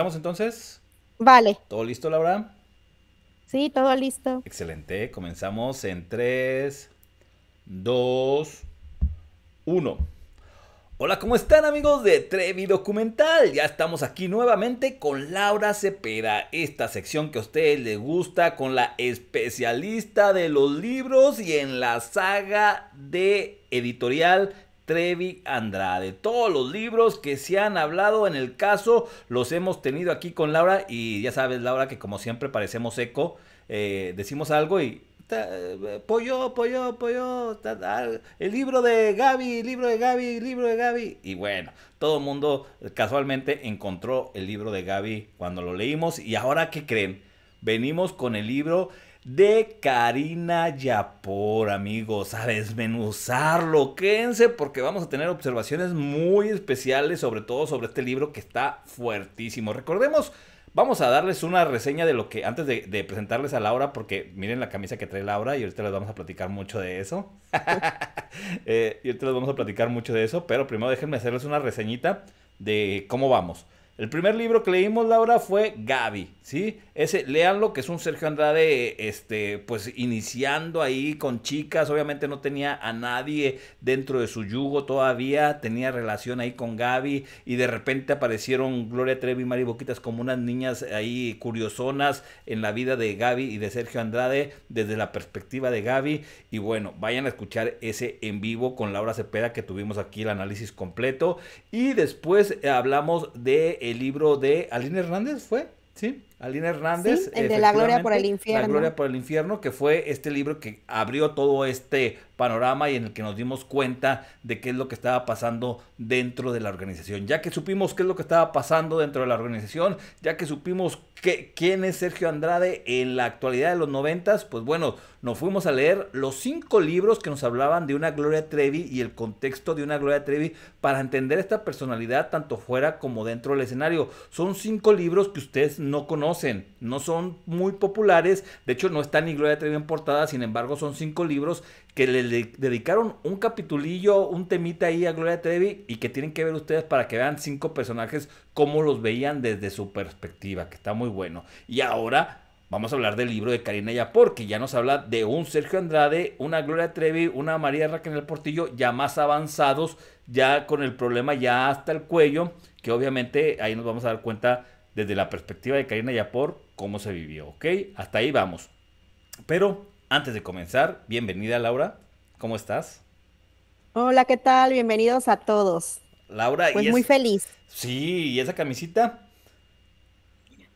¿Estamos entonces? Vale. ¿Todo listo, Laura? Sí, todo listo. Excelente. Comenzamos en 3, 2, 1. Hola, ¿cómo están amigos de Trevi Documental? Ya estamos aquí nuevamente con Laura Cepeda, esta sección que a ustedes les gusta con la especialista de los libros y en la saga de editorial Trevi Andrade. Todos los libros que se han hablado en el caso los hemos tenido aquí con Laura y ya sabes Laura que como siempre parecemos eco, eh, decimos algo y eh, pollo, pollo, pollo, el libro de Gaby, libro de Gaby, libro de Gaby. Y bueno, todo el mundo casualmente encontró el libro de Gaby cuando lo leímos y ahora ¿qué creen? Venimos con el libro de Karina Yapor, amigos, a desmenuzarlo. Quédense porque vamos a tener observaciones muy especiales, sobre todo sobre este libro que está fuertísimo. Recordemos, vamos a darles una reseña de lo que, antes de, presentarles a Laura, porque miren la camisa que trae Laura y ahorita les vamos a platicar mucho de eso. Eh, y ahorita les vamos a platicar mucho de eso, pero primero déjenme hacerles una reseñita de cómo vamos. El primer libro que leímos, Laura, fue Gaby, ¿sí? Ese, leanlo, que es un Sergio Andrade, este, pues iniciando ahí con chicas, obviamente no tenía a nadie dentro de su yugo todavía, tenía relación ahí con Gaby, y de repente aparecieron Gloria Trevi y Mari Boquitas como unas niñas ahí curiosonas en la vida de Gaby y de Sergio Andrade, desde la perspectiva de Gaby, y bueno, vayan a escuchar ese en vivo con Laura Cepeda que tuvimos aquí el análisis completo, y después eh, hablamos de el libro de Aline Hernández, ¿fue? ¿Sí? Alina Hernández. el de La Gloria por el Infierno. La Gloria por el Infierno, que fue este libro que abrió todo este panorama y en el que nos dimos cuenta de qué es lo que estaba pasando dentro de la organización. Ya que supimos qué es lo que estaba pasando dentro de la organización, ya que supimos quién es Sergio Andrade en la actualidad de los noventas, pues bueno, nos fuimos a leer los cinco libros que nos hablaban de una Gloria Trevi y el contexto de una Gloria Trevi para entender esta personalidad tanto fuera como dentro del escenario. Son cinco libros que ustedes no conocen no son muy populares, de hecho no está ni Gloria Trevi en portada, sin embargo son cinco libros que le dedicaron un capitulillo, un temita ahí a Gloria Trevi y que tienen que ver ustedes para que vean cinco personajes cómo los veían desde su perspectiva, que está muy bueno. Y ahora vamos a hablar del libro de Karina Yapor, que ya nos habla de un Sergio Andrade, una Gloria Trevi, una María Raquel Portillo, ya más avanzados, ya con el problema ya hasta el cuello, que obviamente ahí nos vamos a dar cuenta desde la perspectiva de Karina Yapor cómo se vivió, ¿ok? Hasta ahí vamos. Pero antes de comenzar, bienvenida Laura, ¿cómo estás? Hola, ¿qué tal? Bienvenidos a todos. Laura, pues muy feliz. Sí, y esa camisita,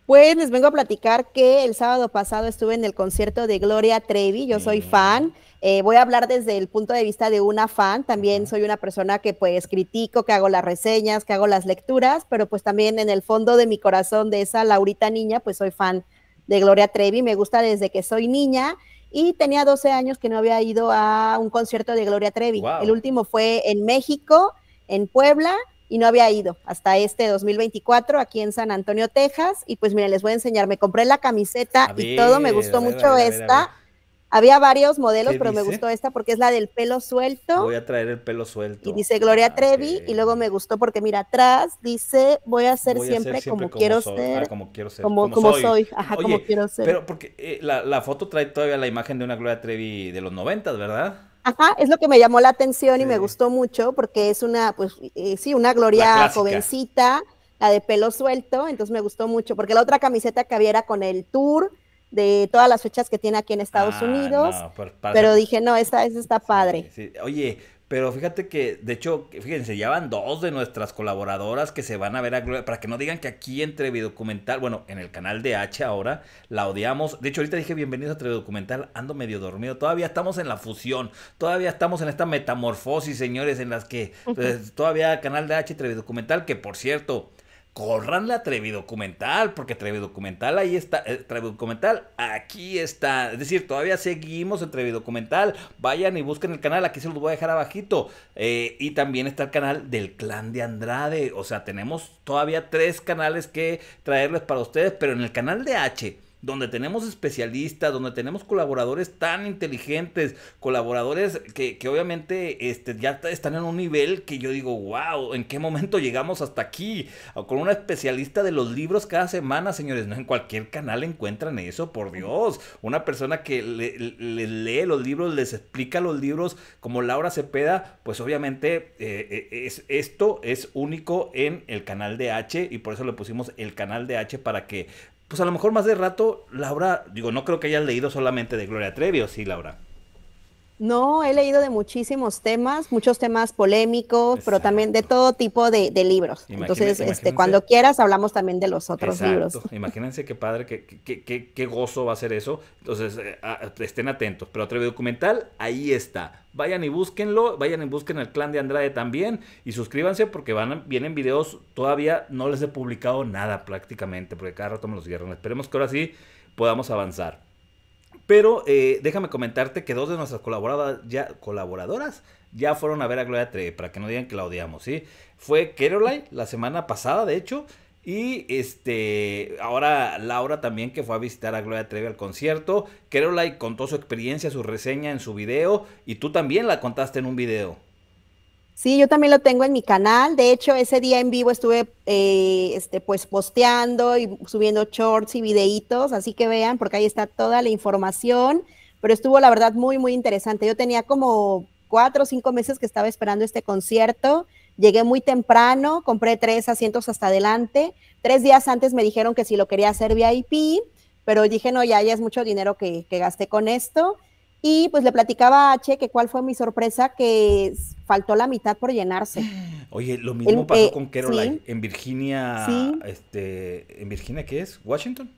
pues les vengo a platicar que el sábado pasado estuve en el concierto de Gloria Trevi, yo soy mm. fan, eh, voy a hablar desde el punto de vista de una fan, también soy una persona que pues critico, que hago las reseñas, que hago las lecturas, pero pues también en el fondo de mi corazón de esa Laurita niña, pues soy fan de Gloria Trevi, me gusta desde que soy niña y tenía 12 años que no había ido a un concierto de Gloria Trevi. El último fue en México, en Puebla y no había ido hasta este 2024 aquí en San Antonio, Texas. Y pues mira, les voy a enseñar, me compré la camiseta y todo, me gustó mucho esta. Había varios modelos, pero me gustó esta porque es la del pelo suelto. Voy a traer el pelo suelto. Y dice Gloria ah, Trevi, y luego me gustó porque mira, atrás dice, voy a ser, siempre, como, quiero ser. como quiero Como, soy. Ajá, como quiero ser. Pero porque eh, la, foto trae todavía la imagen de una Gloria Trevi de los noventas, ¿verdad? Ajá, es lo que me llamó la atención y me gustó mucho porque es una, pues eh, sí, una Gloria jovencita, la de pelo suelto, entonces me gustó mucho porque la otra camiseta que había era con el tour de todas las fechas que tiene aquí en Estados ah, Unidos, pues, pero dije, no, esta, esta está padre. Oye, pero fíjate que, de hecho, fíjense, ya van dos de nuestras colaboradoras que se van a ver a Gloria. Para que no digan que aquí en Documental, bueno, en el canal de H ahora, la odiamos. De hecho, ahorita dije bienvenidos a Documental, ando medio dormido. Todavía estamos en la fusión, todavía estamos en esta metamorfosis, señores, en las que pues, todavía canal de H y Documental, que por cierto, corran la Trevi Documental, porque Trevi Documental ahí está, eh, Documental aquí está, es decir, todavía seguimos en Trevi Documental, vayan y busquen el canal, aquí se los voy a dejar abajito, eh, y también está el canal del Clan de Andrade, o sea, tenemos todavía tres canales que traerles para ustedes, pero en el canal de H, donde tenemos especialistas, donde tenemos colaboradores tan inteligentes, colaboradores que, obviamente este, ya están en un nivel que yo digo, wow, ¿en qué momento llegamos hasta aquí? con una especialista de los libros cada semana, señores, no en cualquier canal encuentran eso, por Dios. Una persona que les lee los libros, les explica los libros, como Laura Cepeda, pues obviamente eh, eh, es, esto es único en el canal de H y por eso le pusimos el canal de H para que pues a lo mejor más de rato, Laura, digo, no creo que hayas leído solamente de Gloria Trevi, sí, Laura? No, he leído de muchísimos temas, muchos temas polémicos, pero también de todo tipo de, libros. Entonces, este, cuando quieras, hablamos también de los otros Exacto. libros. Imagínense qué padre, qué, qué, qué, gozo va a ser eso. Entonces, eh, estén atentos. Pero otro Documental, ahí está. Vayan y búsquenlo, vayan y busquen el clan de Andrade también y suscríbanse porque van, vienen videos, todavía no les he publicado nada prácticamente, porque cada rato me los cierran. Esperemos que ahora sí podamos avanzar. Pero eh, déjame comentarte que dos de nuestras colaboradoras ya, colaboradoras ya fueron a ver a Gloria Trevi, para que no digan que la odiamos, ¿sí? Fue Caroline la semana pasada, de hecho, y este, ahora Laura también que fue a visitar a Gloria Trevi al concierto. Caroline contó su experiencia, su reseña en su video, y tú también la contaste en un video. Sí, yo también lo tengo en mi canal. De hecho, ese día en vivo estuve eh, este, pues posteando y subiendo shorts y videitos, así que vean, porque ahí está toda la información. Pero estuvo, la verdad, muy, muy interesante. Yo tenía como cuatro o cinco meses que estaba esperando este concierto. Llegué muy temprano, compré tres asientos hasta adelante. Tres días antes me dijeron que si lo quería hacer VIP, pero dije, no, ya, ya es mucho dinero que, que gasté con esto. Y pues le platicaba a Che que cuál fue mi sorpresa, que faltó la mitad por llenarse. Oye, lo mismo pasó eh, con Caroline en Virginia, este, ¿en Virginia qué es? ¿Washington?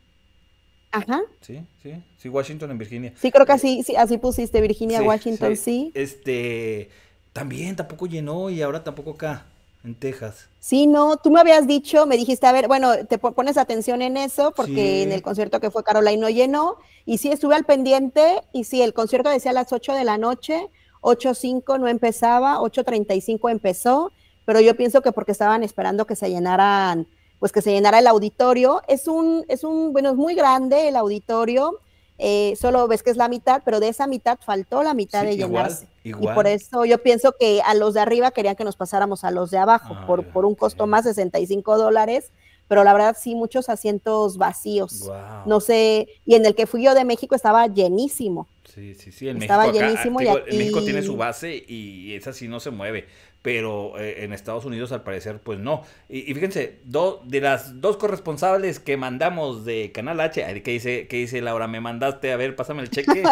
Ajá. Sí, sí, sí, Washington en Virginia. Sí, creo que eh, así, sí, así pusiste, Virginia, Washington, sí. Este, también tampoco llenó y ahora tampoco acá en Texas. Sí, no, tú me habías dicho, me dijiste, a ver, bueno, te pones atención en eso, porque en el concierto que fue Caroline no llenó, y sí, estuve al pendiente, y sí, el concierto decía a las 8 de la noche, 8.05 no empezaba, 8.35 empezó, pero yo pienso que porque estaban esperando que se llenaran, pues que se llenara el auditorio, es un, es un, bueno, es muy grande el auditorio, eh, solo ves que es la mitad, pero de esa mitad faltó la mitad de llenarse. Y por eso yo pienso que a los de arriba querían que nos pasáramos a los de abajo, ah, por, un costo más más, 65 dólares, pero la verdad sí, muchos asientos vacíos. No sé, y en el que fui yo de México estaba llenísimo. Sí, sí, sí, el México. estaba llenísimo México tiene su base y esa sí no se mueve pero eh, en Estados Unidos al parecer pues no. Y, fíjense, de las dos corresponsables que mandamos de Canal H, ¿qué dice, ¿qué dice Laura, me mandaste, a ver, pásame el cheque.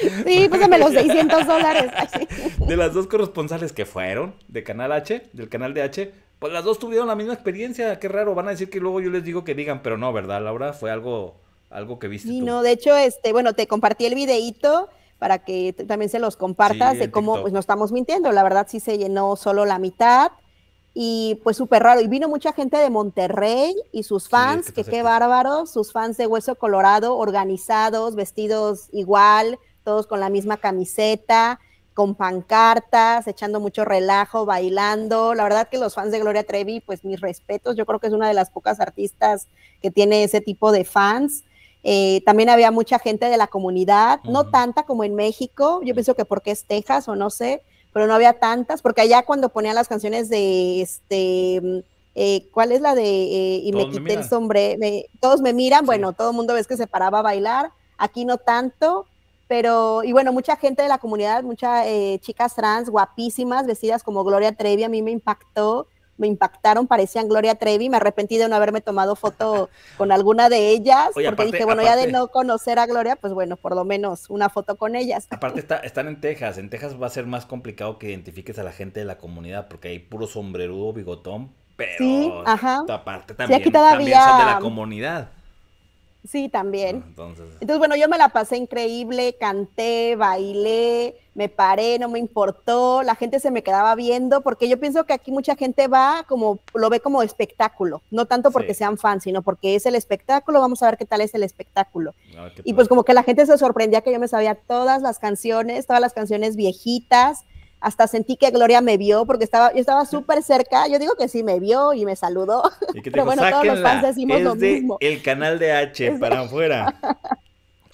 sí, pásame los 600 dólares. de las dos corresponsales que fueron de Canal H, del canal de H, pues las dos tuvieron la misma experiencia, qué raro, van a decir que luego yo les digo que digan, pero no, ¿verdad, Laura? Fue algo algo que viste. Sí, no, de hecho, este, bueno, te compartí el videíto para que también se los compartas de cómo pues no estamos mintiendo. La verdad sí se llenó solo la mitad y pues súper raro. Y vino mucha gente de Monterrey y sus fans, que, que qué bárbaros, sus fans de Hueso Colorado, organizados, vestidos igual, todos con la misma camiseta, con pancartas, echando mucho relajo, bailando. La verdad que los fans de Gloria Trevi, pues mis respetos, yo creo que es una de las pocas artistas que tiene ese tipo de fans. Eh, también había mucha gente de la comunidad, no tanta como en México, yo pienso que porque es Texas o no sé, pero no había tantas, porque allá cuando ponían las canciones de este... Mm, eh, ¿Cuál es la de eh, y todos me quité el sombrero? todos me miran, bueno, todo el mundo ves que se paraba a bailar, aquí no tanto, pero, y bueno, mucha gente de la comunidad, muchas chicas trans guapísimas, vestidas como Gloria Trevi, a mí me impactó me impactaron, parecían Gloria Trevi, me arrepentí de no haberme tomado foto con alguna de ellas, porque dije, bueno, ya de no conocer a Gloria, pues bueno, por lo menos una foto con ellas. Aparte están en Texas, en Texas va a ser más complicado que identifiques a la gente de la comunidad, porque hay puro sombrerudo, bigotón, pero sí, ajá. aparte también, aquí también son de la comunidad. Sí, también. Ah, entonces... Entonces, bueno, yo me la pasé increíble, canté, bailé, me paré, no me importó, la gente se me quedaba viendo, porque yo pienso que aquí mucha gente va como, lo ve como espectáculo, no tanto porque sean fans, sino porque es el espectáculo, vamos a ver qué tal es el espectáculo. y pues como que la gente se sorprendía que yo me sabía todas las canciones, todas las canciones viejitas, hasta sentí que Gloria me vio, porque estaba, yo estaba súper cerca, yo digo que sí me vio y me saludó, pero bueno, todos los fans decimos lo mismo. El canal de H para afuera.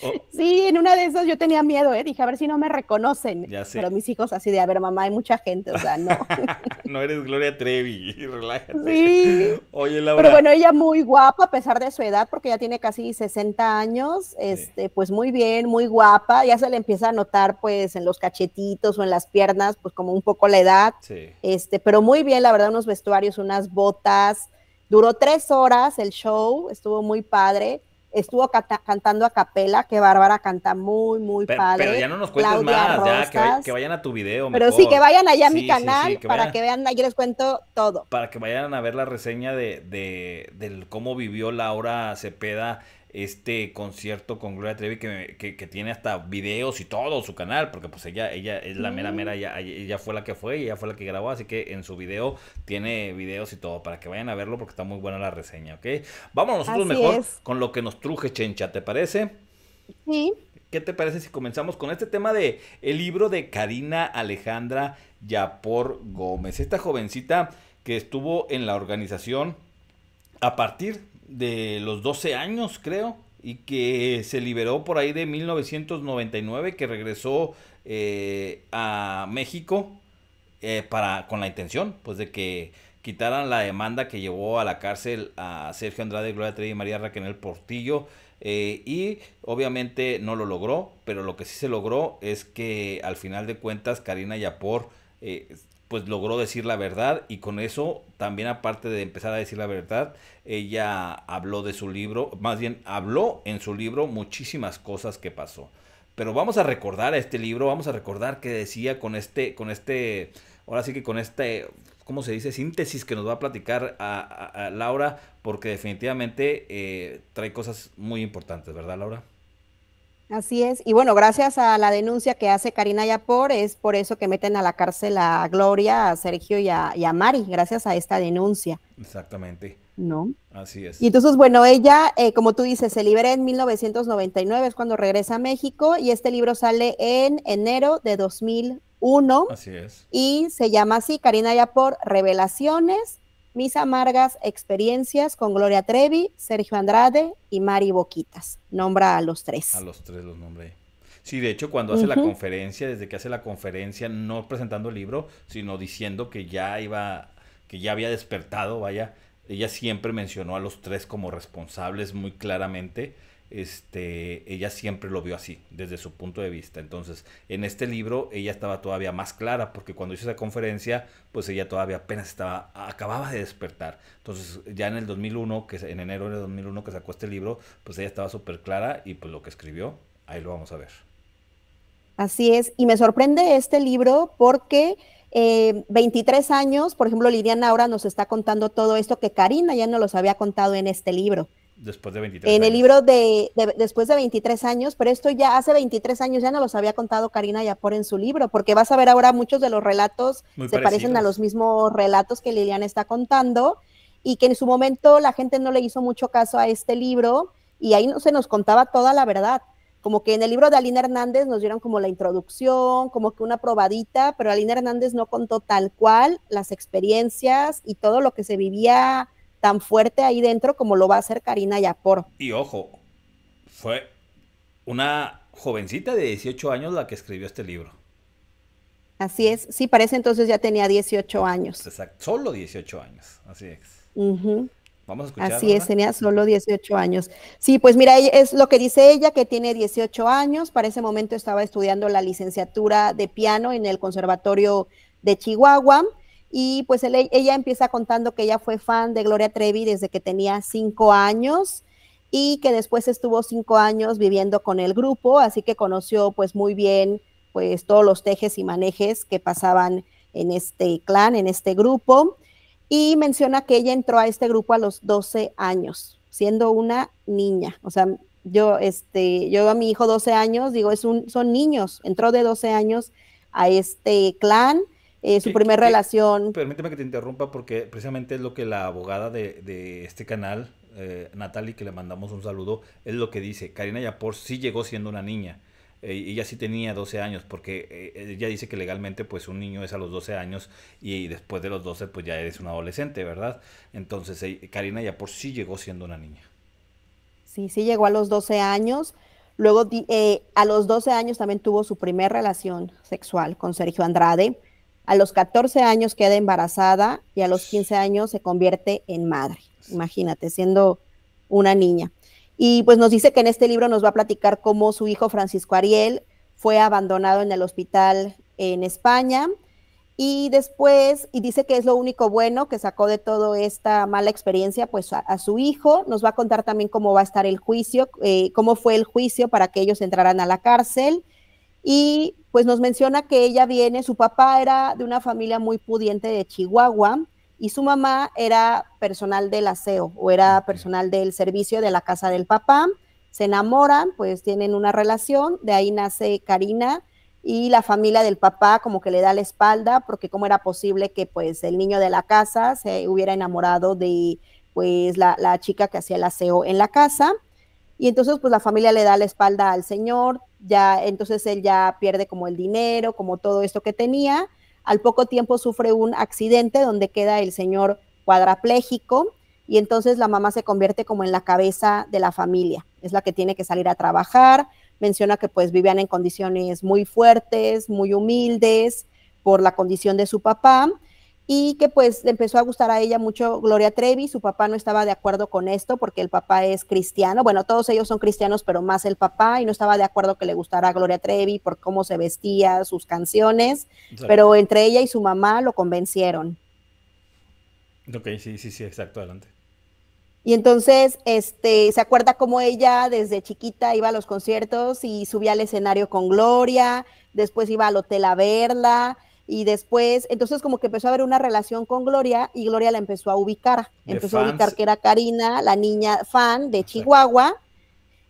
Oh. Sí, en una de esas yo tenía miedo, ¿eh? dije, a ver si no me reconocen. Pero mis hijos así de, a ver, mamá, hay mucha gente, o sea, no. no eres Gloria Trevi, relájate. Sí. Oye, verdad. Pero bueno, ella muy guapa a pesar de su edad, porque ya tiene casi 60 años, este, pues muy bien, muy guapa, ya se le empieza a notar pues en los cachetitos o en las piernas, pues como un poco la edad. Sí. Este, pero muy bien, la verdad, unos vestuarios, unas botas. Duró tres horas el show, estuvo muy padre estuvo cantando a capela, que Bárbara canta muy, muy padre. Pero ya no nos cuentes más, ya, que, vayan a tu video. Pero sí, que vayan allá a mi canal para que vean, yo les cuento todo. Para que vayan a ver la reseña de, de, de cómo vivió Laura Cepeda este concierto con Gloria Trevi que, tiene hasta videos y todo su canal, porque pues ella, ella es la mera mera, ella, ella fue la que fue y ella fue la que grabó, así que en su video tiene videos y todo, para que vayan a verlo porque está muy buena la reseña, ¿ok? Vamos nosotros mejor con lo que nos truje, Chencha, ¿te parece? Sí. ¿Qué te parece si comenzamos con este tema de el libro de Karina Alejandra Yapor Gómez? Esta jovencita que estuvo en la organización a partir de los 12 años, creo, y que se liberó por ahí de 1999, que regresó eh, a México eh, para, con la intención, pues, de que quitaran la demanda que llevó a la cárcel a Sergio Andrade, Gloria Trevi y María Raquel Portillo. Eh, y obviamente no lo logró, pero lo que sí se logró es que al final de cuentas Karina Yapor eh, pues logró decir la verdad y con eso también aparte de empezar a decir la verdad, ella habló de su libro, más bien habló en su libro muchísimas cosas que pasó. Pero vamos a recordar a este libro, vamos a recordar que decía con este, con este, ahora sí que con este, ¿cómo se dice? Síntesis que nos va a platicar a, Laura, porque definitivamente eh, trae cosas muy importantes, ¿verdad Laura? Así es. Y bueno, gracias a la denuncia que hace Karina Yapor, es por eso que meten a la cárcel a Gloria, a Sergio y a, Mari, gracias a esta denuncia. Exactamente. ¿No? Así es. Y entonces, bueno, ella, eh, como tú dices, se libera en 1999, es cuando regresa a México, y este libro sale en enero de 2001. Así es. Y se llama así, Karina Yapor, Revelaciones, mis amargas experiencias con Gloria Trevi, Sergio Andrade y Mari Boquitas. Nombra a los tres. A los tres los nombré. Sí, de hecho, cuando hace la conferencia, desde que hace la conferencia, no presentando el libro, sino diciendo que ya iba, que ya había despertado, vaya, ella siempre mencionó a los tres como responsables muy claramente este, ella siempre lo vio así, desde su punto de vista. Entonces, en este libro ella estaba todavía más clara, porque cuando hizo esa conferencia, pues ella todavía apenas estaba, acababa de despertar. Entonces, ya en el 2001, que en enero de 2001 que sacó este libro, pues ella estaba súper clara y pues lo que escribió, ahí lo vamos a ver. Así es, y me sorprende este libro porque... 23 eh, años, por ejemplo, Liliana ahora nos está contando todo esto que Karina ya no los había contado en este libro. Después de 23 En el libro de, después de 23 años, pero esto ya hace 23 años ya no los había contado Karina Yapor en su libro, porque vas a ver ahora muchos de los relatos se parecen a los mismos relatos que Liliana está contando y que en su momento la gente no le hizo mucho caso a este libro y ahí no se nos contaba toda la verdad. Como que en el libro de Alina Hernández nos dieron como la introducción, como que una probadita, pero Alina Hernández no contó tal cual las experiencias y todo lo que se vivía tan fuerte ahí dentro como lo va a hacer Karina Yapor. Y ojo, fue una jovencita de 18 años la que escribió este libro. Así es, sí, parece entonces ya tenía 18 años. Exacto, solo 18 años, así es. Vamos a escuchar. Así es, tenía solo 18 años. Sí, pues mira, es lo que dice ella, que tiene 18 años, para ese momento estaba estudiando la licenciatura de piano en el Conservatorio de Chihuahua. Y pues ella empieza contando que ella fue fan de Gloria Trevi desde que tenía cinco años y que después estuvo cinco años viviendo con el grupo, así que conoció pues muy bien pues todos los tejes y manejes que pasaban en este clan, en este grupo. Y menciona que ella entró a este grupo a los 12 años, siendo una niña. O sea, yo, este, yo a mi hijo 12 años, digo, es un, son niños, entró de 12 años a este clan eh, su primer relación. Permíteme que te interrumpa porque precisamente es lo que la abogada de, este canal, eh, Natalie, que le mandamos un saludo, es lo que dice. Karina Yapor sí llegó siendo una niña. Eh, ella sí tenía 12 años porque eh, ella dice que legalmente pues un niño es a los 12 años y después de los 12 pues ya eres un adolescente, ¿verdad? Entonces Karina Yapor sí llegó siendo una niña. Sí, sí llegó a los 12 años. Luego a los 12 años también tuvo su primera relación sexual con Sergio Andrade a los 14 años queda embarazada y a los 15 años se convierte en madre. Imagínate, siendo una niña. Y pues nos dice que en este libro nos va a platicar cómo su hijo Francisco Ariel fue abandonado en el hospital en España y después, y dice que es lo único bueno que sacó de toda esta mala experiencia, pues a, su hijo, nos va a contar también cómo va a estar el juicio, eh, cómo fue el juicio para que ellos entraran a la cárcel y pues nos menciona que ella viene, su papá era de una familia muy pudiente de Chihuahua y su mamá era personal del aseo o era personal del servicio de la casa del papá. Se enamoran, pues tienen una relación, de ahí nace Karina y la familia del papá como que le da la espalda porque cómo era posible que pues el niño de la casa se hubiera enamorado de pues la, chica que hacía el aseo en la casa. Y entonces pues la familia le da la espalda al señor, ya entonces él ya pierde como el dinero, como todo esto que tenía. Al poco tiempo sufre un accidente donde queda el señor cuadraplégico y entonces la mamá se convierte como en la cabeza de la familia, es la que tiene que salir a trabajar, menciona que pues vivían en condiciones muy fuertes, muy humildes por la condición de su papá y que pues empezó a gustar a ella mucho Gloria Trevi, su papá no estaba de acuerdo con esto porque el papá es cristiano, bueno, todos ellos son cristianos, pero más el papá y no estaba de acuerdo que le gustara a Gloria Trevi por cómo se vestía, sus canciones, pero entre ella y su mamá lo convencieron. Ok, sí, sí, sí, exacto, adelante. Y entonces, este, se acuerda cómo ella desde chiquita iba a los conciertos y subía al escenario con Gloria, después iba al hotel a verla, y después, entonces como que empezó a haber una relación con Gloria y Gloria la empezó a ubicar, empezó a ubicar que era Karina, la niña fan de Chihuahua,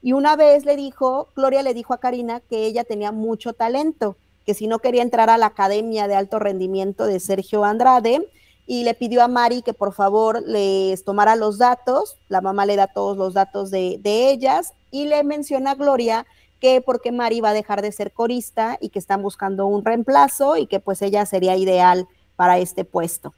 y una vez le dijo, Gloria le dijo a Karina que ella tenía mucho talento, que si no quería entrar a la academia de alto rendimiento de Sergio Andrade, y le pidió a Mari que por favor les tomara los datos, la mamá le da todos los datos de, de ellas, y le menciona a Gloria que porque Mari va a dejar de ser corista y que están buscando un reemplazo y que pues ella sería ideal para este puesto.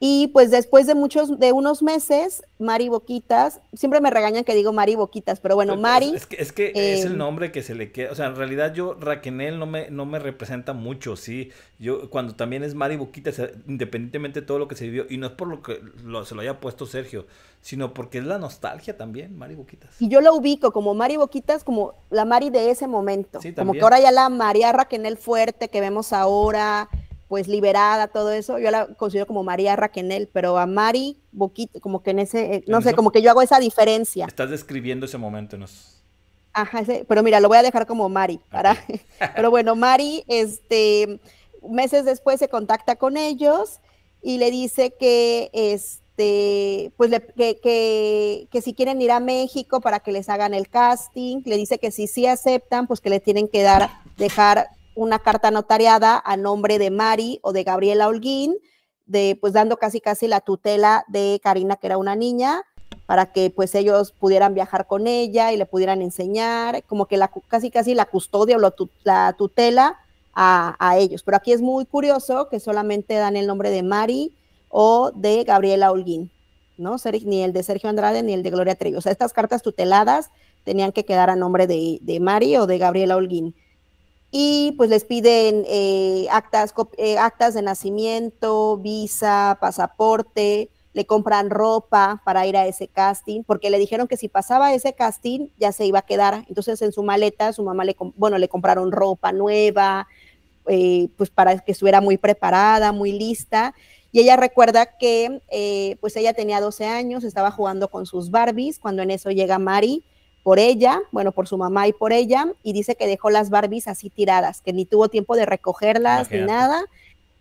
Y pues después de muchos, de unos meses, Mari Boquitas, siempre me regañan que digo Mari Boquitas, pero bueno, Mari. Es que es, el em, nombre que se le queda. O sea, en realidad yo, Raquenel no me, no me representa mucho, sí. Yo, cuando también es Mari Boquitas, eh, independientemente de todo lo que se vivió, y no es por lo que se lo haya puesto Sergio, sino porque es la nostalgia también, Mari Boquitas. Y yo lo ubico como Mari Boquitas, como la Mari de ese momento. Sí, como que ahora ya la María Raquenel fuerte que vemos ahora pues liberada, todo eso, yo la considero como María Raquenel, pero a Mari como que en ese, eh, no sé, como que yo hago esa diferencia. Estás describiendo ese momento, nos... Ajá, ese, pero mira, lo voy a dejar como Mari, para... pero bueno, Mari, este, meses después se contacta con ellos y le dice que, este, pues, que, si quieren ir a México para que les hagan el casting, le dice que si sí aceptan, pues que le tienen que dar, dejar una carta notariada a nombre de Mari o de Gabriela Holguín, de, pues dando casi casi la tutela de Karina, que era una niña, para que pues ellos pudieran viajar con ella y le pudieran enseñar, como que la, casi casi la custodia o la, tutela a, ellos. Pero aquí es muy curioso que solamente dan el nombre de Mari o de Gabriela Holguín, ¿no? Ni el de Sergio Andrade ni el de Gloria Trevi. O sea, estas cartas tuteladas tenían que quedar a nombre de, de Mari o de Gabriela Holguín y pues les piden eh, actas, eh, actas de nacimiento, visa, pasaporte, le compran ropa para ir a ese casting, porque le dijeron que si pasaba ese casting ya se iba a quedar. Entonces en su maleta su mamá le, bueno, le compraron ropa nueva, eh, pues para que estuviera muy preparada, muy lista. Y ella recuerda que pues ella tenía 12 años, estaba jugando con sus Barbies, cuando en eso llega Mari por ella, bueno, por su mamá y por ella, y dice que dejó las Barbies así tiradas, que ni tuvo tiempo de recogerlas ni nada,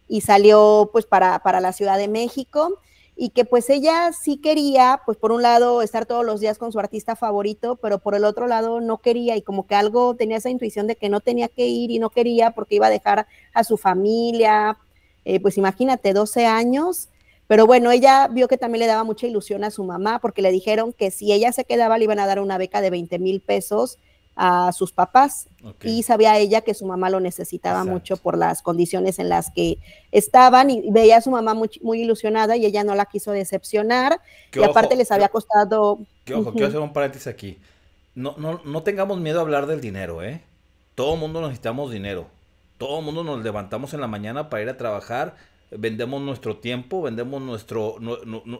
y salió pues para, para la Ciudad de México y que pues ella sí quería, pues por un lado, estar todos los días con su artista favorito, pero por el otro lado no quería y como que algo tenía esa intuición de que no tenía que ir y no quería porque iba a dejar a su familia, eh, pues imagínate, 12 años pero bueno, ella vio que también le daba mucha ilusión a su mamá porque le dijeron que si ella se quedaba le iban a dar una beca de 20 mil pesos a sus papás y sabía ella que su mamá lo necesitaba mucho por las condiciones en las que estaban y veía a su mamá muy, ilusionada y ella no la quiso decepcionar y aparte les había costado... Qué ojo, quiero hacer un paréntesis aquí. No, no, no tengamos miedo a hablar del dinero, ¿eh? Todo mundo necesitamos dinero. Todo mundo nos levantamos en la mañana para ir a trabajar vendemos nuestro tiempo, vendemos nuestro...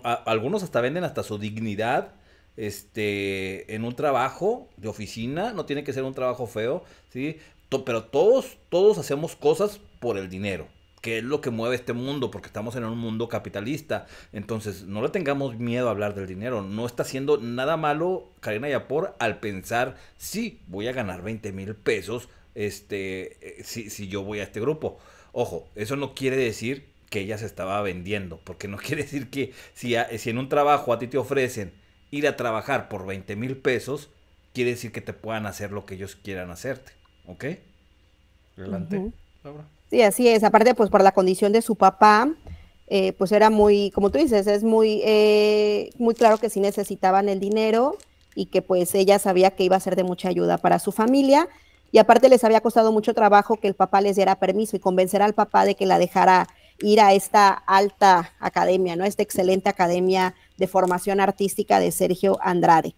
algunos hasta venden hasta su dignidad este, en un trabajo de oficina, no tiene que ser un trabajo feo, ¿sí? pero todos, todos hacemos cosas por el dinero que es lo que mueve este mundo, porque estamos en un mundo capitalista. Entonces, no le tengamos miedo a hablar del dinero. No está haciendo nada malo Karina Yapor al pensar, sí, voy a ganar 20 mil pesos este, eh, si, si yo voy a este grupo. Ojo, eso no quiere decir que ella se estaba vendiendo, porque no quiere decir que si, si en un trabajo a ti te ofrecen ir a trabajar por 20 mil pesos, quiere decir que te puedan hacer lo que ellos quieran hacerte, ¿ok? Adelante, Sí, así es, aparte pues por la condición de su papá, eh, pues era muy, como tú dices, es muy, eh, muy claro que sí necesitaban el dinero y que pues ella sabía que iba a ser de mucha ayuda para su familia y aparte les había costado mucho trabajo que el papá les diera permiso y convencer al papá de que la dejara ir a esta alta academia, ¿no? Esta excelente academia de formación artística de Sergio Andrade.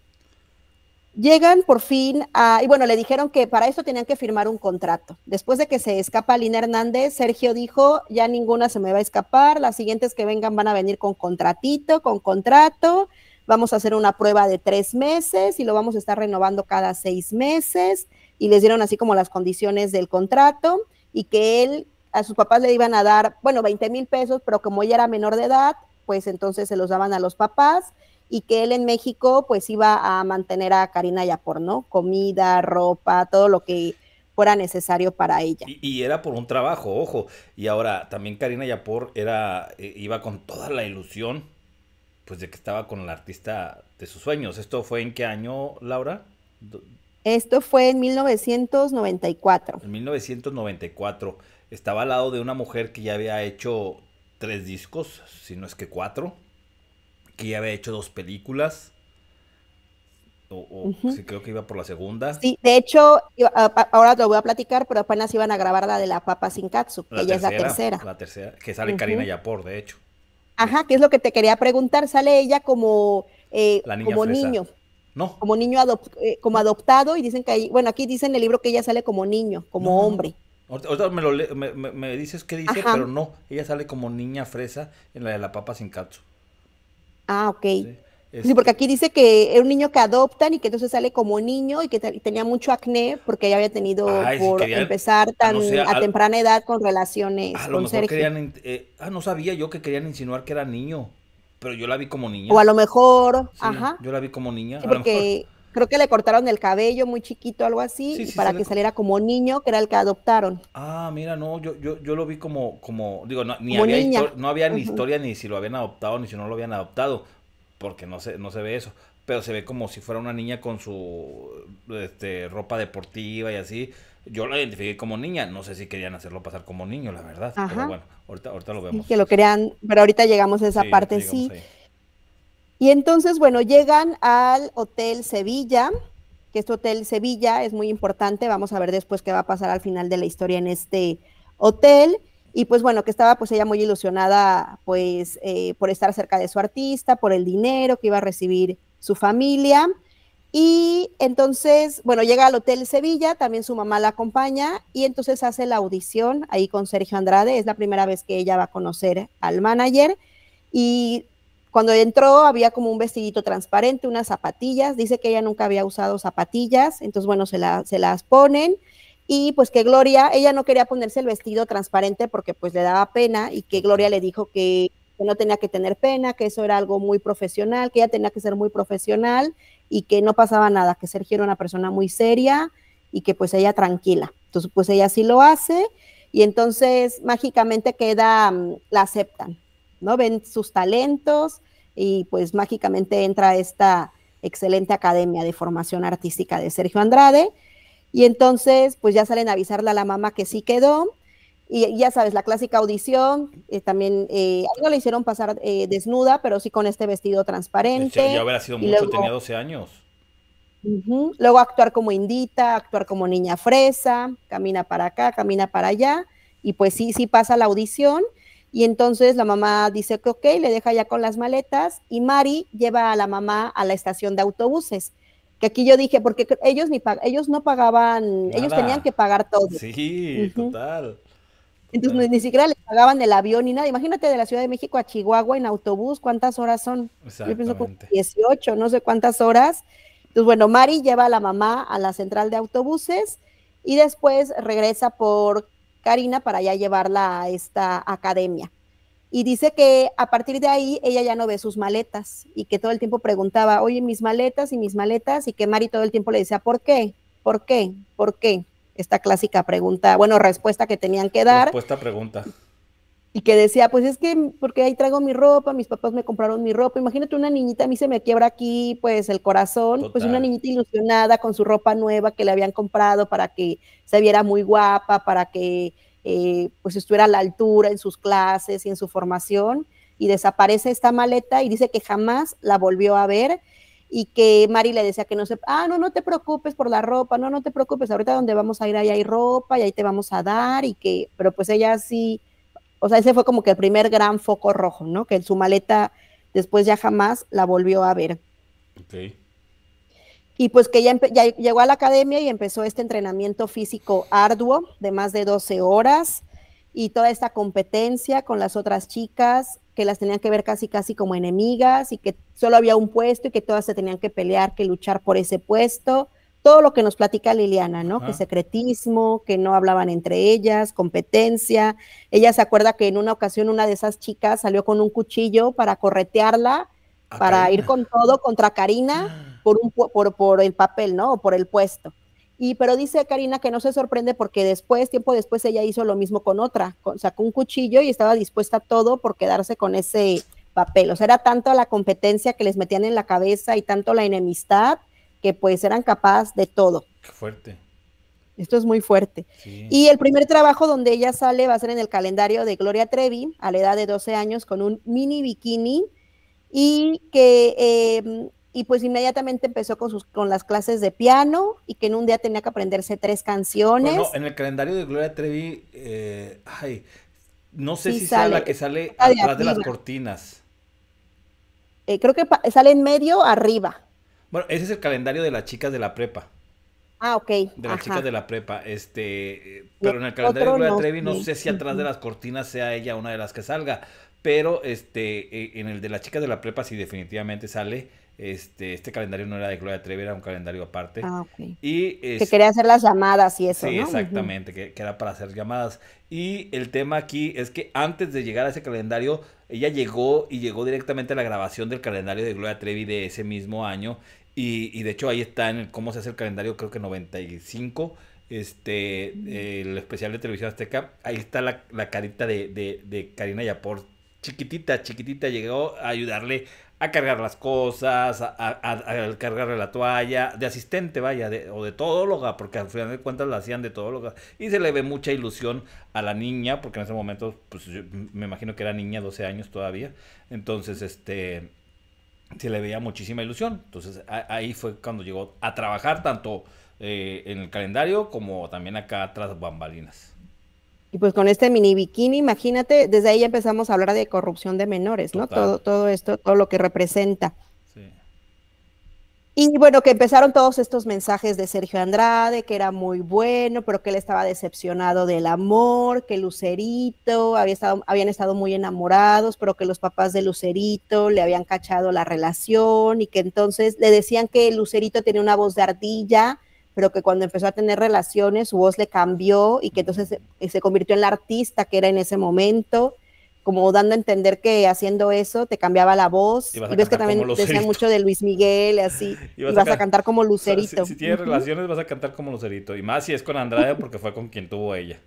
Llegan por fin a, y bueno, le dijeron que para eso tenían que firmar un contrato. Después de que se escapa Lina Hernández, Sergio dijo, ya ninguna se me va a escapar, las siguientes que vengan van a venir con contratito, con contrato, vamos a hacer una prueba de tres meses y lo vamos a estar renovando cada seis meses. Y les dieron así como las condiciones del contrato y que él a sus papás le iban a dar, bueno, 20 mil pesos, pero como ella era menor de edad, pues entonces se los daban a los papás y que él en México pues iba a mantener a Karina Yapor, ¿no? Comida, ropa, todo lo que fuera necesario para ella. Y, era por un trabajo, ojo. Y ahora también Karina Yapor era, eh, iba con toda la ilusión pues de que estaba con el artista de sus sueños. ¿Esto fue en qué año, Laura? Esto fue en 1994. En 1994 estaba al lado de una mujer que ya había hecho tres discos, si no es que cuatro, que ya había hecho dos películas. O, creo que iba por la segunda. Sí, de hecho, ahora te lo voy a platicar, pero apenas iban a grabar la de la papa sin katsu, que ya es la tercera. La tercera, que sale Karina Yapor, de hecho. Ajá, que es lo que te quería preguntar, sale ella como, eh, como niño. No. Como niño eh, como adoptado y dicen que ahí, bueno, aquí dicen en el libro que ella sale como niño, como hombre. Ahorita me, lo me, dices qué dice, pero no, ella sale como niña fresa en la de la papa sin katsu. Ah, ok. Sí, este. porque aquí dice que era un niño que adoptan y que entonces sale como niño y que tenía mucho acné porque ella había tenido ah, por empezar ah, tan a, temprana edad con relaciones lo con eh, ah, no sabía yo que querían insinuar que era niño, pero yo la vi como niña. O a lo mejor, ajá. Yo la vi como niña. a lo mejor creo que le cortaron el cabello muy chiquito, algo así, para que saliera como niño, que era el que adoptaron. Ah, mira, no, yo, yo, yo lo vi como, como, digo, no, ni había, ni historia ni si lo habían adoptado ni si no lo habían adoptado, porque no se, no se ve eso, pero se ve como si fuera una niña con su este, ropa deportiva y así. Yo lo identifiqué como niña, no sé si querían hacerlo pasar como niño, la verdad, pero bueno, ahorita, ahorita lo vemos. que lo crean, pero ahorita llegamos a esa parte, sí. Y entonces, bueno, llegan al Hotel Sevilla, que este Hotel Sevilla es muy importante, vamos a ver después qué va a pasar al final de la historia en este hotel. Y pues bueno, que estaba pues ella muy ilusionada pues eh, por estar cerca de su artista, por el dinero que iba a recibir su familia. Y entonces, bueno, llega al Hotel Sevilla, también su mamá la acompaña y entonces hace la audición ahí con Sergio Andrade. Es la primera vez que ella va a conocer al manager y cuando entró había como un vestidito transparente, unas zapatillas, dice que ella nunca había usado zapatillas, entonces bueno, se, se las ponen y pues que Gloria, ella no quería ponerse el vestido transparente porque pues le daba pena y que Gloria le dijo que, que no tenía que tener pena, que eso era algo muy profesional, que ella tenía que ser muy profesional y que no pasaba nada, que Sergio era una persona muy seria y que pues ella tranquila. Entonces pues ella sí lo hace y entonces mágicamente queda, mm, la aceptan. ¿no? Ven sus talentos y pues mágicamente entra esta excelente academia de formación artística de Sergio Andrade. Y entonces, pues ya salen a avisarle a la mamá que sí quedó. Y, ya sabes, la clásica audición, eh, también, eh, le hicieron pasar eh, desnuda, pero sí con este vestido transparente. Este, ya hubiera sido mucho, tenía 12 años. luego actuar como indita, actuar como niña fresa, camina para acá, camina para allá. Y pues sí, sí pasa la audición y entonces la mamá dice que ok, le deja ya con las maletas y Mari lleva a la mamá a la estación de autobuses. Que aquí yo dije, porque ellos, ni ellos no pagaban, ellos tenían que pagar todo. Sí, total. Entonces ni, siquiera les pagaban el avión ni nada. Imagínate de la Ciudad de México a Chihuahua en autobús, ¿cuántas horas son? Yo pienso como 18, no sé cuántas horas. Entonces, bueno, Mari lleva a la mamá a la central de autobuses y después regresa por Karina para ya llevarla a esta academia. Y dice que a partir de ahí ella ya no ve sus maletas y que todo el tiempo preguntaba, oye, mis maletas y mis maletas, y que Mari todo el tiempo le decía, ¿por qué? ¿Por qué? ¿Por qué? Esta clásica pregunta, bueno, respuesta que tenían que dar. Respuesta, pregunta y que decía, pues es que porque ahí traigo mi ropa, mis papás me compraron mi ropa. Imagínate una niñita, a mí se me quiebra aquí, pues el corazón, pues una niñita ilusionada con su ropa nueva que le habían comprado para que se viera muy guapa, para que eh, pues estuviera a la altura en sus clases y en su formación. Y desaparece esta maleta y dice que jamás la volvió a ver y que Mari le decía que no se, ah, no, no te preocupes por la ropa, no, no te preocupes, ahorita donde vamos a ir ahí hay ropa y ahí te vamos a dar y que, pero pues ella sí o sea, ese fue como que el primer gran foco rojo, ¿no? Que en su maleta después ya jamás la volvió a ver. Ok. Y pues que ya, ya, llegó a la academia y empezó este entrenamiento físico arduo de más de 12 horas y toda esta competencia con las otras chicas que las tenían que ver casi casi como enemigas y que solo había un puesto y que todas se tenían que pelear, que luchar por ese puesto todo lo que nos platica Liliana, ¿no? Que secretismo, que no hablaban entre ellas, competencia. Ella se acuerda que en una ocasión una de esas chicas salió con un cuchillo para corretearla, ah, para ir con todo contra Karina ah. por, un, por, el papel, ¿no? O por el puesto. Y pero dice Karina que no se sorprende porque después, tiempo después, ella hizo lo mismo con otra, sacó un cuchillo y estaba dispuesta a todo por quedarse con ese papel. O sea, era tanto la competencia que les metían en la cabeza y tanto la enemistad que pues eran capaces de todo. Qué fuerte. Esto es muy fuerte. Y el primer trabajo donde ella sale va a ser en el calendario de Gloria Trevi, a la edad de 12 años, con un mini bikini y que em, y pues inmediatamente empezó con, sus, con las clases de piano y que en un día tenía que aprenderse tres canciones. Bueno, en el calendario de Gloria Trevi, eh, no sé si sale, la que sale atrás de, las cortinas. Eh, creo que sale en medio, arriba. Bueno, ese es el calendario de las chicas de la prepa. Ah, ok. De las chicas de la prepa. Este, pero en el calendario de Gloria Trevi no sé si atrás de las cortinas sea ella una de las que salga. Pero este, eh, en el de las chicas de la prepa sí definitivamente sale. Este, este calendario no era de Gloria Trevi, era un calendario aparte. Ah, ok. Y que quería hacer las llamadas y eso. Sí, exactamente, que, que, era para hacer llamadas. Y el tema aquí es que antes de llegar a ese calendario, ella llegó y llegó directamente a la grabación del calendario de Gloria Trevi de ese mismo año y, y de hecho ahí está en el, cómo se hace el calendario, creo que 95 este, el especial de televisión azteca, ahí está la, carita de, de, de, Karina Yaport. chiquitita, chiquitita, llegó a ayudarle a cargar las cosas, a, a, a cargarle la toalla, de asistente, vaya, o de todóloga, porque al final de cuentas la hacían de todóloga, y se le ve mucha ilusión a la niña, porque en ese momento, pues me imagino que era niña, 12 años todavía, entonces, este, se le veía muchísima ilusión. Entonces ahí fue cuando llegó a trabajar tanto eh, en el calendario como también acá tras bambalinas. Y pues con este mini bikini, imagínate, desde ahí ya empezamos a hablar de corrupción de menores, ¿no? Todo, todo esto, todo lo que representa. Y bueno, que empezaron todos estos mensajes de Sergio Andrade, que era muy bueno, pero que él estaba decepcionado del amor, que Lucerito, había estado, habían estado muy enamorados, pero que los papás de Lucerito le habían cachado la relación y que entonces le decían que Lucerito tenía una voz de ardilla, pero que cuando empezó a tener relaciones su voz le cambió y que entonces se, se convirtió en la artista que era en ese momento como dando a entender que haciendo eso te cambiaba la voz. Y, ves que también decía mucho de Luis Miguel, Y vas, vas a, cantar como Lucerito. si, tienes relaciones, vas a cantar como Lucerito. Y más si es con Andrade, porque fue con quien tuvo ella.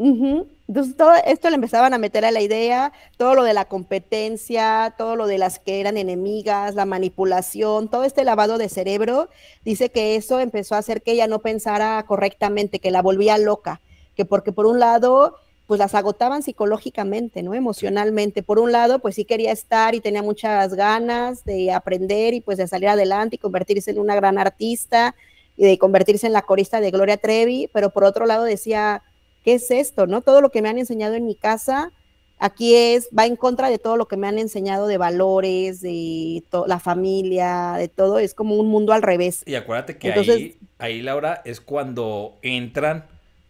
Entonces todo esto le empezaban a meter a la idea, todo lo de la competencia, todo lo de las que eran enemigas, la manipulación, todo este lavado de cerebro, dice que eso empezó a hacer que ella no pensara correctamente, que la volvía loca, que porque por un lado pues las agotaban psicológicamente, ¿no? Emocionalmente. Por un lado, pues sí quería estar y tenía muchas ganas de aprender y pues de salir adelante y convertirse en una gran artista y de convertirse en la corista de Gloria Trevi, pero por otro lado decía, ¿qué es esto, no? Todo lo que me han enseñado en mi casa, aquí es, va en contra de todo lo que me han enseñado de valores, de la familia, de todo, es como un mundo al revés. Y acuérdate que ahí, ahí, Laura, es cuando entran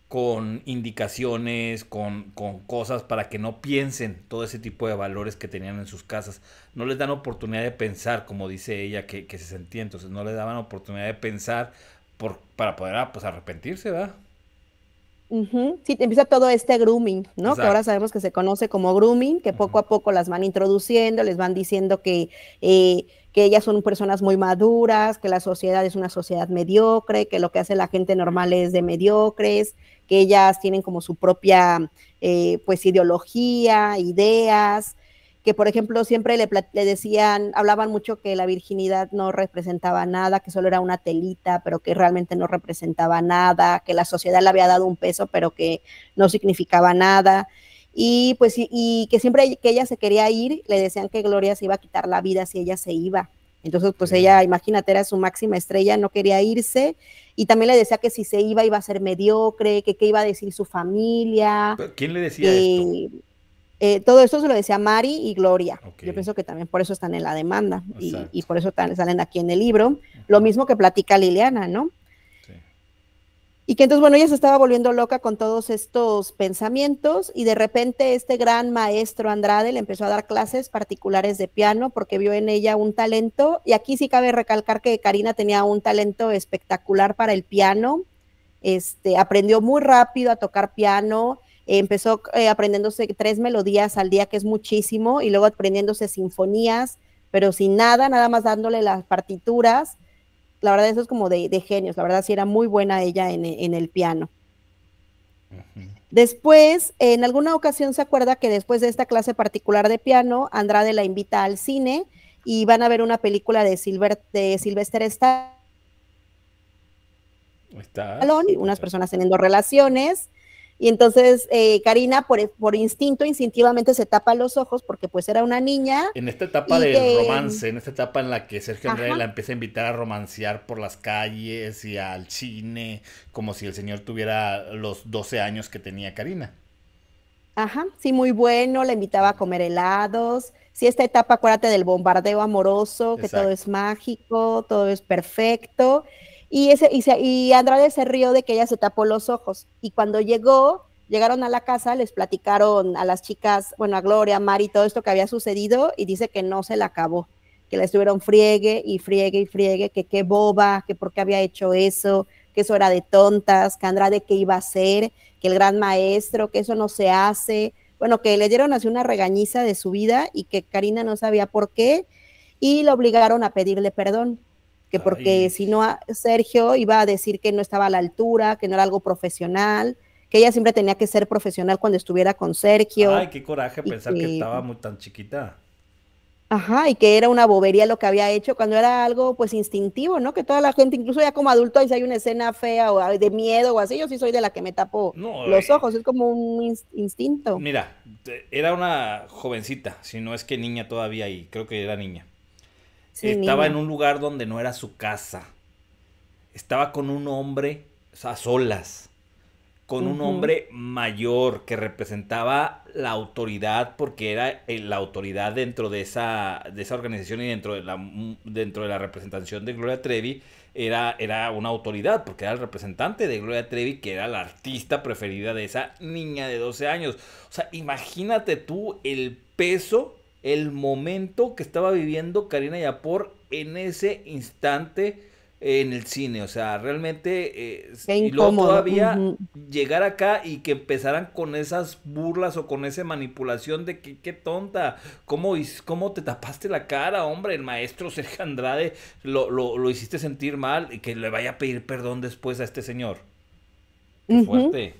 con indicaciones, con, con, cosas para que no piensen todo ese tipo de valores que tenían en sus casas. No les dan oportunidad de pensar, como dice ella, que, se sentía. Entonces no les daban oportunidad de pensar por, para poder ah, pues, arrepentirse, ¿verdad? Sí, empieza todo este grooming, ¿no? Que ahora sabemos que se conoce como grooming, que poco a poco las van introduciendo, les van diciendo que, eh, que ellas son personas muy maduras, que la sociedad es una sociedad mediocre, que lo que hace la gente normal es de mediocres, que ellas tienen como su propia, eh, pues, ideología, ideas, que por ejemplo siempre le, decían, hablaban mucho que la virginidad no representaba nada, que solo era una telita, pero que realmente no representaba nada, que la sociedad le había dado un peso, pero que no significaba nada. Y pues y que siempre que ella se quería ir, le decían que Gloria se iba a quitar la vida si ella se iba. Entonces, pues ella, imagínate, era su máxima estrella, no quería irse y también le decía que si se iba iba a ser mediocre, que qué iba a decir su familia. ¿Quién le decía eh, eh, todo eso se lo decía Mari y Gloria. Yo pienso que también por eso están en la demanda y, y, por eso salen aquí en el libro. Lo mismo que platica Liliana, ¿no? Y que entonces, bueno, ella se estaba volviendo loca con todos estos pensamientos y de repente este gran maestro Andrade le empezó a dar clases particulares de piano porque vio en ella un talento. Y aquí sí cabe recalcar que Karina tenía un talento espectacular para el piano. Este, aprendió muy rápido a tocar piano, empezó eh, aprendiéndose tres melodías al día, que es muchísimo, y luego aprendiéndose sinfonías, pero sin nada, nada más dándole las partituras la verdad eso es como de, genios, la verdad sí era muy buena ella en, el piano. Después, en alguna ocasión se acuerda que después de esta clase particular de piano, Andrade la invita al cine y van a ver una película de, Silver, de Sylvester Stallone, unas personas teniendo relaciones, y entonces eh, Karina por, por, instinto, instintivamente se tapa los ojos porque pues era una niña. En esta etapa del romance, en esta etapa en la que Sergio Andrade la empieza a invitar a romancear por las calles y al cine, como si el señor tuviera los 12 años que tenía Karina. Ajá, sí, muy bueno, la invitaba a comer helados. Sí, esta etapa, acuérdate del bombardeo amoroso, que todo es mágico, todo es perfecto. Y, ese, y, Andrade se rió de que ella se tapó los ojos. Y cuando llegó, llegaron a la casa, les platicaron a las chicas, bueno, a Gloria, a Mari, todo esto que había sucedido, y dice que no se la acabó, que le estuvieron friegue y friegue y friegue, que qué boba, que por qué había hecho eso, que eso era de tontas, que Andrade qué iba a hacer, que el gran maestro, que eso no se hace. Bueno, que le dieron así una regañiza de su vida y que Karina no sabía por qué, y la obligaron a pedirle perdón que porque si no ah, Sergio iba a decir que no estaba a la altura, que no era algo profesional, que ella siempre tenía que ser profesional cuando estuviera con Sergio. Ay, qué coraje pensar que... estaba muy tan chiquita. Ajá, y que era una bobería lo que había hecho cuando era algo pues instintivo, ¿no? Que toda la gente, incluso ya como adulto, si hay una escena fea o de miedo o así, yo sí soy de la que me tapo los eh. ojos, es como un instinto. Mira, era una jovencita, si no es que niña todavía, y creo que era niña. Estaba en un lugar donde no era su casa. Estaba con un hombre a solas. Con un hombre mayor que representaba la autoridad porque era eh, la autoridad dentro de esa, de esa organización y dentro de, la, mm, dentro de la representación de Gloria Trevi. Era, era una autoridad porque era el representante de Gloria Trevi que era la artista preferida de esa niña de 12 años. O sea, imagínate tú el peso el momento que estaba viviendo Karina Yapor en ese instante en el cine. O sea, realmente eh, y luego todavía llegar acá y que empezaran con esas burlas o con esa manipulación de que qué tonta, ¿Cómo, cómo te tapaste la cara, hombre, el maestro Sergio Andrade lo, lo, lo hiciste sentir mal y que le vaya a pedir perdón después a este señor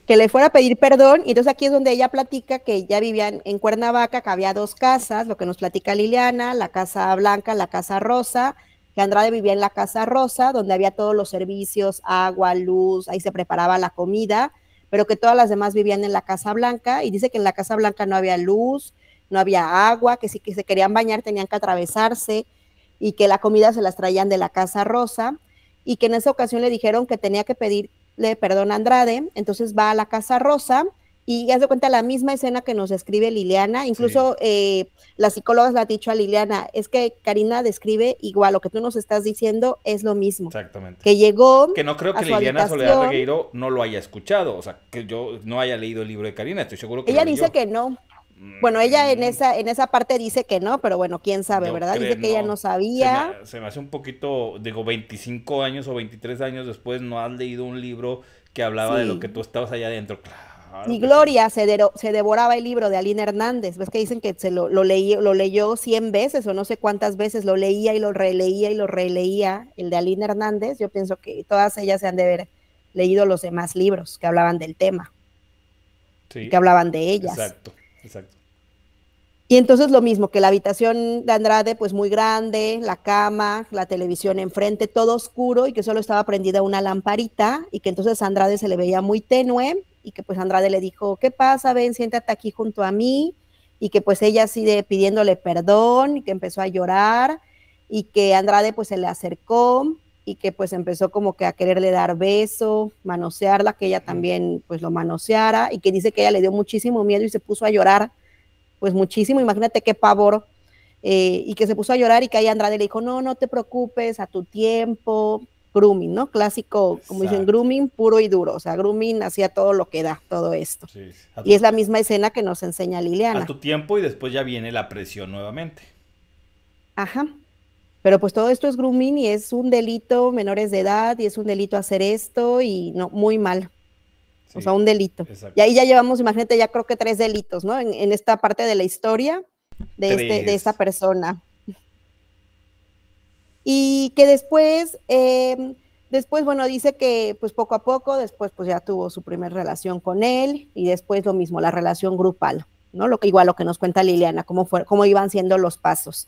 que le fuera a pedir perdón. Y entonces aquí es donde ella platica que ya vivían en Cuernavaca, que había dos casas, lo que nos platica Liliana, la casa blanca, la casa rosa, que Andrade vivía en la casa rosa, donde había todos los servicios, agua, luz, ahí se preparaba la comida, pero que todas las demás vivían en la casa blanca. Y dice que en la casa blanca no había luz, no había agua, que si se querían bañar tenían que atravesarse y que la comida se las traían de la casa rosa y que en esa ocasión le dijeron que tenía que pedir le perdona Andrade, entonces va a la Casa Rosa y ya se cuenta la misma escena que nos escribe Liliana, incluso eh, la psicóloga las psicólogas la ha dicho a Liliana, es que Karina describe igual, lo que tú nos estás diciendo es lo mismo. Exactamente. Que llegó. Que no creo que Liliana Soledad Regueiro no lo haya escuchado, o sea, que yo no haya leído el libro de Karina, estoy seguro que... Ella dice que no. Bueno, ella en mm. esa, en esa parte dice que no, pero bueno, quién sabe, ¿verdad? dice que ella no sabía. Se me, hace un poquito, digo, 25 años o 23 años después no has leído un libro que hablaba de lo que tú estabas allá adentro. Claro. Y Gloria se, se devoraba el libro de Aline Hernández. ¿Ves que dicen que se lo, lo, leí, lo leyó 100 veces o no sé cuántas veces? Lo leía y lo releía y lo releía el de Aline Hernández. Yo pienso que todas ellas se han de haber leído los demás libros que hablaban del tema. Sí, que hablaban de ellas. Exacto. Exacto. Y entonces lo mismo, que la habitación de Andrade, pues muy grande, la cama, la televisión enfrente, todo oscuro y que solo estaba prendida una lamparita y que entonces Andrade se le veía muy tenue y que pues Andrade le dijo, ¿qué pasa? Ven, siéntate aquí junto a mí y que pues ella sigue pidiéndole perdón y que empezó a llorar y que Andrade pues se le acercó y que pues empezó como que a quererle dar beso, manosearla, que ella también pues lo manoseara y que dice que ella le dio muchísimo miedo y se puso a llorar, pues muchísimo, imagínate qué pavor, eh, y que se puso a llorar y que ahí Andrade le dijo, no, no te preocupes, a tu tiempo, grooming, ¿no? Clásico, como dicen, grooming puro y duro, o sea, grooming hacía todo lo que da, todo esto. y es la misma escena que nos enseña Liliana. A tu tiempo y después ya viene la presión nuevamente. Ajá. Pero pues todo esto es grooming y es un delito menores de edad y es un delito hacer esto y no, muy mal. o sea, un delito. Y ahí ya llevamos, imagínate, ya creo que tres delitos, ¿no? En, esta parte de la historia de, este, de esta persona. Y que después, em, después, bueno, dice que pues poco a poco, después pues ya tuvo su primer relación con él y después lo mismo, la relación grupal, ¿no? Lo que, igual lo que nos cuenta Liliana, cómo, fue, cómo iban siendo los pasos.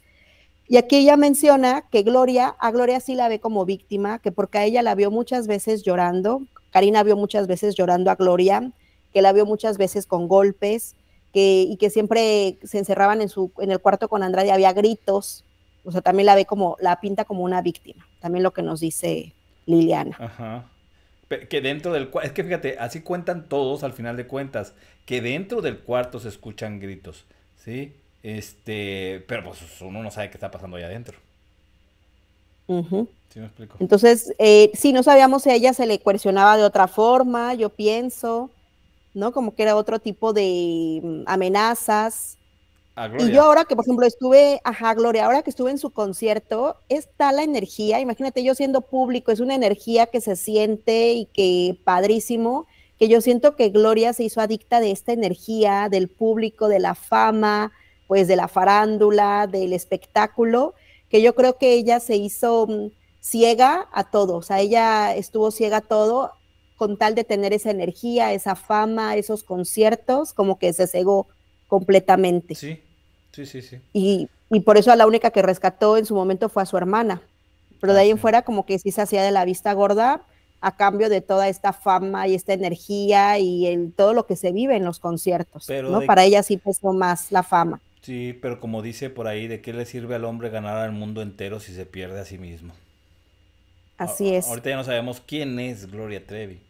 Y aquí ella menciona que Gloria, a Gloria sí la ve como víctima, que porque a ella la vio muchas veces llorando, Karina vio muchas veces llorando a Gloria, que la vio muchas veces con golpes, que, y que siempre se encerraban en, su, en el cuarto con Andrade, había gritos, o sea, también la ve como, la pinta como una víctima, también lo que nos dice Liliana. Ajá. que dentro del cuarto, es que fíjate, así cuentan todos al final de cuentas, que dentro del cuarto se escuchan gritos, ¿sí? Este, pero pues uno no sabe qué está pasando ahí adentro. Entonces, eh, sí, no sabíamos si a ella se le coercionaba de otra forma, yo pienso, ¿no? Como que era otro tipo de mm, amenazas. Y yo ahora que, por ejemplo, estuve, ajá, Gloria, ahora que estuve en su concierto, está la energía, imagínate yo siendo público, es una energía que se siente y que padrísimo, que yo siento que Gloria se hizo adicta de esta energía, del público, de la fama, pues de la farándula, del espectáculo, que yo creo que ella se hizo mm, ciega a todo, o sea, ella estuvo ciega a todo con tal de tener esa energía, esa fama, esos conciertos, como que se cegó completamente. Sí, sí, sí, sí. Y, por eso la única que rescató en su momento fue a su hermana, pero de ahí en fuera como que sí se hacía de la vista gorda a cambio de toda esta fama y esta energía y en todo lo que se vive en los conciertos, ¿no? Para ella sí pesó más la fama. Sí, pero como dice por ahí, ¿de qué le sirve al hombre ganar al mundo entero si se pierde a sí mismo? Así es. Ahorita ya no sabemos quién es Gloria Trevi.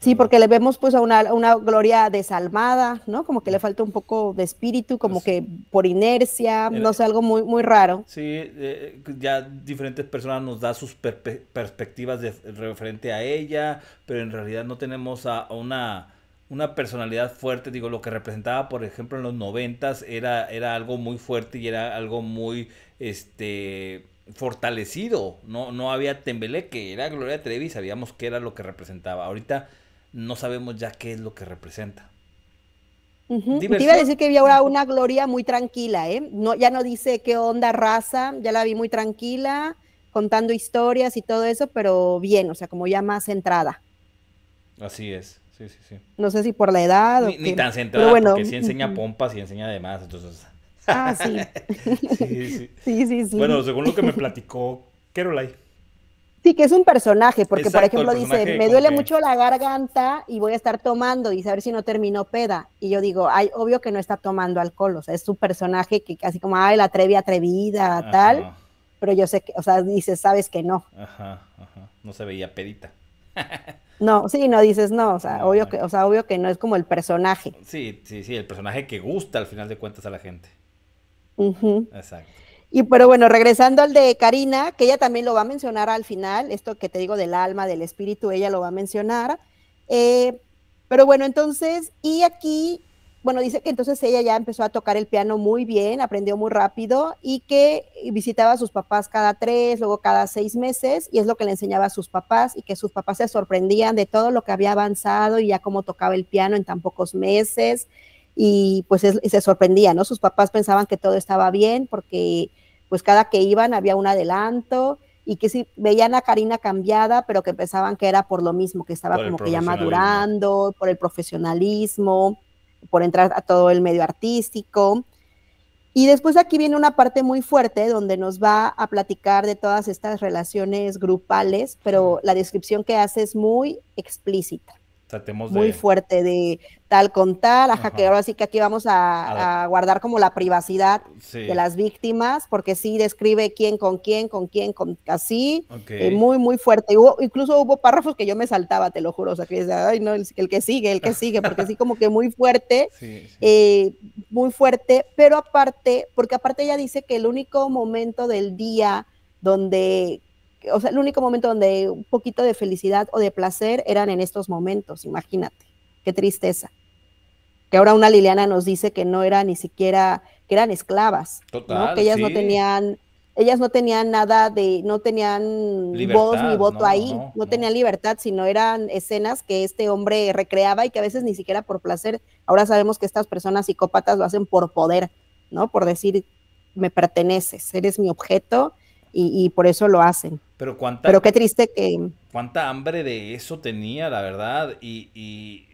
Sí, porque le vemos pues a una, gloria desalmada, ¿no? Como que le mm. falta un poco de espíritu, como pues, que por inercia, eh, no sé, algo muy, muy raro. Sí, eh, ya diferentes personas nos dan sus perspectivas de, referente a ella, pero en realidad no tenemos a una una personalidad fuerte, digo, lo que representaba, por ejemplo, en los noventas era, era algo muy fuerte y era algo muy, este, fortalecido, no, no había tembeleque, era Gloria Trevi, sabíamos qué era lo que representaba, ahorita no sabemos ya qué es lo que representa. Te iba a decir que había ahora una Gloria muy tranquila, ¿eh? No, ya no dice qué onda raza, ya la vi muy tranquila, contando historias y todo eso, pero bien, o sea, como ya más centrada. Así es. No sé si por la edad ni, o. Ni, tan centrada, bueno. porque sí enseña pompas y enseña además, entonces. Ah, sí. sí, sí. sí, Bueno, según lo que me platicó Kerolai. Sí, que es un personaje, porque por ejemplo dice, me duele mucho la garganta y voy a estar tomando, y a ver si no terminó peda. Y yo digo, ay, obvio que no está tomando alcohol, o sea, es su personaje que casi como, ay, la trevi atrevida, tal. Pero yo sé que, o sea, dice, sabes que no. Ajá, ajá, no se veía pedita. No, sí, no dices no, o sea, obvio que, o sea, obvio que no es como el personaje. Sí, sí, sí, el personaje que gusta al final de cuentas a la gente. Exacto. Y pero bueno, regresando al de Karina, que ella también lo va a mencionar al final, esto que te digo del alma, del espíritu, ella lo va a mencionar. Eh, pero bueno, entonces, y aquí bueno, dice que entonces ella ya empezó a tocar el piano muy bien, aprendió muy rápido y que visitaba a sus papás cada tres, luego cada seis meses y es lo que le enseñaba a sus papás y que sus papás se sorprendían de todo lo que había avanzado y ya cómo tocaba el piano en tan pocos meses y pues se sorprendían, ¿no? Sus papás pensaban que todo estaba bien porque pues cada que iban había un adelanto y que si veían a Karina cambiada, pero que pensaban que era por lo mismo, que estaba como que ya madurando, por el profesionalismo por entrar a todo el medio artístico. Y después aquí viene una parte muy fuerte donde nos va a platicar de todas estas relaciones grupales, pero la descripción que hace es muy explícita. Muy fuerte de tal con tal, ajá, que ahora sí que aquí vamos a, guardar como la privacidad de las víctimas, porque sí describe quién con quién, con quién, con así, eh, muy, muy fuerte. incluso hubo párrafos que yo me saltaba, te lo juro, o sea, que decía, ay, no, el, que sigue, el que sigue, porque sí como que muy fuerte, eh, muy fuerte, pero aparte, porque aparte ella dice que el único momento del día donde o sea, el único momento donde un poquito de felicidad o de placer eran en estos momentos, imagínate, qué tristeza. Que ahora una Liliana nos dice que no era ni siquiera, que eran esclavas, que ellas no tenían, ellas no tenían nada de, no tenían voz ni voto ahí, no, tenían libertad, sino eran escenas que este hombre recreaba y que a veces ni siquiera por placer. Ahora sabemos que estas personas psicópatas lo hacen por poder, ¿no? Por decir, me perteneces, eres mi objeto y por eso lo hacen. Pero cuánta... Pero qué triste que... Cuánta hambre de eso tenía, la verdad, y,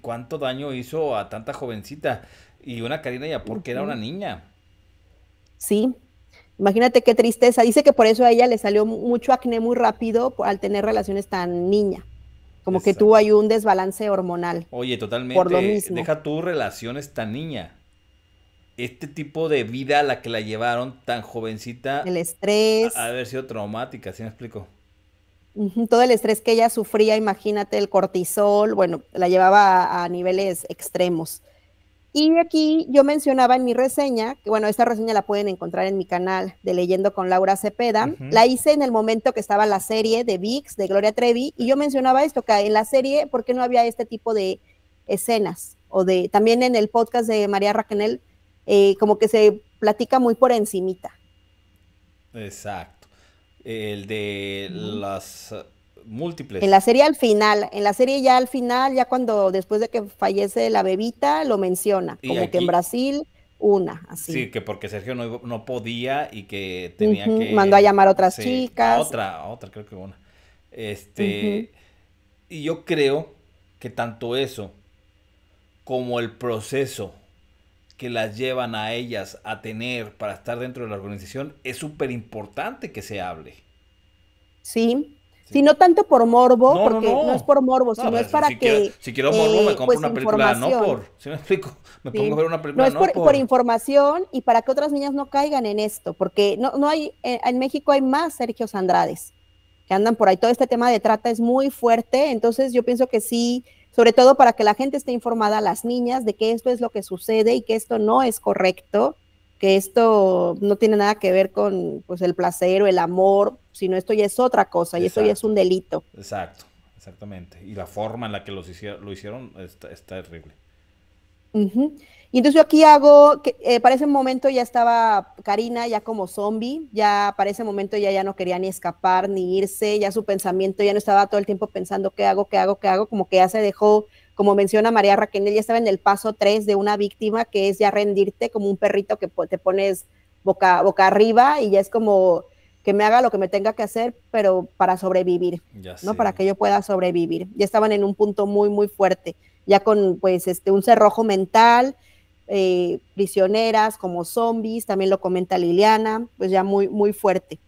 cuánto daño hizo a tanta jovencita. Y una Karina ya porque era una niña. Sí, imagínate qué tristeza. Dice que por eso a ella le salió mucho acné muy rápido al tener relaciones tan niña. Como que tuvo ahí un desbalance hormonal. Oye, totalmente. Por lo mismo. Deja tus relaciones tan niña este tipo de vida a la que la llevaron tan jovencita. El estrés. A haber sido traumática, ¿sí me explico? todo el estrés que ella sufría, imagínate, el cortisol, bueno, la llevaba a, niveles extremos. Y aquí yo mencionaba en mi reseña, que bueno, esta reseña la pueden encontrar en mi canal de Leyendo con Laura Cepeda. La hice en el momento que estaba la serie de VIX, de Gloria Trevi, y yo mencionaba esto, que en la serie, ¿por qué no había este tipo de escenas? O de, también en el podcast de María Raquenel, eh, como que se platica muy por encimita. Exacto. El de las eh, múltiples. En la serie al final, en la serie ya al final, ya cuando después de que fallece la bebita, lo menciona, como que en Brasil una, así. Sí, que porque Sergio no, podía y que tenía que... Mandó a llamar a otras chicas. otra, otra, creo que una. Este, y yo creo que tanto eso como el proceso que las llevan a ellas a tener para estar dentro de la organización, es súper importante que se hable. Sí, sí. Si no tanto por morbo, porque no, es por morbo, sino es para que. si quiero morbo, eh, me compro pues, una película, no por. Si me explico, me pongo a ver una película. No es por, información y para que otras niñas no caigan en esto, porque no, no hay. Eh, en México hay más Sergio Sandrades que andan por ahí. Todo este tema de trata es muy fuerte, entonces yo pienso que sí sobre todo para que la gente esté informada, las niñas, de que esto es lo que sucede y que esto no es correcto, que esto no tiene nada que ver con pues, el placer o el amor, sino esto ya es otra cosa y esto ya es un delito. Exacto, exactamente. Y la forma en la que lo hicieron está, terrible. Y entonces yo aquí hago, que, eh, para ese momento ya estaba Karina ya como zombie, ya para ese momento ya, ya no quería ni escapar, ni irse, ya su pensamiento ya no estaba todo el tiempo pensando qué hago, qué hago, qué hago, como que ya se dejó, como menciona María Raquel, ya estaba en el paso 3 de una víctima, que es ya rendirte como un perrito que te pones boca, boca arriba y ya es como que me haga lo que me tenga que hacer, pero para sobrevivir, ¿no? Para que yo pueda sobrevivir. Ya estaban en un punto muy, muy fuerte, ya con pues este, un cerrojo mental eh, prisioneras, como zombies, también lo comenta Liliana, pues ya muy, muy fuerte.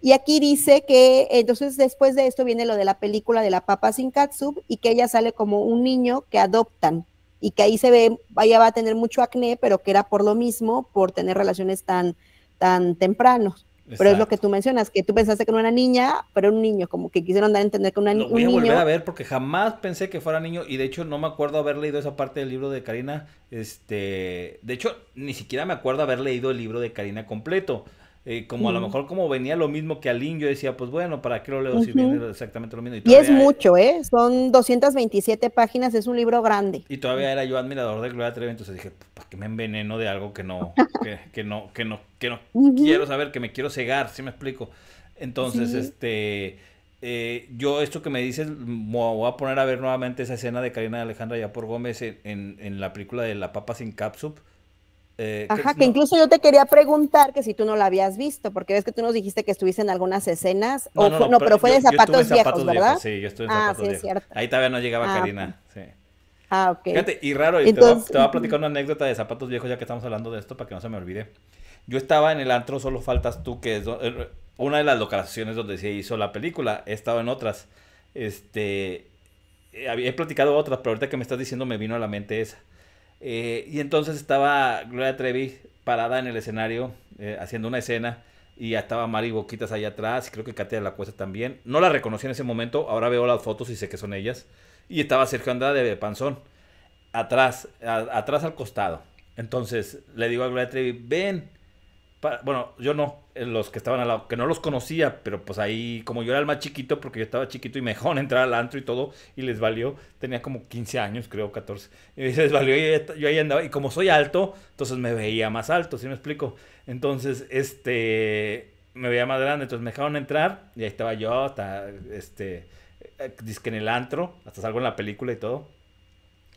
Y aquí dice que entonces después de esto viene lo de la película de la papa sin katsub y que ella sale como un niño que adoptan y que ahí se ve, ella va a tener mucho acné, pero que era por lo mismo, por tener relaciones tan, tan tempranos. Pero es lo que tú mencionas, que tú pensaste que no era niña, pero era un niño, como que quisieron dar a entender que una niña. Lo voy a volver a ver porque jamás pensé que fuera niño y de hecho no me acuerdo haber leído esa parte del libro de Karina. Este, de hecho ni siquiera me acuerdo haber leído el libro de Karina completo. Eh, como a lo mejor como venía lo mismo que Alín, yo decía, pues bueno, ¿para qué lo leo si viene exactamente lo mismo? Y, es mucho, ¿eh? Son 227 páginas, es un libro grande. Y todavía era yo admirador de Gloria Trevi, entonces dije, pues, ¿para qué me enveneno de algo que no, que, no, que no, que no quiero saber, que me quiero cegar, si me explico? Entonces, este, eh, yo esto que me dices, mm, voy a poner a ver nuevamente esa escena de Karina de Alejandra por Gómez en, en, la película de La Papa sin Capsup eh, Ajá, que, incluso yo te quería preguntar que si tú no la habías visto, porque ves que tú nos dijiste que estuviste en algunas escenas, no, pero, fue de zapatos, viejos, ¿verdad? sí, yo estuve en ah, sí, Cierto. Ahí todavía no llegaba ah, Karina, Ah, ok. Fíjate, y raro, te, voy, a platicar una anécdota de zapatos viejos ya que estamos hablando de esto para que no se me olvide. Yo estaba en el antro Solo Faltas Tú, que es una de las locaciones donde se hizo la película, he estado en otras, este, eh, he platicado otras, pero ahorita que me estás diciendo me vino a la mente esa eh, y entonces estaba Gloria Trevi parada en el escenario, eh, haciendo una escena, y ya estaba Mari Boquitas allá atrás, creo que Katia de la Cuesta también. No la reconocí en ese momento, ahora veo las fotos y sé que son ellas. Y estaba Sergio Andrade de Panzón, atrás, atrás al costado. Entonces le digo a Gloria Trevi, ven, bueno, yo no, eh, los que estaban al lado, que no los conocía, pero pues ahí, como yo era el más chiquito, porque yo estaba chiquito y me dejaron entrar al antro y todo, y les valió, tenía como 15 años, creo, 14, y les valió, yo ahí andaba, y como soy alto, entonces me veía más alto, si me explico? Entonces, este, me veía más grande, entonces me dejaron entrar, y ahí estaba yo, hasta, este, eh, disque en el antro, hasta salgo en la película y todo,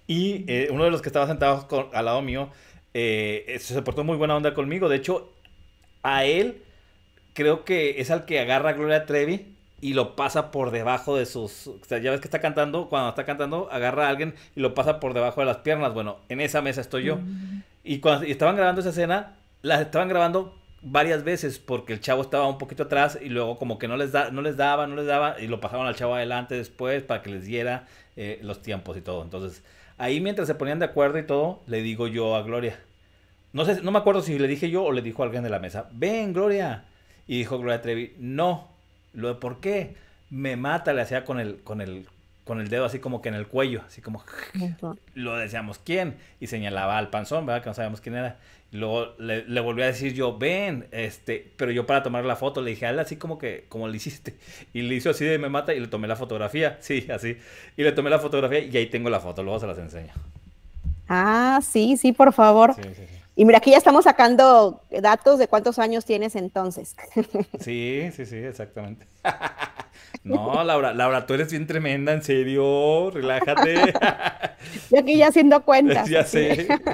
y eh, uno de los que estaba sentado al lado mío, se portó muy buena onda conmigo, de hecho, a él creo que es al que agarra Gloria Trevi y lo pasa por debajo de sus... O ya ves que está cantando, cuando está cantando, agarra a alguien y lo pasa por debajo de las piernas. Bueno, en esa mesa estoy yo. Mm. Y cuando estaban grabando esa escena, las estaban grabando varias veces porque el chavo estaba un poquito atrás y luego como que no les, da, no les daba, no les daba y lo pasaban al chavo adelante después para que les diera eh, los tiempos y todo. Entonces, ahí mientras se ponían de acuerdo y todo, le digo yo a Gloria, no, sé, no me acuerdo si le dije yo o le dijo alguien de la mesa, ven, Gloria. Y dijo Gloria Trevi, no. Lo por qué me mata, le hacía con el, con el, con el dedo así como que en el cuello, así como lo decíamos quién, y señalaba al panzón, ¿verdad? Que no sabíamos quién era. Luego le, volví a decir yo, ven, este, pero yo para tomar la foto le dije, así como que, como le hiciste. Y le hizo así de me mata y le tomé la fotografía, sí, así. Y le tomé la fotografía y ahí tengo la foto, luego se las enseño. Ah, sí, sí, por favor. sí, sí. Y mira, aquí ya estamos sacando datos de cuántos años tienes entonces. Sí, sí, sí, exactamente. No, Laura, Laura, tú eres bien tremenda, en serio, relájate. Yo aquí ya haciendo cuentas. Ya sé.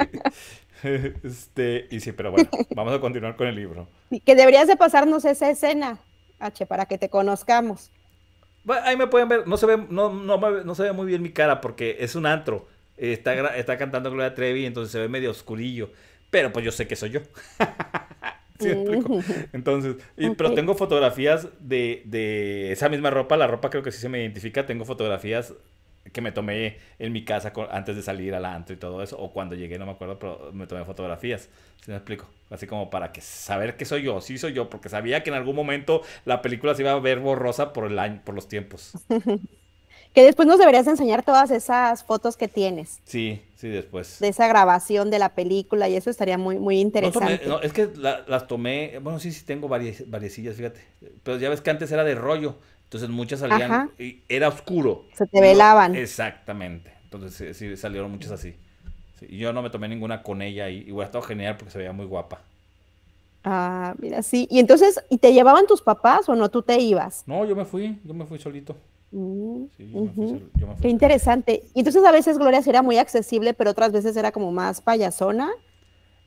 Este, y sí, pero bueno, vamos a continuar con el libro. que deberías de pasarnos esa escena, H, para que te conozcamos. ahí me pueden ver, no se ve, no, no, no se ve muy bien mi cara porque es un antro. Está, está cantando Gloria Trevi, entonces se ve medio oscurillo pero pues yo sé que soy yo. ¿Sí Entonces, y, pero tengo fotografías de, de, esa misma ropa, la ropa creo que sí se me identifica, tengo fotografías que me tomé en mi casa antes de salir al antro y todo eso, o cuando llegué, no me acuerdo, pero me tomé fotografías, si me explico, así como para que saber que soy yo, sí soy yo, porque sabía que en algún momento la película se iba a ver borrosa por el año, por los tiempos. Que después nos deberías enseñar todas esas fotos que tienes. Sí, sí, después. De esa grabación de la película y eso estaría muy, muy interesante. No es que las tomé, bueno, sí, sí tengo varias, variecillas, fíjate. Pero ya ves que antes era de rollo, entonces muchas salían, y era oscuro. Se te velaban. exactamente, entonces eh, sí, salieron muchas así. Sí, yo no me tomé ninguna con ella y, igual hubiera estado genial porque se veía muy guapa. Ah, mira, sí. Y entonces, ¿y te llevaban tus papás o no? ¿Tú te ibas? No, yo me fui, yo me fui solito. Mm, Qué interesante. Y entonces a veces Gloria era muy accesible, pero otras veces era como más payasona.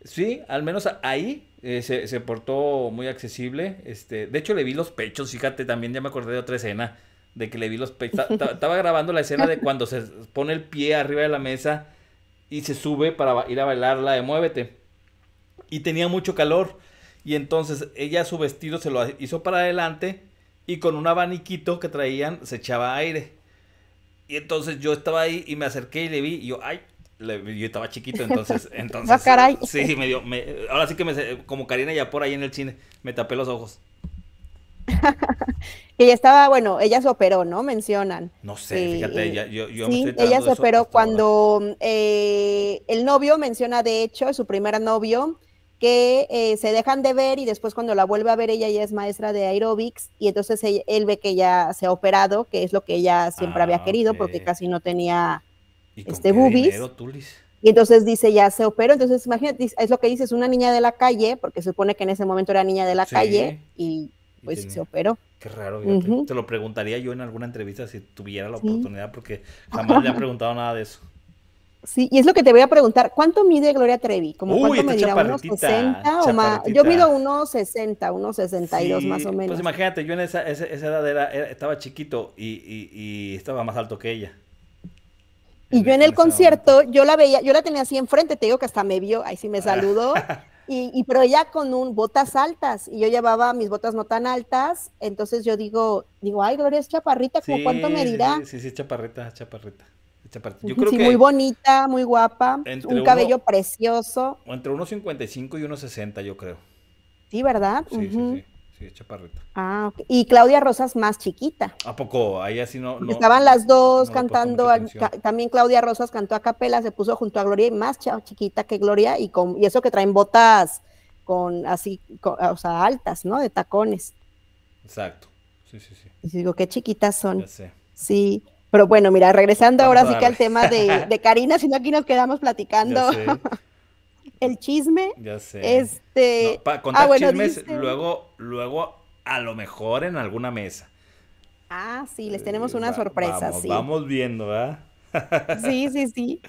Sí, al menos ahí eh, se, se, portó muy accesible. Este, de hecho, le vi los pechos, fíjate, también ya me acordé de otra escena, de que le vi los pechos. Estaba grabando la escena de cuando se pone el pie arriba de la mesa y se sube para ir a bailar la de Muévete. Y tenía mucho calor. Y entonces ella su vestido se lo hizo para adelante y con un abaniquito que traían se echaba aire. Y entonces yo estaba ahí y me acerqué y le vi y yo, ay, yo estaba chiquito, entonces, entonces. Ah, caray. Sí, me dio, ahora sí que me, como Karina ya por ahí en el cine, me tapé los ojos. y estaba, bueno, ella se operó, ¿no? Mencionan. No sé, eh, fíjate, ella, eh, yo, yo me ella se operó cuando eh, el novio menciona, de hecho, su primer novio, que eh, se dejan de ver y después cuando la vuelve a ver ella ya es maestra de aerobics y entonces e, él, ve que ya se ha operado, que es lo que ella siempre había ah, querido porque casi no tenía este boobies. y entonces dice, ya se operó. Entonces, imagínate, es lo que dices, una niña de la calle, porque se supone que en ese momento era niña de la calle y pues se operó. Qué raro, te lo preguntaría yo en alguna entrevista si tuviera la oportunidad, porque jamás le han preguntado nada de eso. Sí, y es lo que te voy a preguntar, ¿cuánto mide Gloria Trevi? ¿Cómo Uy, cuánto medirá? ¿Unos 60 o más? Yo mido unos 60, unos 62 más o pues menos. Pues imagínate, yo en esa, edad estaba chiquito y, estaba más alto que ella. Y yo en el concierto, yo la veía, yo la tenía así enfrente, te digo que hasta me vio, ahí sí me ah. saludó. Y, pero ella con un botas altas y yo llevaba mis botas no tan altas entonces yo digo digo ay Gloria es chaparrita cuánto medirá sí sí, sí chaparrita chaparrita este sí, muy bonita, muy guapa, un cabello precioso. Entre 1.55 y 1.60 yo creo. Sí, ¿verdad? Sí, sí, sí, sí, chaparrita. Ah, y Claudia Rosas más chiquita. ¿A poco? Ahí así no... Estaban las dos cantando, también Claudia Rosas cantó a capela, se puso junto a Gloria y más chiquita que Gloria y, con, y eso que traen botas con así, o sea, altas, ¿no? De tacones. Exacto. Sí, sí, sí. Y digo, qué chiquitas son. Ya sé. Sí. Pero bueno, mira, regresando ahora sí que al tema de, Karina, si no aquí nos quedamos platicando el chisme. Ya sé. Este... Ah, contar ah, bueno, chismes luego, luego a lo mejor en alguna mesa. Ah, sí, les tenemos eh, una sorpresa. Vamos, vamos viendo, ¿verdad? sí, sí, sí.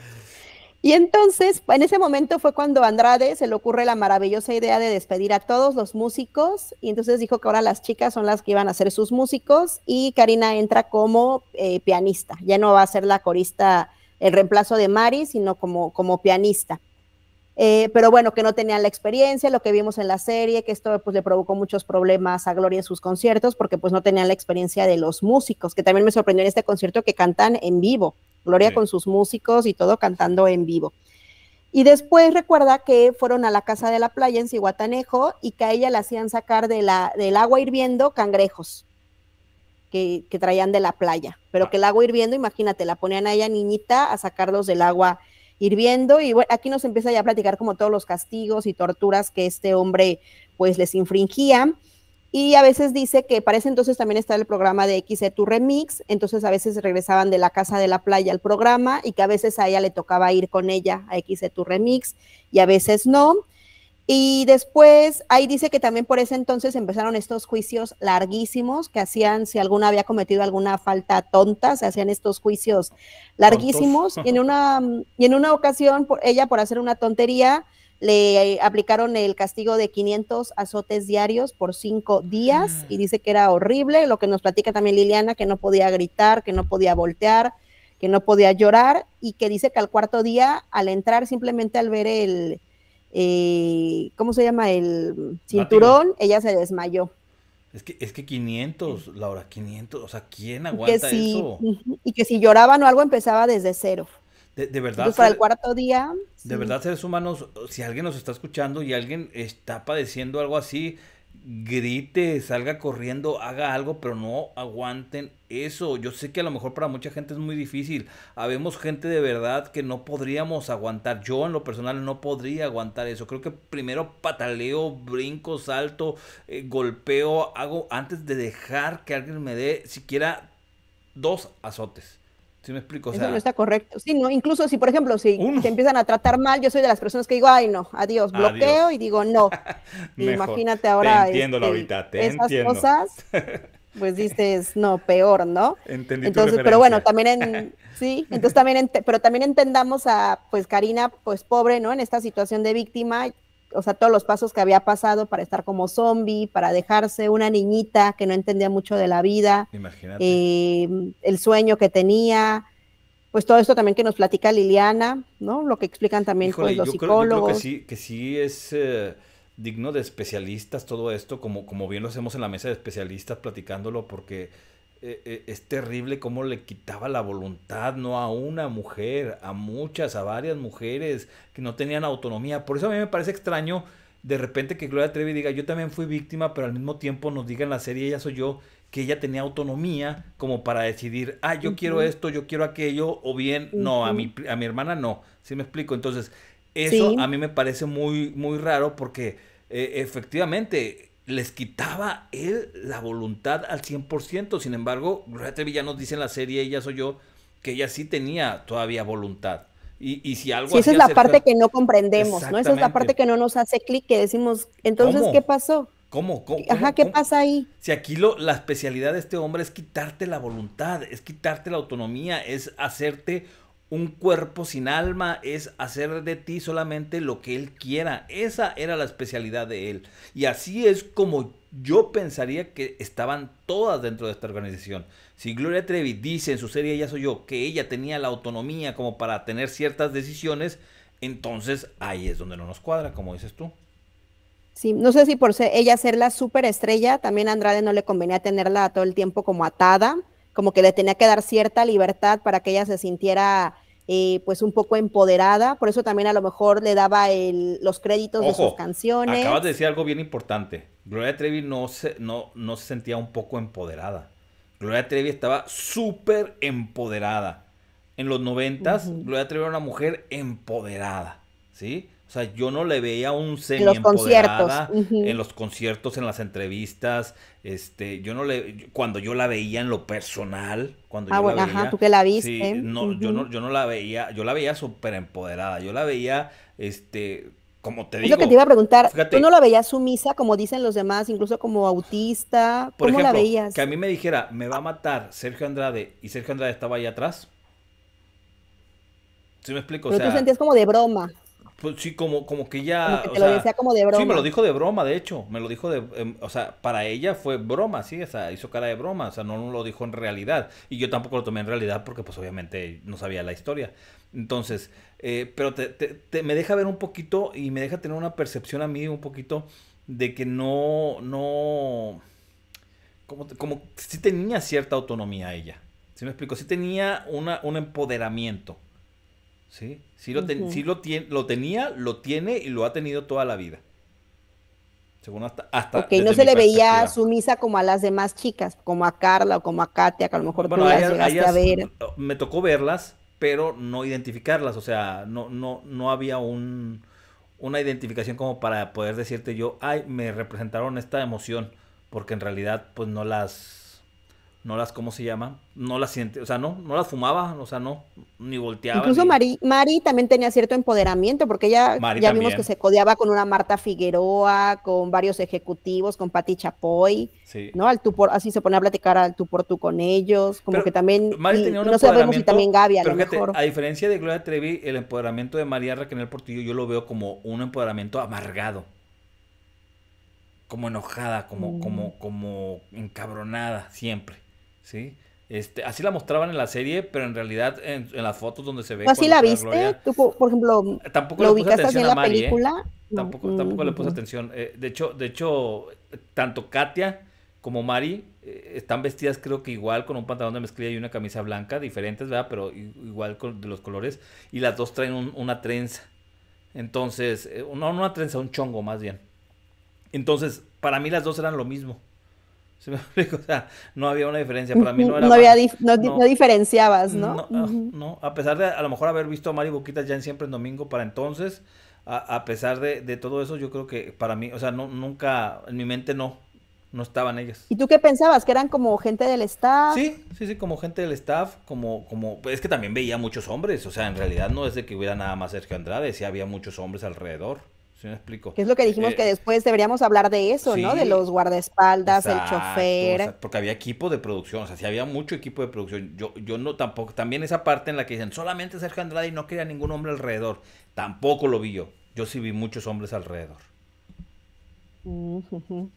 Y entonces, en ese momento fue cuando Andrade se le ocurre la maravillosa idea de despedir a todos los músicos y entonces dijo que ahora las chicas son las que iban a ser sus músicos y Karina entra como eh, pianista, ya no va a ser la corista, el reemplazo de Mari, sino como, como pianista. Eh, pero bueno, que no tenían la experiencia, lo que vimos en la serie, que esto pues le provocó muchos problemas a Gloria en sus conciertos, porque pues no tenían la experiencia de los músicos, que también me sorprendió en este concierto que cantan en vivo, Gloria con sus músicos y todo cantando en vivo. Y después recuerda que fueron a la casa de la playa en Cihuatanejo y que a ella la hacían sacar del agua hirviendo cangrejos. Que, que, traían de la playa, pero ah. que el agua hirviendo, imagínate, la ponían a ella niñita a sacarlos del agua viendo y bueno, aquí nos empieza ya a platicar como todos los castigos y torturas que este hombre pues les infringía. Y a veces dice que parece entonces también está el programa de XE Tu Remix, entonces a veces regresaban de la casa de la playa al programa y que a veces a ella le tocaba ir con ella a XE Tu Remix y a veces no. Y después, ahí dice que también por ese entonces empezaron estos juicios larguísimos que hacían, si alguna había cometido alguna falta tonta, se hacían estos juicios larguísimos. Y en, una, y en una ocasión, ella por hacer una tontería, le aplicaron el castigo de 500 azotes diarios por cinco días ah. y dice que era horrible, lo que nos platica también Liliana, que no podía gritar, que no podía voltear, que no podía llorar y que dice que al cuarto día, al entrar simplemente al ver el eh, ¿cómo se llama? El cinturón, ella se desmayó. Es que, es que 500, Laura, 500, o sea, ¿quién aguanta eso? Y que si lloraban o algo empezaba desde cero. De, verdad. Entonces, el cuarto día. De verdad, seres humanos, si alguien nos está escuchando y alguien está padeciendo algo así, grite, salga corriendo, haga algo, pero no aguanten eso. Yo sé que a lo mejor para mucha gente es muy difícil. Habemos gente de verdad que no podríamos aguantar. Yo en lo personal no podría aguantar eso. Creo que primero pataleo, brinco, salto, eh, golpeo, hago antes de dejar que alguien me dé siquiera dos azotes. Eso no está correcto. Sí, no, incluso si, por ejemplo, si te empiezan a tratar mal, yo soy de las personas que digo, ay, no, adiós, bloqueo y digo, no. Imagínate ahora. Este, te esas cosas. Pues dices, no, peor, ¿no? Entendí entonces, pero bueno, también sí, entonces también, pero también entendamos a, pues, Karina, pues, pobre, ¿no? En esta situación de víctima, o sea, todos los pasos que había pasado para estar como zombie, para dejarse una niñita que no entendía mucho de la vida, em, el sueño que tenía, pues todo esto también que nos platica Liliana, ¿no? Lo que explican también pues, los yo psicólogos. que sí, que sí es eh, digno de especialistas todo esto, como, como bien lo hacemos en la mesa de especialistas platicándolo, porque eh, eh, es terrible cómo le quitaba la voluntad, no a una mujer, a muchas, a varias mujeres que no tenían autonomía. Por eso a mí me parece extraño de repente que Gloria Trevi diga, yo también fui víctima, pero al mismo tiempo nos diga en la serie, ella soy yo, que ella tenía autonomía como para decidir, ah, yo quiero esto, yo quiero aquello, o bien, no, a mi, a mi hermana no, si me explico? Entonces, eso a mí me parece muy, muy raro porque eh, efectivamente les quitaba él la voluntad al 100%. Sin embargo, Gloria ya nos dice en la serie Ella Soy Yo que ella sí tenía todavía voluntad. Y, si algo... Sí, esa es la parte que no comprendemos, ¿no? Esa es la parte que no nos hace clic, que decimos, entonces, ¿qué pasó? ¿Cómo? ¿Cómo? Ajá, ¿qué pasa ahí? Si aquí lo, la especialidad de este hombre es quitarte la voluntad, es quitarte la autonomía, es hacerte un cuerpo sin alma es hacer de ti solamente lo que Él quiera. Esa era la especialidad de Él. Y así es como yo pensaría que estaban todas dentro de esta organización. Si Gloria Trevi dice en su serie Ya Soy Yo que ella tenía la autonomía como para tener ciertas decisiones, entonces ahí es donde no nos cuadra, como dices tú. Sí, no sé si por ella ser la superestrella, también a Andrade no le convenía tenerla todo el tiempo como atada, como que le tenía que dar cierta libertad para que ella se sintiera eh, pues un poco empoderada, por eso también a lo mejor le daba los créditos de sus canciones. Acabas de decir algo bien importante. Gloria Trevi no se, no, no sentía un poco empoderada. Gloria Trevi estaba súper empoderada. En los noventas, Gloria Trevi era una mujer empoderada, ¿sí? O sea, yo no le veía un semi los empoderada conciertos. en los conciertos, en las entrevistas. Este, yo no le cuando yo la veía en lo personal, cuando ah, yo bueno, la veía, ajá, tú que la viste. no, yo no yo no la veía, yo la veía súper empoderada. Yo la veía este como te digo. Es lo que te iba a preguntar. ¿Tú no la veías sumisa como dicen los demás, incluso como autista? Por ¿Cómo la veías? Que a mí me dijera, "Me va a matar Sergio Andrade" y Sergio Andrade estaba ahí atrás. ¿Sí me explico? Pero o sea, tú sentías como de broma. Pues sí, como, como que ya. lo sea, como de broma. Sí, me lo dijo de broma, de hecho. Me lo dijo de. Em, o sea, para ella fue broma, sí. O sea, hizo cara de broma. O sea, no, lo dijo en realidad. Y yo tampoco lo tomé en realidad porque, pues, obviamente no sabía la historia. Entonces, eh, pero te, me deja ver un poquito y me deja tener una percepción a mí un poquito de que no. no como, como sí tenía cierta autonomía ella. ¿Sí me explico? Sí tenía un empoderamiento. Sí, sí, lo, ten, lo, tiene, lo tenía, lo tiene y lo ha tenido toda la vida. Según hasta... hasta ok, no se le veía sumisa como a las demás chicas, como a Carla o como a Katia, que a lo mejor llegaste a ver. Me tocó verlas, pero no identificarlas, o sea, no, no, no había un, una identificación como para poder decirte yo, ay, me representaron esta emoción, porque en realidad pues no las no las, ¿cómo se llama? No las siente, o sea, no, no las fumaba, o sea, no, ni volteaba. Incluso Mari, también tenía cierto empoderamiento, porque ella ya vimos que se codeaba con una Marta Figueroa, con varios ejecutivos, con Pati Chapoy, ¿no? Al tú por, así se pone a platicar al tú por tú con ellos, como que también, Mari no sabemos si también Gaby a lo mejor. A diferencia de Gloria Trevi, el empoderamiento de María Raquel Portillo yo lo veo como un empoderamiento amargado como enojada, como, como, mm. como encabronada siempre. ¿sí? Este, así la mostraban en la serie, pero en realidad en, las fotos donde se ve. ¿Así la viste? ¿Tú, por ejemplo, tampoco le puse atención en la ¿eh? película? Tampoco, mm, tampoco le puse atención. Eh, de hecho, de hecho, tanto Katia como Mari eh, están vestidas, creo que igual, con un pantalón de mezclilla y una camisa blanca, diferentes, ¿verdad? Pero igual de los colores. Y las dos traen una trenza. Entonces, no una trenza, un chongo más bien. Entonces, para mí las dos eran lo mismo. O sea, no había una diferencia. Para mí no era. No, había no, no, diferenciabas, ¿no? Ah, no, a pesar de a lo mejor haber visto a Mari Boquitas ya en siempre en domingo para entonces, a, pesar de, todo eso, yo creo que para mí, o sea, no, nunca, en mi mente no, no estaban ellas. ¿Y tú qué pensabas? ¿Que eran como gente del staff? Sí, sí, sí, como gente del staff, como, como, es que también veía muchos hombres, o sea, en realidad no es de que hubiera nada más Sergio Andrade, sí había muchos hombres alrededor. Qué Es lo que dijimos eh, que después deberíamos hablar de eso, ¿no? De los guardaespaldas, el chofer. porque había equipo de producción, o sea, si había mucho equipo de producción. Yo, yo no tampoco, también esa parte en la que dicen solamente Sergio Andrade y no quería ningún hombre alrededor, tampoco lo vi yo. Yo sí vi muchos hombres alrededor. wow,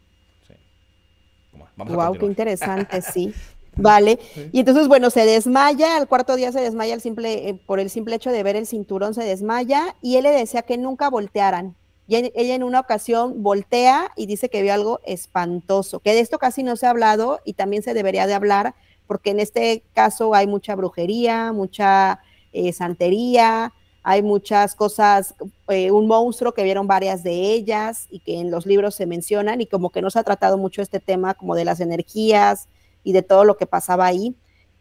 qué interesante, sí. Vale. Y entonces, bueno, se desmaya, al cuarto día se desmaya simple, eh, por el simple hecho de ver el cinturón, se desmaya, y él le decía que nunca voltearan, y ella en una ocasión voltea y dice que vio algo espantoso, que de esto casi no se ha hablado y también se debería de hablar, porque en este caso hay mucha brujería, mucha eh, santería, hay muchas cosas, eh, un monstruo que vieron varias de ellas y que en los libros se mencionan y como que no se ha tratado mucho este tema como de las energías y de todo lo que pasaba ahí.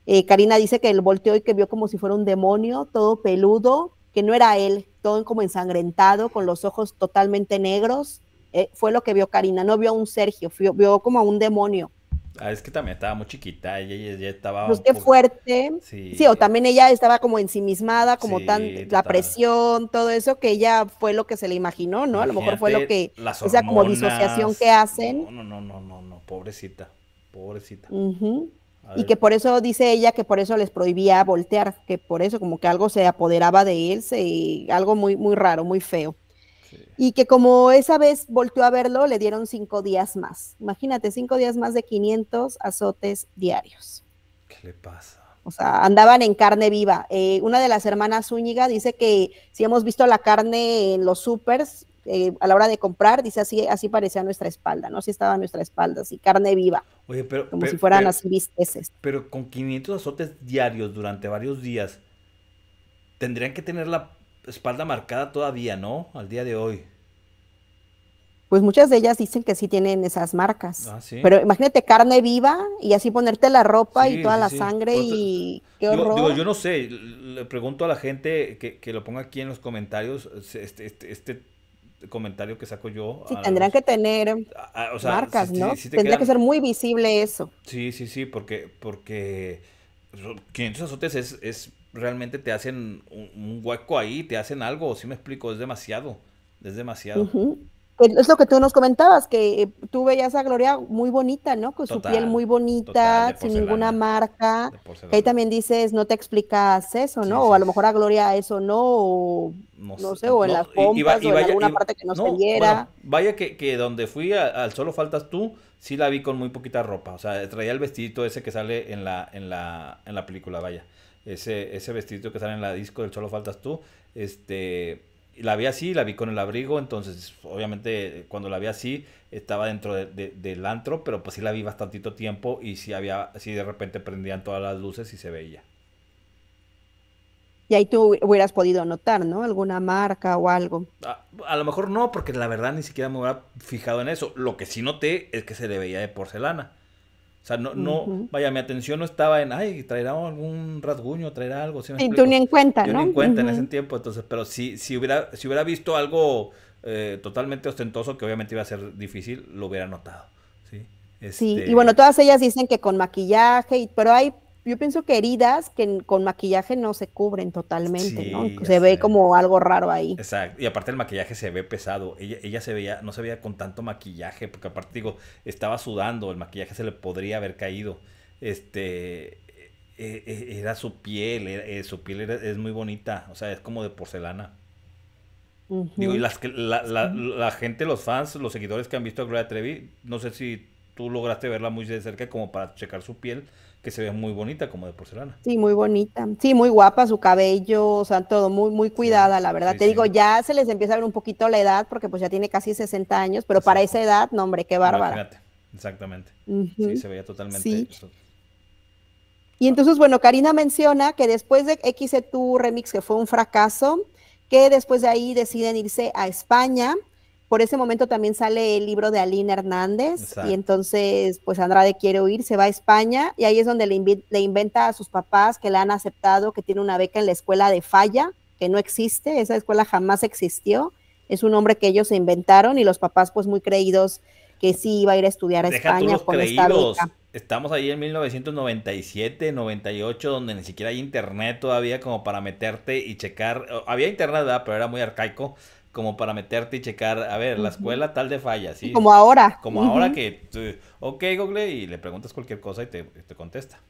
Eh, Karina dice que él volteó y que vio como si fuera un demonio, todo peludo, que no era él, todo como ensangrentado, con los ojos totalmente negros. Eh, fue lo que vio Karina, no vio a un Sergio, vio, como a un demonio. Ah, es que también estaba muy chiquita, ella, ella, estaba... Pues qué fuerte. Sí. o también ella estaba como ensimismada, como tan la presión, todo eso, que ella fue lo que se le imaginó, ¿no? a lo mejor fue lo que... o sea como disociación que hacen. No, no, no, no, no, pobrecita, pobrecita y que por eso dice ella que por eso les prohibía voltear, que por eso como que algo se apoderaba de él, algo muy, muy raro, muy feo. Y que como esa vez volteó a verlo, le dieron cinco días más. Imagínate, cinco días más de 500 azotes diarios. ¿Qué le pasa? O sea, andaban en carne viva. Eh, una de las hermanas Zúñiga dice que si hemos visto la carne en los supers, eh, a la hora de comprar, dice así, así parecía nuestra espalda, ¿no? Así estaba nuestra espalda, así carne viva. Oye, pero, como si fueran así Pero con 500 azotes diarios durante varios días, tendrían que tener la espalda marcada todavía, ¿no? Al día de hoy. Pues muchas de ellas dicen que sí tienen esas marcas. Ah, ¿sí? Pero imagínate carne viva y así ponerte la ropa y toda la sangre y yo no sé, le pregunto a la gente que, lo ponga aquí en los comentarios este, este, este comentario que saco yo. Sí, tendrán que tener eh, marcas, ¿no? Tendría que ser muy visible eso. Sí, sí, sí, porque, porque 500 azotes es, es realmente te hacen un, hueco ahí, te hacen algo, si me explico, es demasiado, es demasiado es lo que tú nos comentabas, que eh, tú veías a Gloria muy bonita, ¿no? Con su piel muy bonita, sin ninguna marca. Ahí también dices, no te explicas eso, ¿no? o a lo mejor a Gloria eso no, o no, sé, o en las pompas, o en alguna parte que no, se vaya que, donde fui al Solo Faltas Tú, sí la vi con muy poquita ropa. O sea, traía el vestidito ese que sale en la, en la, en la película, vaya. Ese, ese vestidito que sale en la disco del Solo Faltas Tú, este la vi así, la vi con el abrigo, entonces obviamente cuando la vi así estaba dentro del antro, pero pues sí la vi bastantito tiempo y sí había, sí de repente prendían todas las luces y se veía. Y ahí tú hubieras podido notar, ¿no? Alguna marca o algo. A, a lo mejor no, porque la verdad ni siquiera me hubiera fijado en eso. Lo que sí noté es que se le veía de porcelana. O sea, no, no, vaya, mi atención no estaba en, ay, traerá algún rasguño, traerá algo. ¿sí y tú ni en cuenta, Yo ¿no? ni en cuenta en ese tiempo, entonces, pero si, si, hubiera, si hubiera visto algo eh, totalmente ostentoso, que obviamente iba a ser difícil, lo hubiera notado, ¿sí? Sí, y este bueno, todas ellas dicen que con maquillaje, pero hay yo pienso que heridas que con maquillaje no se cubren totalmente, ¿no? Se ve como algo raro ahí. Exacto. Y aparte el maquillaje se ve pesado. Ella, se veía, no se veía con tanto maquillaje, porque aparte digo, estaba sudando, el maquillaje se le podría haber caído. Este e, e, era su piel, eh, su piel es muy bonita, o sea, es como de porcelana. Digo, y las que, la, la, la, gente, los fans, los seguidores que han visto a Gloria Trevi, no sé si tú lograste verla muy de cerca como para checar su piel, que se ve muy bonita como de porcelana. Sí, muy bonita. Sí, muy guapa, su cabello, o sea, todo muy muy cuidada, la verdad. Te digo, ya se les empieza a ver un poquito la edad porque pues ya tiene casi 60 años, pero para esa edad, no, hombre, qué bárbara. Exactamente. Sí, se veía totalmente Y entonces, bueno, Karina menciona que después de XC2 e Remix, que fue un fracaso, que después de ahí deciden irse a España, por ese momento también sale el libro de Aline Hernández y entonces pues Andrade quiere huir, se va a España y ahí es donde le, inventa a sus papás que le han aceptado, que tiene una beca en la escuela de Falla, que no existe, esa escuela jamás existió, es un nombre que ellos se inventaron y los papás pues muy creídos que sí iba a ir a estudiar a España con esta Estamos ahí en 1997, 98, donde ni siquiera hay internet todavía como para meterte y checar. Había internet, pero era muy arcaico como para meterte y checar, a ver, la escuela tal de falla, ¿sí? Como ahora. Como ahora que, tú, ok, Google, y le preguntas cualquier cosa y te, contesta.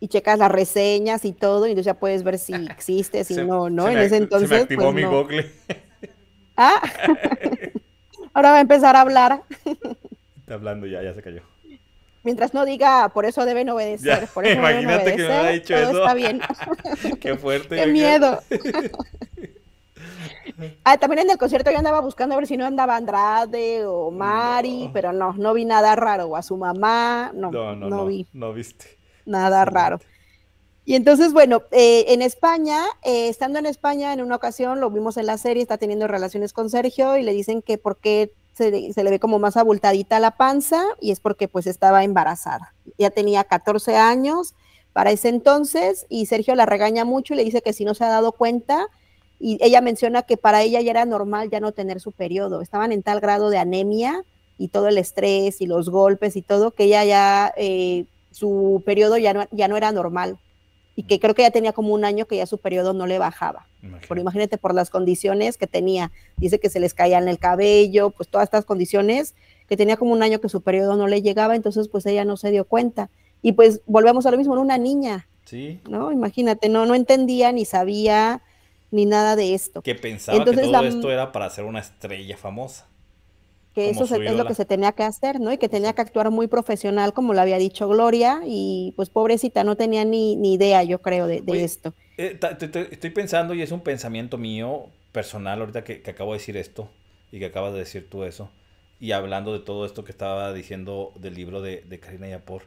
Y checas las reseñas y todo, y entonces ya puedes ver si existe, si no, ¿no? en ese entonces. Se me activó pues, mi Google. ah, ahora va a empezar a hablar. Está hablando ya, ya se cayó. Mientras no diga, por eso deben obedecer, por eso Imagínate deben obedecer, que me ha dicho todo eso. Está bien. Qué fuerte. Qué miedo. Ah, también en el concierto yo andaba buscando a ver si no andaba Andrade o Mari, pero no, no vi nada raro. O a su mamá, no, no, no, vi. No viste. Nada raro. Y entonces, bueno, eh, en España, eh, estando en España, en una ocasión lo vimos en la serie, está teniendo relaciones con Sergio y le dicen que por qué se, se, le ve como más abultadita la panza y es porque pues estaba embarazada. Ya tenía 14 años para ese entonces y Sergio la regaña mucho y le dice que si no se ha dado cuenta, y ella menciona que para ella ya era normal ya no tener su periodo, estaban en tal grado de anemia y todo el estrés y los golpes y todo, que ella ya, eh, su periodo ya no, ya no era normal y que creo que ya tenía como un año que ya su periodo no le bajaba. Pero Por, imagínate por las condiciones que tenía, dice que se les caía en el cabello, pues todas estas condiciones, que tenía como un año que su periodo no le llegaba, entonces pues ella no se dio cuenta. Y pues volvemos a lo mismo, era una niña. Sí. ¿No? Imagínate, no, no entendía ni sabía ni nada de esto. Que pensaba que todo esto era para ser una estrella famosa. Que eso es lo que se tenía que hacer, ¿no? Y que tenía que actuar muy profesional, como lo había dicho Gloria, y pues pobrecita, no tenía ni, idea, yo creo, de, esto. Eh, estoy pensando, y es un pensamiento mío personal ahorita que, acabo de decir esto, y que acabas de decir tú eso, y hablando de todo esto que estaba diciendo del libro de, de Karina Yapor,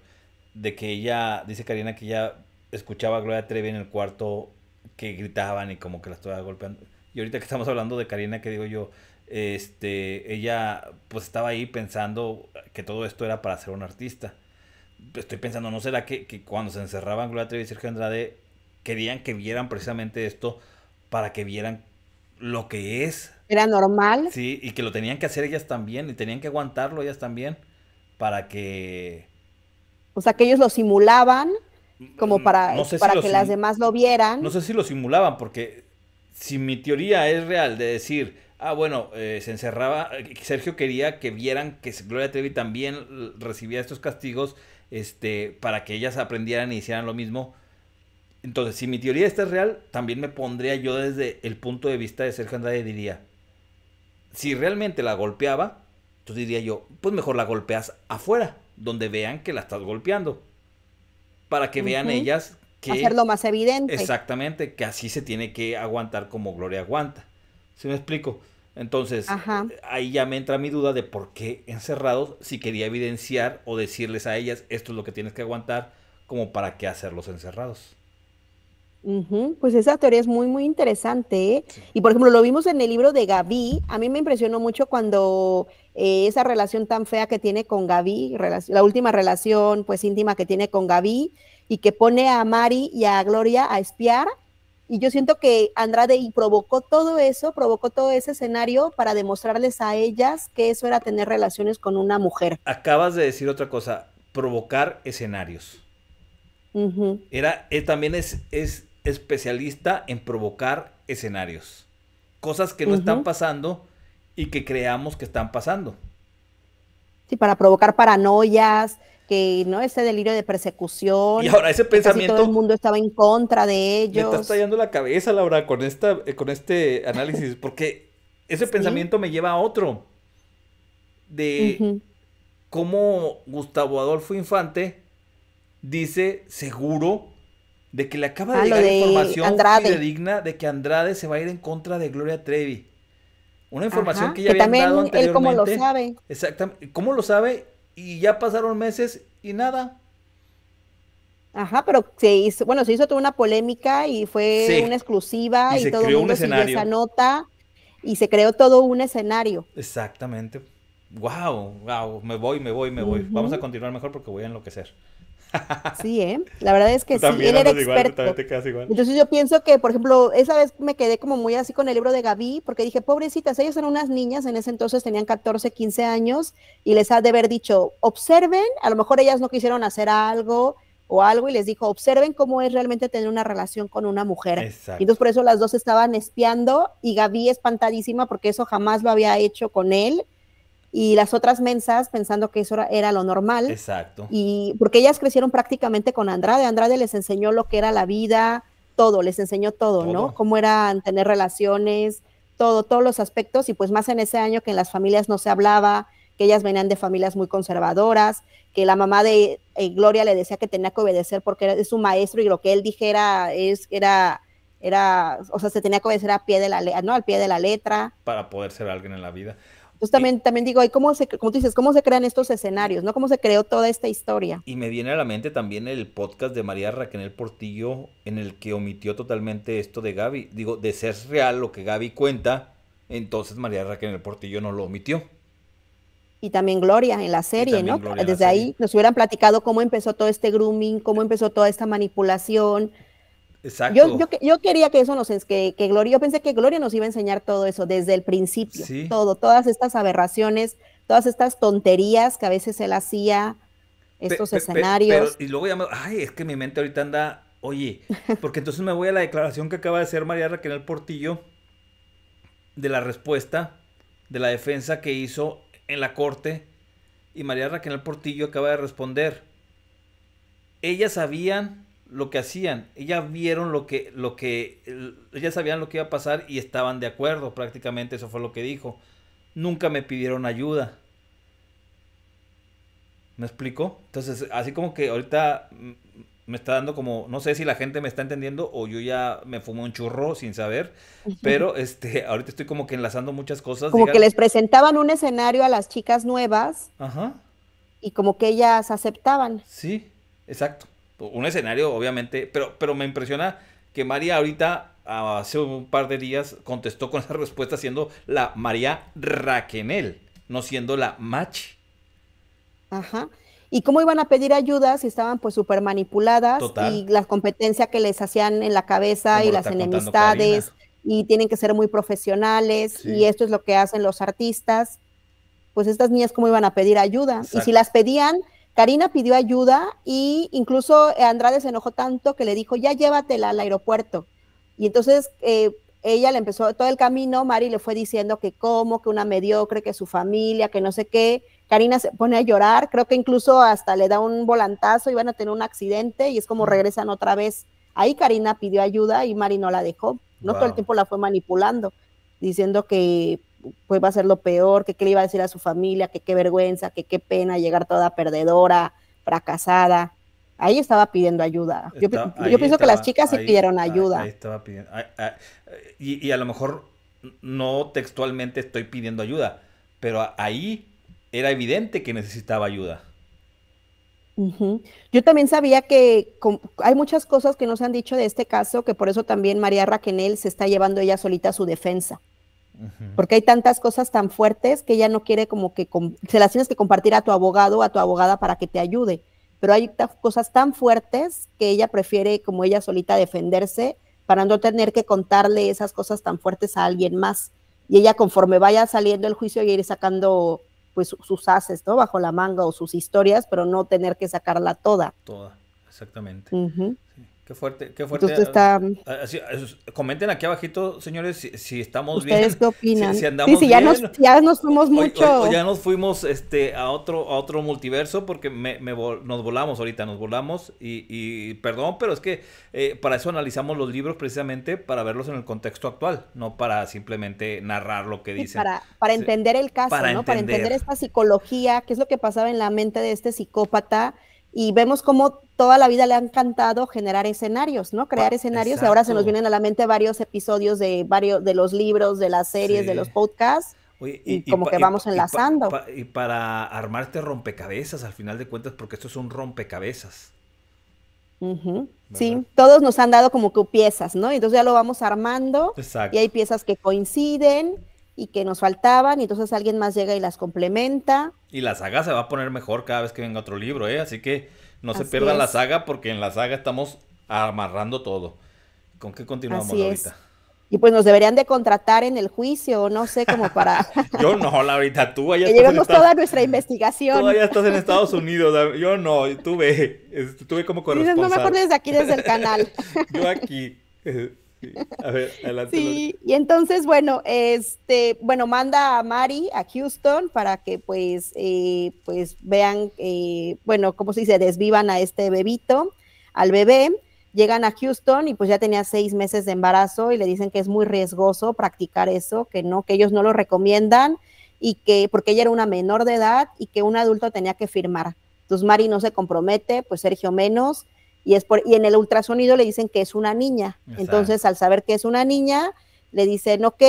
de que ella, dice Karina que ella escuchaba a Gloria Trevi en el cuarto que gritaban y como que las estaba golpeando. Y ahorita que estamos hablando de Karina, que digo yo, este, ella pues estaba ahí pensando que todo esto era para ser un artista. Estoy pensando, ¿no será que, que cuando se encerraban Gloria Trevi y Sergio Andrade querían que vieran precisamente esto para que vieran lo que es? Era normal. Sí, y que lo tenían que hacer ellas también y tenían que aguantarlo ellas también para que... O sea, que ellos lo simulaban como para, para que las demás lo vieran. No sé si lo simulaban, porque si mi teoría es real de decir, ah, bueno, eh, se encerraba, Sergio quería que vieran que Gloria Trevi también recibía estos castigos este, para que ellas aprendieran y hicieran lo mismo. Entonces, si mi teoría está es real, también me pondría yo desde el punto de vista de Sergio Andrade diría, si realmente la golpeaba, entonces diría yo, pues mejor la golpeas afuera, donde vean que la estás golpeando para que vean ellas que... Hacerlo más evidente. Exactamente, que así se tiene que aguantar como Gloria aguanta. ¿Sí me explico? Entonces, ahí ya me entra mi duda de por qué encerrados, si quería evidenciar o decirles a ellas, esto es lo que tienes que aguantar, como para qué hacerlos encerrados. Pues esa teoría es muy, muy interesante. ¿eh? Y por ejemplo, lo vimos en el libro de Gaby. A mí me impresionó mucho cuando eh, esa relación tan fea que tiene con Gaby, la última relación pues íntima que tiene con Gaby, y que pone a Mari y a Gloria a espiar. Y yo siento que Andrade y provocó todo eso, provocó todo ese escenario para demostrarles a ellas que eso era tener relaciones con una mujer. Acabas de decir otra cosa, provocar escenarios. Era, eh, también es especialista en provocar escenarios. Cosas que no están pasando y que creamos que están pasando. Sí, para provocar paranoias, que no ese delirio de persecución. Y ahora ese pensamiento. todo el mundo estaba en contra de ellos. Me está tallando la cabeza, Laura, con esta, eh, con este análisis, porque ese pensamiento me lleva a otro. De cómo Gustavo Adolfo Infante dice seguro de que le acaba de ah, llegar información digna de que Andrade se va a ir en contra de Gloria Trevi. Una información que ya había dado anteriormente. Él como lo sabe. Exactamente. ¿Cómo lo sabe? Y ya pasaron meses y nada. Ajá, pero se hizo, bueno, se hizo toda una polémica y fue una exclusiva y, todo el mundo esa nota y se creó todo un escenario. Exactamente. Wow, wow, me voy, me voy, me voy. Vamos a continuar mejor porque voy a enloquecer. Sí, ¿eh? La verdad es que sí, él era experto. Entonces yo pienso que, por ejemplo, esa vez me quedé como muy así con el libro de Gaby, porque dije, pobrecitas, ellas eran unas niñas, en ese entonces tenían 14, 15 años, y les ha de haber dicho, observen, a lo mejor ellas no quisieron hacer algo o algo, y les dijo, observen cómo es realmente tener una relación con una mujer. Exacto. Y entonces por eso las dos estaban espiando, y Gaby espantadísima, porque eso jamás lo había hecho con él, y las otras mensas pensando que eso era, lo normal. Exacto. Y porque ellas crecieron prácticamente con Andrade. Andrade les enseñó lo que era la vida, todo, les enseñó todo, ¿no? Cómo eran tener relaciones, todo, todos los aspectos. Y pues más en ese año que en las familias no se hablaba, que ellas venían de familias muy conservadoras, que la mamá de eh, Gloria le decía que tenía que obedecer porque era su maestro y lo que él dijera es, era, era, o sea, se tenía que obedecer a pie de la, ¿no? al pie de la letra. Para poder ser alguien en la vida. Justamente, pues también, digo, ¿cómo se, dices, cómo se crean estos escenarios, ¿no? ¿Cómo se creó toda esta historia? Y me viene a la mente también el podcast de María Raquel Portillo en el que omitió totalmente esto de Gaby. Digo, de ser real lo que Gaby cuenta, entonces María Raquel Portillo no lo omitió. Y también Gloria en la serie, ¿no? Desde ahí nos hubieran platicado cómo empezó todo este grooming, cómo eh. empezó toda esta manipulación, Exacto. Yo, yo, quería que eso nos, que, que Gloria, yo pensé que Gloria nos iba a enseñar todo eso desde el principio, todo, todas estas aberraciones, todas estas tonterías que a veces él hacía, estos escenarios. y luego ya me, ay, es que mi mente ahorita anda, oye, porque entonces me voy a la declaración que acaba de hacer María Raquel Portillo de la respuesta de la defensa que hizo en la corte y María Raquel Portillo acaba de responder. Ellas sabían lo que hacían. Ellas vieron lo que, lo que, ellas sabían lo que iba a pasar y estaban de acuerdo prácticamente, eso fue lo que dijo. Nunca me pidieron ayuda. ¿Me explico? Entonces, así como que ahorita me está dando como, no sé si la gente me está entendiendo o yo ya me fumo un churro sin saber, pero este, ahorita estoy como que enlazando muchas cosas. Como que les presentaban un escenario a las chicas nuevas. Ajá. Y como que ellas aceptaban. Sí, exacto un escenario, obviamente, pero, pero me impresiona que María ahorita, hace un par de días, contestó con esa respuesta siendo la María Raquenel, no siendo la Machi. Ajá. ¿Y cómo iban a pedir ayuda si estaban pues súper manipuladas Total. y la competencia que les hacían en la cabeza y las enemistades y tienen que ser muy profesionales y esto es lo que hacen los artistas? Pues estas niñas cómo iban a pedir ayuda y si las pedían Karina pidió ayuda y incluso Andrade se enojó tanto que le dijo, ya llévatela al aeropuerto. Y entonces eh, ella le empezó todo el camino, Mari le fue diciendo que cómo, que una mediocre, que su familia, que no sé qué. Karina se pone a llorar, creo que incluso hasta le da un volantazo y van a tener un accidente y es como regresan otra vez. Ahí Karina pidió ayuda y Mari no la dejó, ¿no? Todo el tiempo la fue manipulando, diciendo que pues va a ser lo peor, que qué le iba a decir a su familia, que qué vergüenza, que qué pena llegar toda perdedora, fracasada. Ahí estaba pidiendo ayuda. yo, pienso que las chicas sí pidieron ayuda. estaba pidiendo. y, a lo mejor no textualmente estoy pidiendo ayuda, pero ahí era evidente que necesitaba ayuda. Yo también sabía que hay muchas cosas que nos han dicho de este caso, que por eso también María Raquenel se está llevando ella solita a su defensa porque hay tantas cosas tan fuertes que ella no quiere como que se las tienes que compartir a tu abogado o a tu abogada para que te ayude, pero hay cosas tan fuertes que ella prefiere como ella solita defenderse para no tener que contarle esas cosas tan fuertes a alguien más. Y ella conforme vaya saliendo el juicio y ir sacando pues sus haces, ¿no? Bajo la manga o sus historias, pero no tener que sacarla toda. Toda, exactamente. Qué fuerte, qué fuerte. está... Ah, ah, ah, comenten aquí abajito, señores, si, estamos ¿Ustedes bien. qué opinan? Si, andamos sí, sí, ya, Nos, ya nos fuimos mucho. ya nos fuimos este, a, otro, a otro multiverso porque me, nos volamos ahorita, nos volamos. Y, y perdón, pero es que eh, para eso analizamos los libros precisamente, para verlos en el contexto actual, no para simplemente narrar lo que dicen. para, para entender el caso, ¿no? Para entender esta psicología, qué es lo que pasaba en la mente de este psicópata y vemos como toda la vida le han encantado generar escenarios, ¿no? Crear escenarios. ahora se nos vienen a la mente varios episodios de varios de los libros, de las series, de los podcasts. y, como que vamos enlazando. y para armarte rompecabezas al final de cuentas, porque esto es un rompecabezas. Sí, todos nos han dado como que piezas, ¿no? Entonces ya lo vamos armando y hay piezas que coinciden y que nos faltaban, y entonces alguien más llega y las complementa. Y la saga se va a poner mejor cada vez que venga otro libro, ¿eh? Así que no se pierda la saga porque en la saga estamos amarrando todo. ¿Con qué continuamos ahorita? Y pues nos deberían de contratar en el juicio, no sé, como para... yo no, Laurita, tú allá... estás... llevamos toda nuestra investigación. Todavía estás en Estados Unidos, yo no, tuve, tuve como corresponsal. No me desde aquí, desde el canal. yo aquí... Eh, A Sí, y entonces, bueno, este, bueno, manda a Mari a Houston para que pues, eh, pues vean, eh, bueno, cómo si se desvivan a este bebito, al bebé. Llegan a Houston y pues ya tenía seis meses de embarazo y le dicen que es muy riesgoso practicar eso, que no, que ellos no lo recomiendan y que porque ella era una menor de edad y que un adulto tenía que firmar. Entonces Mari no se compromete, pues Sergio menos y, es por, y en el ultrasonido le dicen que es una niña. Entonces, al saber que es una niña, le dicen, ok,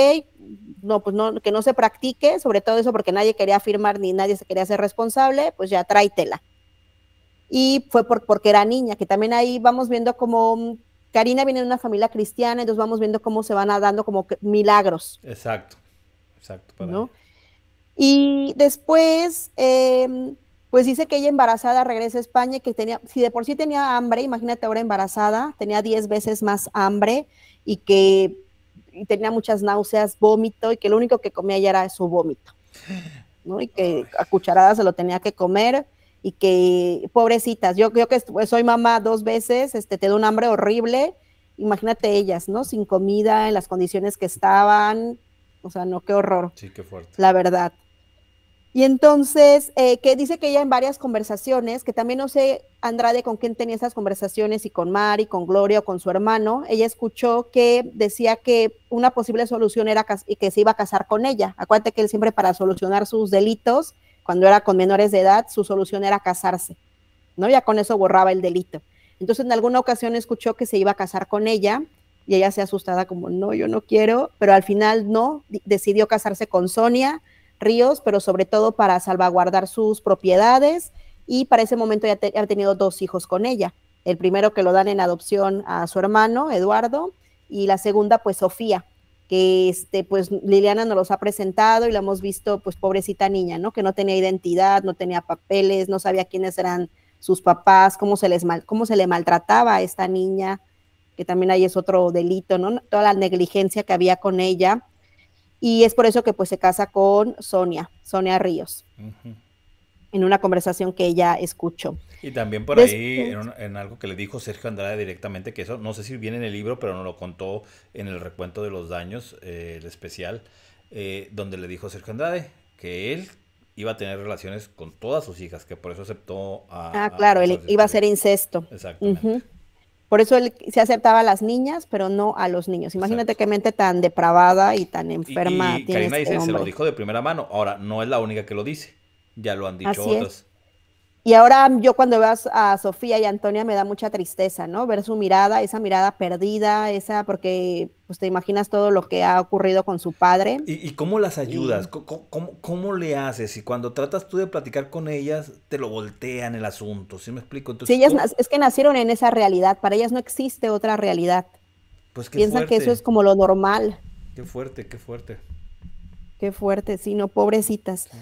no, pues no, que no se practique, sobre todo eso porque nadie quería firmar ni nadie se quería ser responsable, pues ya tráitela. Y fue por, porque era niña, que también ahí vamos viendo como mm, Karina viene de una familia cristiana, entonces vamos viendo cómo se van dando como milagros. Exacto, exacto. ¿no? Y después, em, pues dice que ella embarazada regresa a España, y que tenía, si de por sí tenía hambre, imagínate ahora embarazada, tenía 10 veces más hambre y que tenía muchas náuseas, vómito y que lo único que comía ya era su vómito, ¿no? Y que a cucharadas se lo tenía que comer y que, pobrecitas, yo, creo que soy mamá dos veces, este, te da un hambre horrible, imagínate ellas, ¿no? Sin comida, en las condiciones que estaban, o sea, no, qué horror. Sí, qué fuerte. La verdad. Y entonces, eh, que dice que ella en varias conversaciones, que también no sé, Andrade, con quién tenía esas conversaciones, y con Mari, con Gloria o con su hermano, ella escuchó que decía que una posible solución era que se iba a casar con ella. Acuérdate que él siempre para solucionar sus delitos, cuando era con menores de edad, su solución era casarse, ¿no? Ya con eso borraba el delito. Entonces, en alguna ocasión escuchó que se iba a casar con ella y ella se asustada como, no, yo no quiero, pero al final no, decidió casarse con Sonia Ríos, pero sobre todo para salvaguardar sus propiedades y para ese momento ya, ha tenido dos hijos con ella. El primero que lo dan en adopción a su hermano, Eduardo, y la segunda, pues Sofía, que este, pues Liliana nos los ha presentado y la hemos visto, pues pobrecita niña, ¿no? Que no tenía identidad, no tenía papeles, no sabía quiénes eran sus papás, cómo se, les cómo se le maltrataba a esta niña, que también ahí es otro delito, ¿no? Toda la negligencia que había con ella y es por eso que pues se casa con Sonia, Sonia Ríos, en una conversación que ella escuchó. Y también por ahí, en, algo que le dijo Sergio Andrade directamente, que eso no sé si viene en el libro, pero nos lo contó en el recuento de los daños, eh, el especial, eh, donde le dijo Sergio Andrade que él iba a tener relaciones con todas sus hijas, que por eso aceptó a... Ah, claro, él iba a ser incesto. Exactamente. Por eso él se aceptaba a las niñas, pero no a los niños. Imagínate qué mente tan depravada y tan enferma y Karina este dice, se lo dijo de primera mano. Ahora, no es la única que lo dice. Ya lo han dicho otras. Y ahora yo cuando veo a, Sofía y Antonia me da mucha tristeza, ¿no? Ver su mirada, esa mirada perdida, esa porque pues te imaginas todo lo que ha ocurrido con su padre. ¿Y, cómo las ayudas? ¿Cómo, le haces? Y cuando tratas tú de platicar con ellas, te lo voltean el asunto, ¿sí me explico? sí, ellas es que nacieron en esa realidad, para ellas no existe otra realidad. Pues Piensan que eso es como lo normal. Qué fuerte, qué fuerte. Qué fuerte, sí, no, pobrecitas. Sí.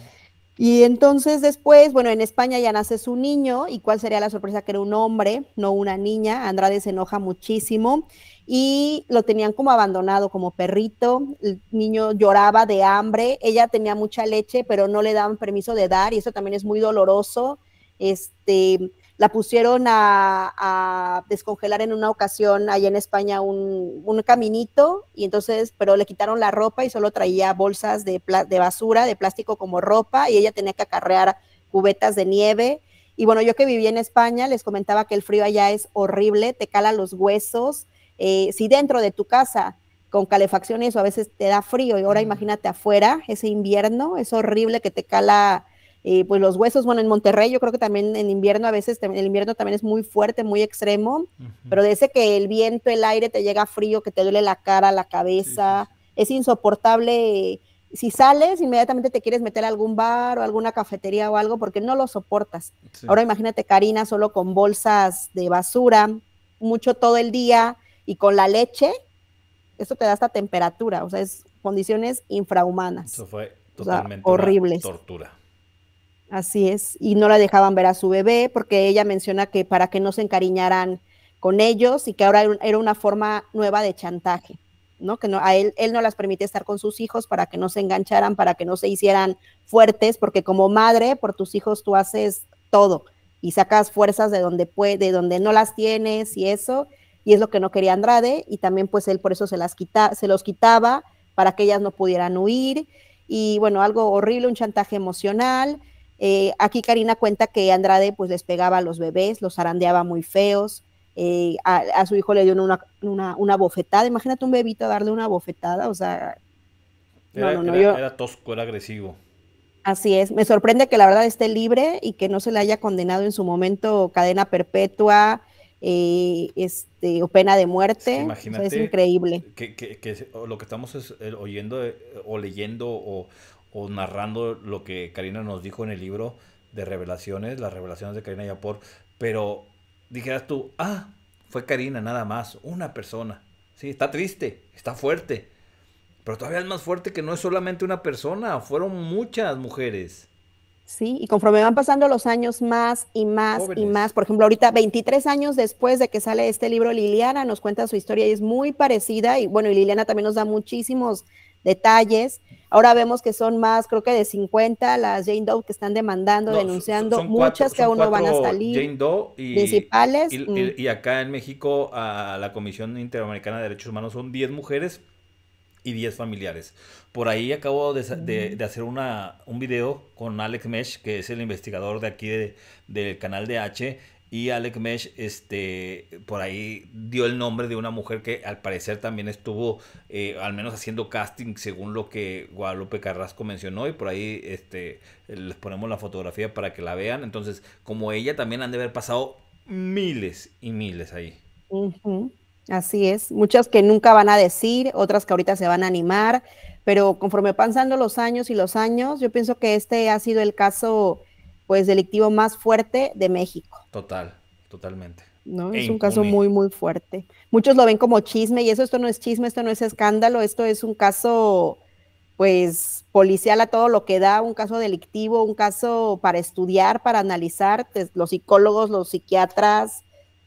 Y entonces después, bueno, en España ya nace su niño y cuál sería la sorpresa que era un hombre, no una niña. Andrade se enoja muchísimo y lo tenían como abandonado, como perrito. El niño lloraba de hambre, ella tenía mucha leche, pero no le daban permiso de dar y eso también es muy doloroso. Este, la pusieron a, descongelar en una ocasión allá en España un, caminito y entonces, pero le quitaron la ropa y solo traía bolsas de, basura, de plástico como ropa y ella tenía que acarrear cubetas de nieve. Y bueno, yo que vivía en España, les comentaba que el frío allá es horrible, te cala los huesos. Eh, si dentro de tu casa con calefacción y eso a veces te da frío y ahora imagínate afuera, ese invierno, es horrible que te cala pues los huesos, bueno, en Monterrey yo creo que también en invierno a veces, el invierno también es muy fuerte, muy extremo, pero desde que el viento, el aire te llega frío, que te duele la cara, la cabeza, es insoportable. Si sales, inmediatamente te quieres meter a algún bar o alguna cafetería o algo porque no lo soportas. Ahora imagínate Karina solo con bolsas de basura, mucho todo el día y con la leche, esto te da hasta temperatura, o sea, es condiciones infrahumanas. Eso fue totalmente tortura. Así es, y no la dejaban ver a su bebé porque ella menciona que para que no se encariñaran con ellos y que ahora era una forma nueva de chantaje, ¿no? Que no, a él, no las permite estar con sus hijos para que no se engancharan, para que no se hicieran fuertes, porque como madre, por tus hijos tú haces todo y sacas fuerzas de donde puede, donde no las tienes y eso, y es lo que no quería Andrade, y también pues él por eso se las se los quitaba para que ellas no pudieran huir, y bueno, algo horrible, un chantaje emocional eh, aquí Karina cuenta que Andrade pues les pegaba a los bebés, los arandeaba muy feos, eh, a, su hijo le dio una, bofetada, imagínate un bebito darle una bofetada, o sea... Era, tosco, era agresivo. Así es, me sorprende que la verdad esté libre y que no se le haya condenado en su momento cadena perpetua, eh, este, o pena de muerte. Imagínate es increíble. Que, lo que estamos oyendo o leyendo o, o narrando lo que Karina nos dijo en el libro de revelaciones, las revelaciones de Karina Yapor, pero dijeras tú, ah, fue Karina nada más, una persona. Sí, está triste, está fuerte, pero todavía es más fuerte que no es solamente una persona, fueron muchas mujeres. Sí, y conforme van pasando los años más y más y más, por ejemplo, ahorita 23 años después de que sale este libro, Liliana nos cuenta su historia y es muy parecida y bueno, y Liliana también nos da muchísimos detalles Ahora vemos que son más, creo que de 50 las Jane Doe que están demandando, denunciando, muchas que aún no van a salir. Jane Doe y, principales. Mm. Y, acá en México, a la Comisión Interamericana de Derechos Humanos son 10 mujeres y 10 familiares. Por ahí acabo mm. de, hacer una, un video con Alex Mesh, que es el investigador de aquí del canal de H, y Alec Mesh, este, por ahí dio el nombre de una mujer que al parecer también estuvo, eh, al menos haciendo casting, según lo que Guadalupe Carrasco mencionó. Y por ahí este, les ponemos la fotografía para que la vean. Entonces, como ella, también han de haber pasado miles y miles ahí. Así es. Muchas que nunca van a decir, otras que ahorita se van a animar. Pero conforme pasando los años y los años, yo pienso que este ha sido el caso pues delictivo más fuerte de México. Total, totalmente. ¿no? E es un caso muy, muy fuerte. Muchos lo ven como chisme y eso, esto no es chisme, esto no es escándalo, esto es un caso, pues, policial a todo lo que da, un caso delictivo, un caso para estudiar, para analizar, pues, los psicólogos, los psiquiatras,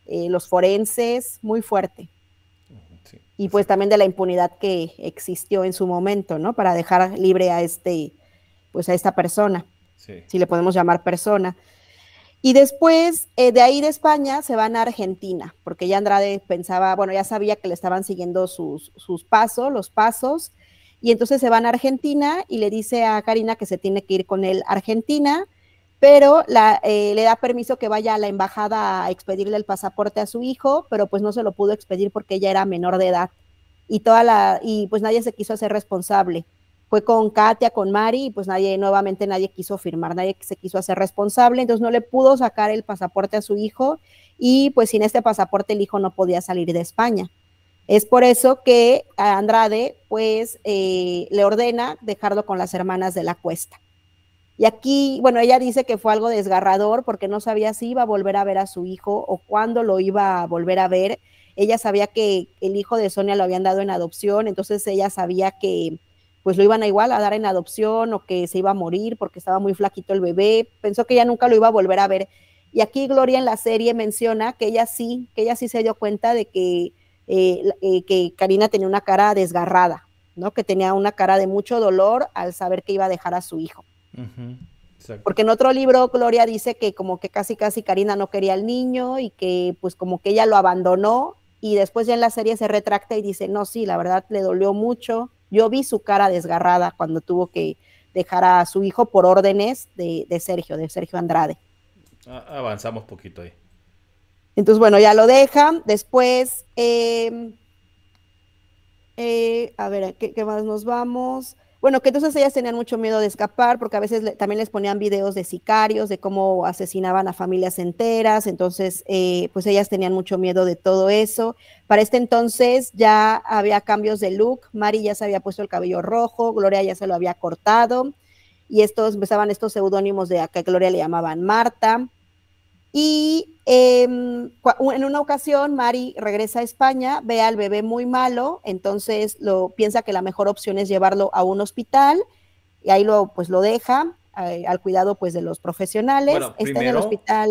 eh, los forenses, muy fuerte. y pues también de la impunidad que existió en su momento, ¿no? Para dejar libre a este, pues a esta persona si le podemos llamar persona. Y después, eh, de ahí de España, se van a Argentina, porque ya Andrade pensaba, bueno, ya sabía que le estaban siguiendo sus, pasos, los pasos, y entonces se van a Argentina y le dice a Karina que se tiene que ir con él a Argentina, pero eh, le da permiso que vaya a la embajada a expedirle el pasaporte a su hijo, pero pues no se lo pudo expedir porque ella era menor de edad y toda la y pues nadie se quiso hacer responsable fue con Katia, con Mari, y pues nadie, nuevamente nadie quiso firmar, nadie se quiso hacer responsable, entonces no le pudo sacar el pasaporte a su hijo y pues sin este pasaporte el hijo no podía salir de España. Es por eso que Andrade pues eh, le ordena dejarlo con las hermanas de la cuesta. Y aquí, bueno, ella dice que fue algo desgarrador porque no sabía si iba a volver a ver a su hijo o cuándo lo iba a volver a ver. Ella sabía que el hijo de Sonia lo habían dado en adopción, entonces ella sabía que, pues lo iban a igual a dar en adopción o que se iba a morir porque estaba muy flaquito el bebé, pensó que ya nunca lo iba a volver a ver. Y aquí Gloria en la serie menciona que ella sí, que ella sí se dio cuenta de que, eh, eh, que Karina tenía una cara desgarrada, ¿no? Que tenía una cara de mucho dolor al saber que iba a dejar a su hijo. Porque en otro libro Gloria dice que como que casi casi Karina no quería al niño y que pues como que ella lo abandonó y después ya en la serie se retracta y dice, no, sí, la verdad le dolió mucho, yo vi su cara desgarrada cuando tuvo que dejar a su hijo por órdenes de, Sergio, de Sergio Andrade. Ah, avanzamos poquito ahí. Entonces, bueno, ya lo dejan. Después, eh, eh, a ver, ¿qué, ¿qué, más nos vamos? Bueno, que entonces ellas tenían mucho miedo de escapar porque a veces también les ponían videos de sicarios, de cómo asesinaban a familias enteras, entonces eh, pues ellas tenían mucho miedo de todo eso. Para este entonces ya había cambios de look, Mari ya se había puesto el cabello rojo, Gloria ya se lo había cortado y estos empezaban estos seudónimos de a que Gloria le llamaban Marta. Y em, en una ocasión, Mari regresa a España, ve al bebé muy malo, entonces lo, piensa que la mejor opción es llevarlo a un hospital y ahí lo, pues, lo deja eh, al cuidado pues, de los profesionales.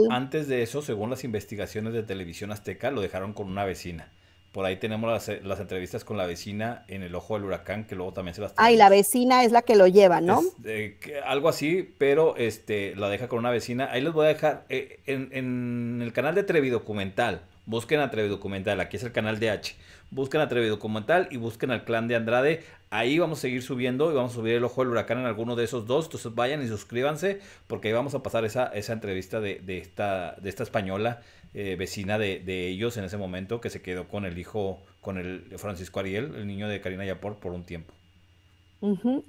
Antes de eso, según las investigaciones de Televisión Azteca, lo dejaron con una vecina. Por ahí tenemos eh, las, entrevistas con la vecina en el ojo del huracán, que luego también se las a Ah, y la vecina es la que lo lleva, ¿no? Eh, algo así, pero este, la deja con una vecina. Ahí les voy a dejar eh, en, el canal de Trevi Documental. Busquen a Documental, aquí es el canal de H. Busquen a Documental y busquen al clan de Andrade. Ahí vamos a seguir subiendo y vamos a subir el ojo del huracán en alguno de esos dos. Entonces vayan y suscríbanse porque ahí vamos a pasar esa, esa entrevista de, esta, de esta española eh, vecina de, ellos en ese momento, que se quedó con el hijo, con el Francisco Ariel, el niño de Karina Yapor, por un tiempo.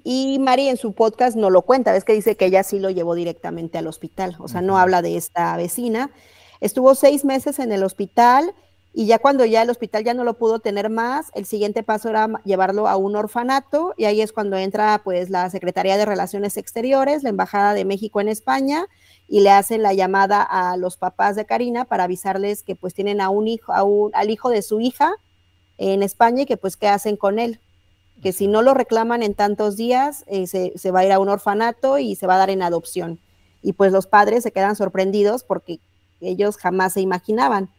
Y Mari en su podcast no lo cuenta, ves que dice que ella sí lo llevó directamente al hospital, o sea, no habla de esta vecina. Estuvo seis meses en el hospital y ya cuando ya el hospital ya no lo pudo tener más, el siguiente paso era llevarlo a un orfanato y ahí es cuando entra pues la Secretaría de Relaciones Exteriores, la Embajada de México en España y le hacen la llamada a los papás de Karina para avisarles que pues tienen a un hijo, a un, al hijo de su hija en España y que pues qué hacen con él, que si no lo reclaman en tantos días eh, se, se, va a ir a un orfanato y se va a dar en adopción. Y pues los padres se quedan sorprendidos porque ellos jamás se imaginaban.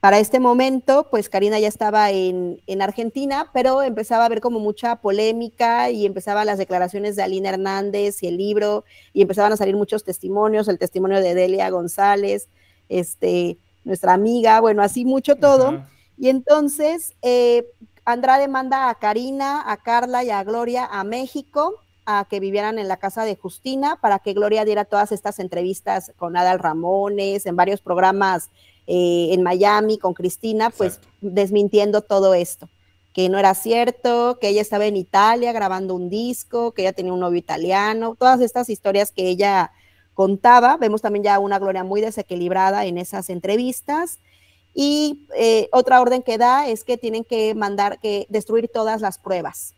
Para este momento, pues Karina ya estaba en, Argentina, pero empezaba a haber como mucha polémica y empezaban las declaraciones de Alina Hernández y el libro, y empezaban a salir muchos testimonios, el testimonio de Delia González, este, nuestra amiga, bueno, así mucho todo. Y entonces eh, Andrade manda a Karina, a Carla y a Gloria a México a que vivieran en la casa de Justina para que Gloria diera todas estas entrevistas con Adal Ramones, en varios programas eh, en Miami con Cristina, pues desmintiendo todo esto, que no era cierto, que ella estaba en Italia grabando un disco, que ella tenía un novio italiano, todas estas historias que ella contaba. Vemos también ya una Gloria muy desequilibrada en esas entrevistas. Y eh, otra orden que da es que tienen que mandar, que destruir todas las pruebas.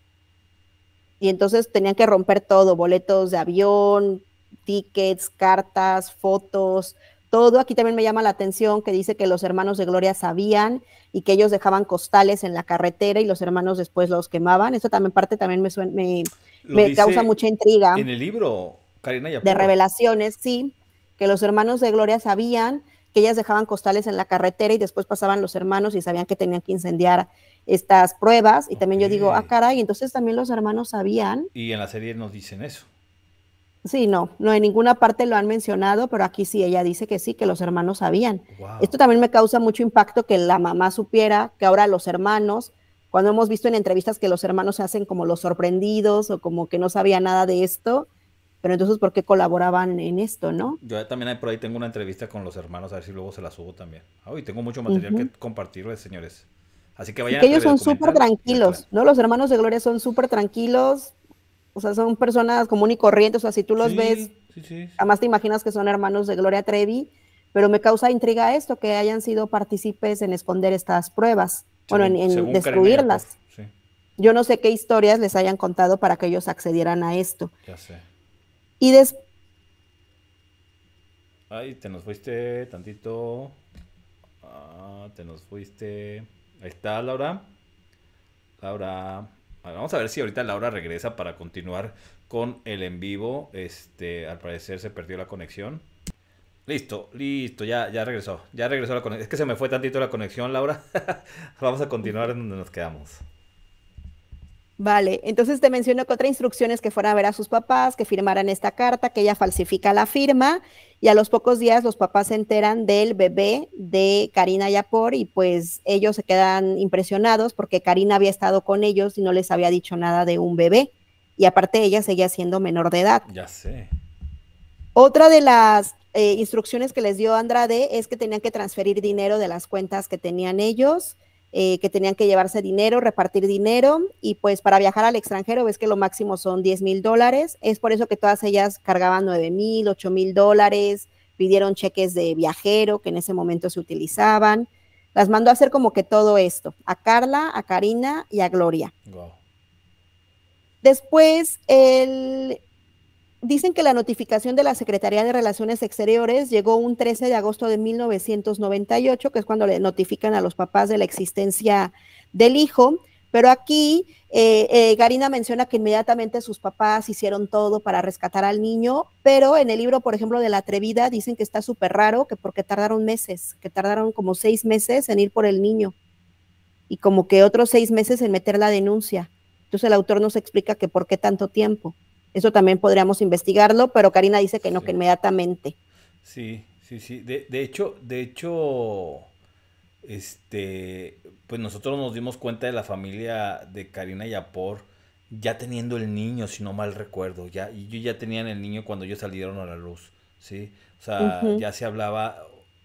Y entonces tenían que romper todo, boletos de avión, tickets, cartas, fotos, todo. Aquí también me llama la atención que dice que los hermanos de Gloria sabían y que ellos dejaban costales en la carretera y los hermanos después los quemaban. Eso también parte también me, me, causa mucha intriga. En el libro, Karina De revelaciones, sí, que los hermanos de Gloria sabían que ellas dejaban costales en la carretera y después pasaban los hermanos y sabían que tenían que incendiar estas pruebas. Y también yo digo, ah, caray, entonces también los hermanos sabían. Y en la serie nos dicen eso. Sí, no, no en ninguna parte lo han mencionado, pero aquí sí ella dice que sí, que los hermanos sabían. Esto también me causa mucho impacto que la mamá supiera, que ahora los hermanos, cuando hemos visto en entrevistas que los hermanos se hacen como los sorprendidos o como que no sabía nada de esto, pero entonces ¿por qué colaboraban en esto, no? Yo también por ahí tengo una entrevista con los hermanos, a ver si luego se la subo también. Ay, ah, tengo mucho material que compartirles, señores. Así que vayan. que ellos son súper tranquilos, ¿no? Los hermanos de Gloria son súper tranquilos, o sea, son personas común y corrientes. o sea, si tú los ves, además te imaginas que son hermanos de Gloria Trevi, pero me causa intriga esto, que hayan sido partícipes en esconder estas pruebas, bueno, en, destruirlas. Pues, Yo no sé qué historias les hayan contado para que ellos accedieran a esto. Ya sé. Y después... Ay, te nos fuiste tantito. Ah, te nos fuiste. Ahí está, Laura. Laura. Vamos a ver si ahorita Laura regresa para continuar con el en vivo. Este, al parecer se perdió la conexión. Listo, listo, ya, ya regresó. Ya regresó la Es que se me fue tantito la conexión, Laura. Vamos a continuar en donde nos quedamos. Vale, entonces te menciono que otra instrucción es que fueran a ver a sus papás, que firmaran esta carta, que ella falsifica la firma y a los pocos días los papás se enteran del bebé de Karina Yapor y pues ellos se quedan impresionados porque Karina había estado con ellos y no les había dicho nada de un bebé y aparte ella seguía siendo menor de edad. Ya sé. Otra de las eh, instrucciones que les dio Andrade es que tenían que transferir dinero de las cuentas que tenían ellos eh, que tenían que llevarse dinero, repartir dinero y pues para viajar al extranjero ves que lo máximo son 10 mil dólares. Es por eso que todas ellas cargaban 9 mil, 8 mil dólares, pidieron cheques de viajero que en ese momento se utilizaban. Las mandó a hacer como que todo esto, a Carla, a Karina y a Gloria. Después, el Dicen que la notificación de la Secretaría de Relaciones Exteriores llegó un 13 de agosto de 1998, que es cuando le notifican a los papás de la existencia del hijo, pero aquí Garina eh, eh, menciona que inmediatamente sus papás hicieron todo para rescatar al niño, pero en el libro, por ejemplo, de la atrevida dicen que está súper raro, que porque tardaron meses, que tardaron como seis meses en ir por el niño y como que otros seis meses en meter la denuncia. Entonces el autor nos explica que por qué tanto tiempo. Eso también podríamos investigarlo, pero Karina dice que no, que inmediatamente. Sí, sí, sí. De, de, hecho, de hecho, este, pues nosotros nos dimos cuenta de la familia de Karina y Apor ya teniendo el niño, si no mal recuerdo. Ya, yo ya tenían el niño cuando ellos salieron a la luz, ¿sí? O sea, ya se hablaba,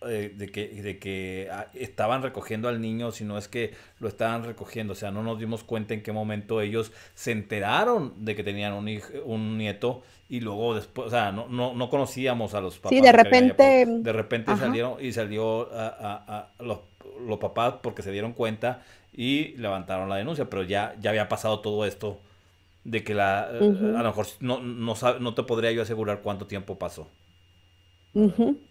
eh, de, que, de que ah, estaban recogiendo al niño, sino es que lo estaban recogiendo. O sea, no nos dimos cuenta en qué momento ellos se enteraron de que tenían un, un nieto y luego después, o sea, no, no, no conocíamos a los papás. Y de repente. De repente salieron y salió a, los, papás porque se dieron cuenta y levantaron la denuncia, pero ya, ya había pasado todo esto de que la, eh, a lo mejor no, no, no te podría yo asegurar cuánto tiempo pasó.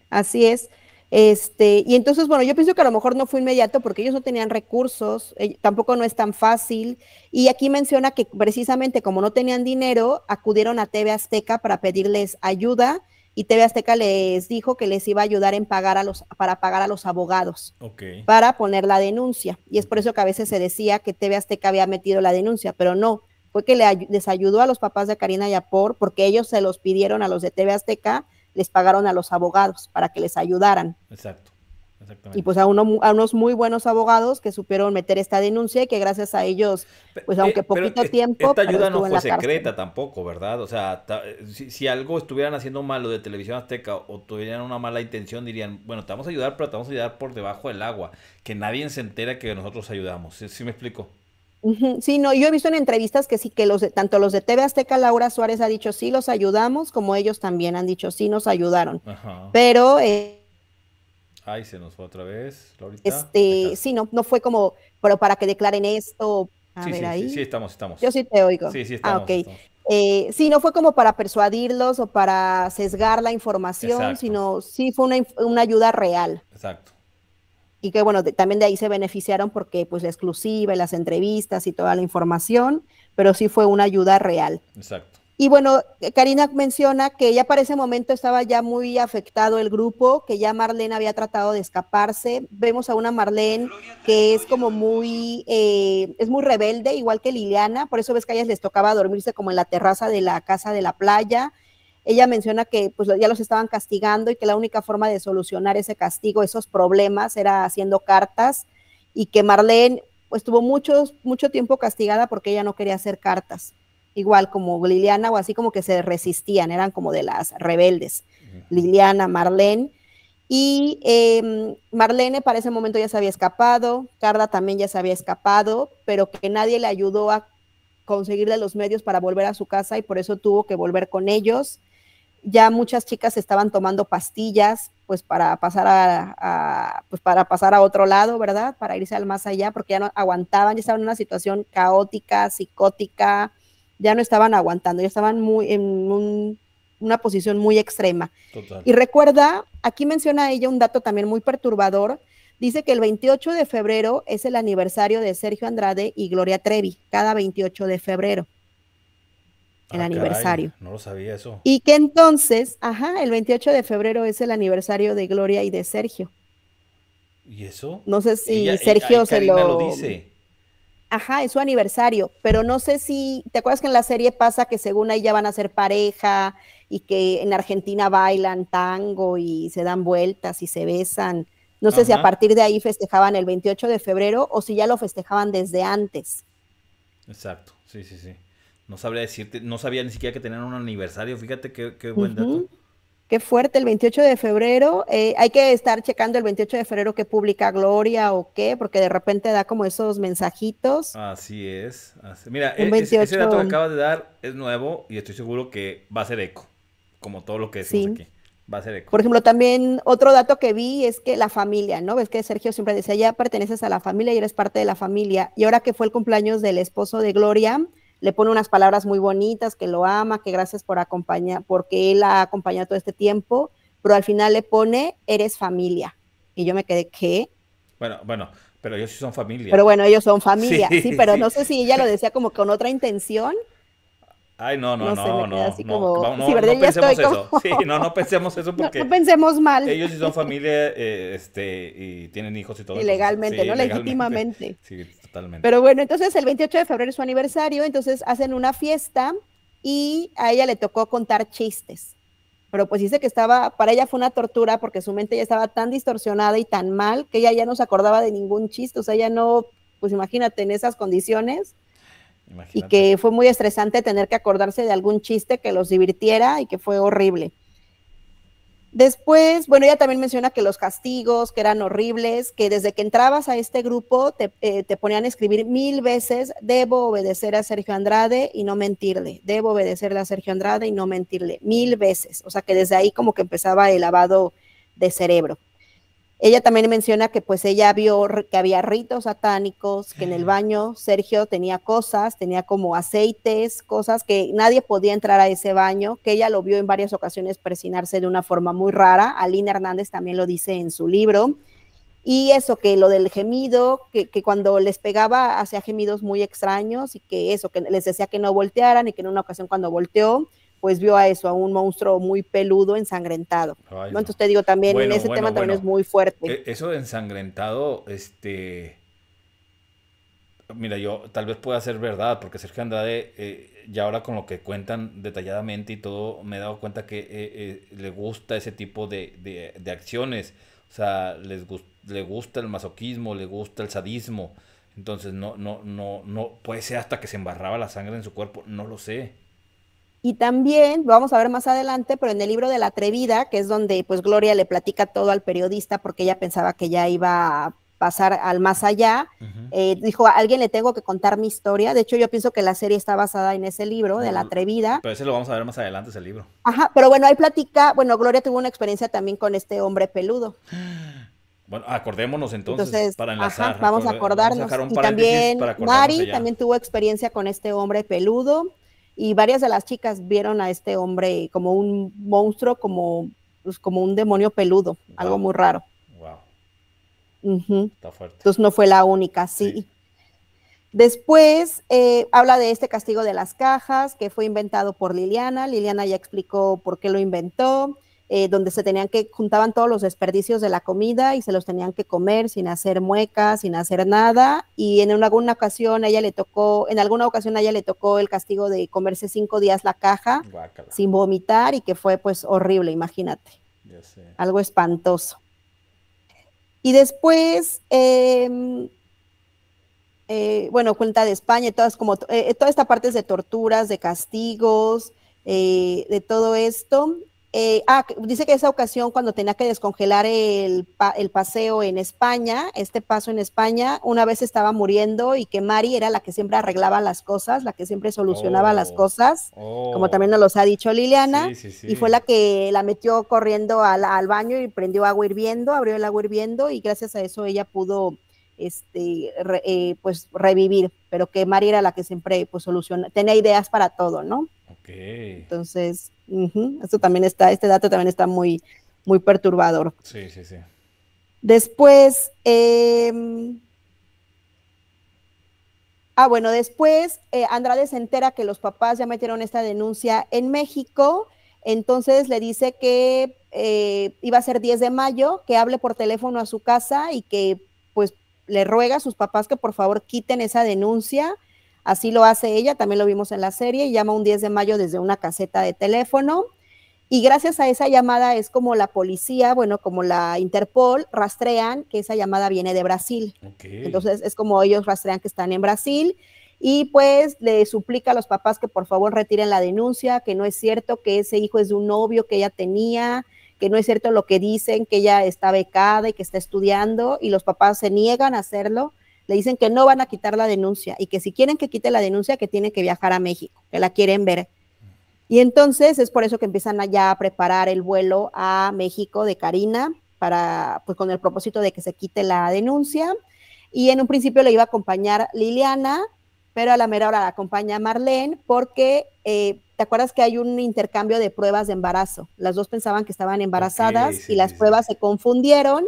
Así es. Este, y entonces, bueno, yo pienso que a lo mejor no fue inmediato porque ellos no tenían recursos, eh, tampoco no es tan fácil. Y aquí menciona que precisamente como no tenían dinero, acudieron a TV Azteca para pedirles ayuda y TV Azteca les dijo que les iba a ayudar en pagar a los, para pagar a los abogados para poner la denuncia. Y es por eso que a veces se decía que TV Azteca había metido la denuncia, pero no, fue que les ayudó a los papás de Karina Yapor porque ellos se los pidieron a los de TV Azteca les pagaron a los abogados para que les ayudaran. Exacto. Y pues a, a, unos muy buenos abogados que supieron meter esta denuncia y que gracias a ellos, pues eh, aunque poquito e, tiempo. Esta ayuda no fue secreta tampoco, ¿verdad? O sea, eh, si, algo estuvieran haciendo malo de Televisión Azteca o tuvieran una mala intención, dirían, bueno, te vamos a ayudar, pero te vamos a ayudar por debajo del agua, que nadie se entera que nosotros ayudamos. ¿Si sí me explico? Sí, no, yo he visto en entrevistas que sí, que los de, tanto los de TV Azteca, Laura Suárez ha dicho sí, los ayudamos, como ellos también han dicho sí, nos ayudaron. Pero. Eh Ay, se nos fue otra vez, Este, sí, no, no fue como, pero para que declaren esto. sí, sí, Sí, estamos, estamos. Yo sí te oigo. Sí, sí, ah, estamos. Eh, sí, no fue como para persuadirlos o para sesgar la información, sino sí fue una, una ayuda real. Exacto y que bueno, también de ahí se beneficiaron porque pues la exclusiva y las entrevistas y toda la información, pero sí fue una ayuda real. Exacto. Y bueno, eh, Karina menciona que ya para ese momento estaba ya muy afectado el grupo, que ya Marlene había tratado de escaparse. Vemos a una Marlene que es como muy, eh, es muy rebelde, igual que Liliana, por eso ves que a ellas les tocaba dormirse como en la terraza de la casa de la playa ella menciona que pues, ya los estaban castigando y que la única forma de solucionar ese castigo, esos problemas, era haciendo cartas y que Marlene pues, estuvo mucho, mucho tiempo castigada porque ella no quería hacer cartas. Igual como Liliana o así como que se resistían, eran como de las rebeldes. Liliana, Marlene. Y em, Marlene para ese momento ya se había escapado, Carla también ya se había escapado, pero que nadie le ayudó a conseguirle los medios para volver a su casa y por eso tuvo que volver con ellos ya muchas chicas estaban tomando pastillas pues para pasar a, pues para pasar a otro lado, ¿verdad? Para irse al más allá, porque ya no aguantaban, ya estaban en una situación caótica, psicótica, ya no estaban aguantando, ya estaban muy en una posición muy extrema. Y recuerda, aquí menciona ella un dato también muy perturbador, dice que el 28 de febrero es el aniversario de Sergio Andrade y Gloria Trevi, cada 28 de febrero el ah, aniversario. no lo sabía eso. Y que entonces, ajá, el 28 de febrero es el aniversario de Gloria y de Sergio. ¿Y eso? No sé si eh, Sergio se lo... dice. Ajá, es su aniversario, pero no sé si, ¿te acuerdas que en la serie pasa que según ahí ya van a ser pareja y que en Argentina bailan tango y se dan vueltas y se besan? No sé si a partir de ahí festejaban el 28 de febrero o si ya lo festejaban desde antes. Exacto, sí, sí, sí. No sabría decirte, no sabía ni siquiera que tenían un aniversario, fíjate qué, qué buen dato. Qué fuerte, el 28 de febrero. Eh, hay que estar checando el 28 de febrero que publica Gloria o qué, porque de repente da como esos mensajitos. Así es. Mira, e, ese dato que acabas de dar es nuevo y estoy seguro que va a ser eco, como todo lo que decimos aquí. Va a ser eco. Por ejemplo, también otro dato que vi es que la familia, ¿no? Ves que Sergio siempre decía, ya perteneces a la familia y eres parte de la familia. Y ahora que fue el cumpleaños del esposo de Gloria, le pone unas palabras muy bonitas, que lo ama, que gracias por acompañar, porque él ha acompañado todo este tiempo, pero al final le pone, eres familia. Y yo me quedé, ¿qué? Bueno, bueno, pero ellos sí son familia. Pero bueno, ellos son familia, sí, pero no sé si ella lo decía como con otra intención. Ay, no, no, no, no, no, no, no, no pensemos eso. Sí, no, no pensemos eso porque... No, pensemos mal. Ellos sí son familia, eh, este, y tienen hijos y todo. eso. Ilegalmente, ¿no? Legítimamente. Sí, pero bueno, entonces el 28 de febrero es su aniversario, entonces hacen una fiesta y a ella le tocó contar chistes. Pero pues dice que estaba, para ella fue una tortura porque su mente ya estaba tan distorsionada y tan mal que ella ya no se acordaba de ningún chiste, o sea, ella no, pues imagínate, en esas condiciones. Y que fue muy estresante tener que acordarse de algún chiste que los divirtiera y que fue horrible. Después, bueno, ella también menciona que los castigos, que eran horribles, que desde que entrabas a este grupo te, eh, te, ponían a escribir mil veces, debo obedecer a Sergio Andrade y no mentirle, debo obedecerle a Sergio Andrade y no mentirle, mil veces. O sea que desde ahí como que empezaba el lavado de cerebro. Ella también menciona que pues ella vio que había ritos satánicos, que en el baño Sergio tenía cosas, tenía como aceites, cosas que nadie podía entrar a ese baño, que ella lo vio en varias ocasiones presinarse de una forma muy rara. Alina Hernández también lo dice en su libro. Y eso, que lo del gemido, que, que cuando les pegaba hacía gemidos muy extraños y que eso, que les decía que no voltearan y que en una ocasión cuando volteó, pues vio a eso, a un monstruo muy peludo, ensangrentado. Entonces te digo, también en ese tema también es muy fuerte. E-, eso de ensangrentado, este... Mira, yo tal vez pueda ser verdad, porque Sergio Andrade, eh, ya ahora con lo que cuentan detalladamente y todo, me he dado cuenta que eh, eh, le gusta ese tipo de, acciones. O sea, les le gusta el masoquismo, le gusta el sadismo. Entonces, no, no, no, no, puede ser hasta que se embarraba la sangre en su cuerpo, no lo sé. Y también, vamos a ver más adelante, pero en el libro de la atrevida, que es donde pues Gloria le platica todo al periodista porque ella pensaba que ya iba a pasar al más allá, eh, dijo, a alguien le tengo que contar mi historia. De hecho, yo pienso que la serie está basada en ese libro, de la atrevida. Pero ese lo vamos a ver más adelante, ese libro. Ajá, pero bueno, ahí platica, bueno, Gloria tuvo una experiencia también con este hombre peludo. Bueno, acordémonos entonces, para enlazar. vamos a acordarnos. y también Mari también tuvo experiencia con este hombre peludo y varias de las chicas vieron a este hombre como un monstruo, como, pues, como un demonio peludo, algo muy raro. Wow. Está fuerte. Entonces no fue la única, sí. Después eh, habla de este castigo de las cajas que fue inventado por Liliana. Liliana ya explicó por qué lo inventó. Eh, donde se tenían que, juntaban todos los desperdicios de la comida y se los tenían que comer sin hacer muecas, sin hacer nada. Y en alguna ocasión a ella le tocó, en alguna ocasión a ella le tocó el castigo de comerse cinco días la caja sin vomitar y que fue pues horrible, imagínate. Algo espantoso. Y después, em, eh, bueno, cuenta de España, todas como, eh, toda esta parte es de torturas, de castigos, de todo esto. Eh, ah, dice que esa ocasión cuando tenía que descongelar el, paseo en España, este paso en España, una vez estaba muriendo y que Mari era la que siempre arreglaba las cosas, la que siempre solucionaba las oh, cosas, oh. como también nos los ha dicho Liliana, y fue la que la metió corriendo al, baño y prendió agua hirviendo, abrió el agua hirviendo y gracias a eso ella pudo este, eh, pues revivir, pero que Mari era la que siempre pues soluciona, tenía ideas para todo, ¿no? Entonces, esto también está, este dato también está muy, muy perturbador. Sí, sí, sí. Después, em, ah, bueno, después eh, Andrade se entera que los papás ya metieron esta denuncia en México, entonces le dice que eh, iba a ser 10 de mayo, que hable por teléfono a su casa y que pues le ruega a sus papás que por favor quiten esa denuncia Así lo hace ella, también lo vimos en la serie, llama un 10 de mayo desde una caseta de teléfono y gracias a esa llamada es como la policía, bueno, como la Interpol, rastrean que esa llamada viene de Brasil. Entonces es como ellos rastrean que están en Brasil y pues le suplica a los papás que por favor retiren la denuncia, que no es cierto que ese hijo es de un novio que ella tenía, que no es cierto lo que dicen, que ella está becada y que está estudiando y los papás se niegan a hacerlo le dicen que no van a quitar la denuncia y que si quieren que quite la denuncia, que tiene que viajar a México, que la quieren ver. Y entonces es por eso que empiezan ya a preparar el vuelo a México de Karina para, pues con el propósito de que se quite la denuncia. Y en un principio le iba a acompañar Liliana, pero a la mera hora la acompaña Marlene porque eh, ¿te acuerdas que hay un intercambio de pruebas de embarazo? Las dos pensaban que estaban embarazadas y las pruebas se confundieron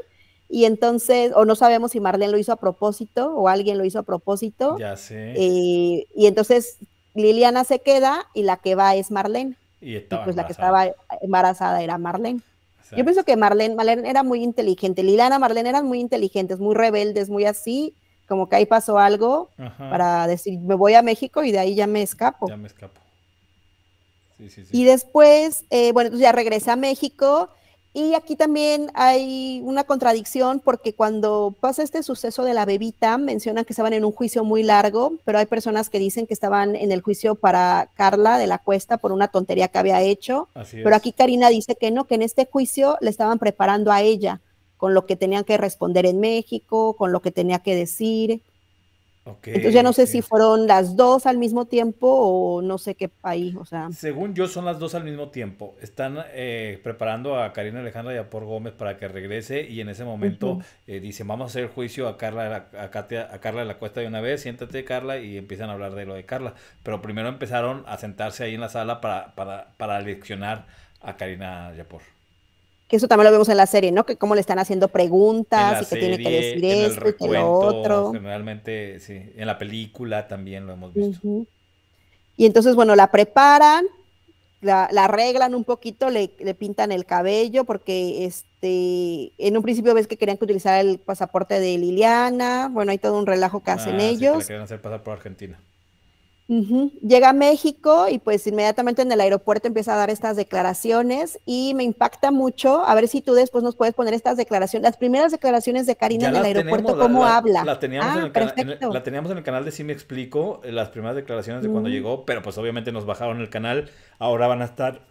y entonces, o no sabemos si Marlene lo hizo a propósito o alguien lo hizo a propósito. Ya sé. Eh, y entonces Liliana se queda y la que va es Marlene. Y, pues la que estaba embarazada era Marlene. Yo pienso que Marlene, Marlene era muy inteligente. Liliana, Marlene eran muy inteligentes, muy rebeldes, muy así. Como que ahí pasó algo para decir, me voy a México y de ahí ya me escapo. Ya me escapo. Sí, sí, sí. Y después, eh, bueno, entonces ya regresé a México y aquí también hay una contradicción porque cuando pasa este suceso de la bebita, mencionan que estaban en un juicio muy largo, pero hay personas que dicen que estaban en el juicio para Carla de la Cuesta por una tontería que había hecho. Pero aquí Karina dice que no, que en este juicio le estaban preparando a ella con lo que tenían que responder en México, con lo que tenía que decir. Entonces ya no sé si fueron las dos al mismo tiempo o no sé qué país, o sea. Según yo son las dos al mismo tiempo. Están eh, preparando a Karina Alejandra Yapor Gómez para que regrese y en ese momento eh, dicen vamos a hacer juicio a Carla, a, a Carla de la Cuesta de una vez, siéntate Carla y empiezan a hablar de lo de Carla. Pero primero empezaron a sentarse ahí en la sala para, para, para leccionar a Karina Yapor que eso también lo vemos en la serie, ¿no? Que cómo le están haciendo preguntas y que tiene que decir esto y lo otro. Generalmente, sí, en la película también lo hemos visto. Y entonces, bueno, la preparan, la, arreglan un poquito, le, pintan el cabello, porque este, en un principio ves que querían utilizar el pasaporte de Liliana, bueno, hay todo un relajo que hacen ah, ellos. hacer pasar por Argentina. Llega a México y pues inmediatamente en el aeropuerto empieza a dar estas declaraciones y me impacta mucho. A ver si tú después nos puedes poner estas declaraciones, las primeras declaraciones de Karina en el aeropuerto, cómo habla. La, teníamos en el canal de Sí me explico, eh, las primeras declaraciones de cuando llegó, pero pues obviamente nos bajaron el canal. Ahora van a estar,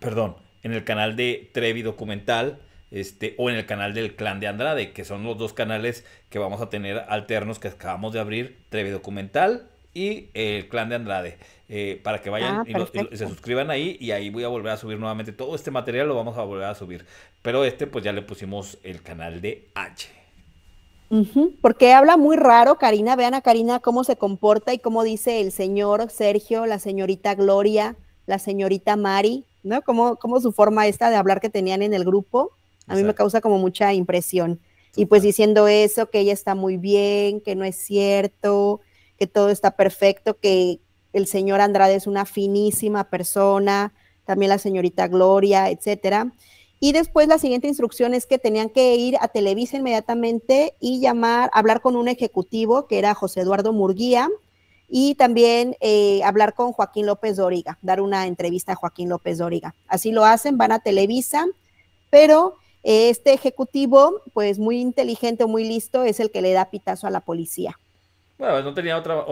perdón, en el canal de Trevi Documental. Este, o en el canal del Clan de Andrade, que son los dos canales que vamos a tener alternos que acabamos de abrir, Trevi Documental y eh, el clan de Andrade. Eh, para que vayan ah, y, se suscriban ahí y ahí voy a volver a subir nuevamente todo este material lo vamos a volver a subir pero este pues ya le pusimos el canal de H porque habla muy raro Karina vean a Karina cómo se comporta y cómo dice el señor Sergio la señorita Gloria la señorita Mari no como su forma esta de hablar que tenían en el grupo a mí me causa como mucha impresión y pues diciendo eso que ella está muy bien que no es cierto que todo está perfecto, que el señor Andrade es una finísima persona, también la señorita Gloria, etcétera. Y después la siguiente instrucción es que tenían que ir a Televisa inmediatamente y llamar, hablar con un ejecutivo que era José Eduardo Murguía y también eh, hablar con Joaquín López Dóriga, dar una entrevista a Joaquín López Dóriga. Así lo hacen, van a Televisa, pero eh, este ejecutivo, pues muy inteligente, muy listo, es el que le da pitazo a la policía. Bueno, no tenía otra,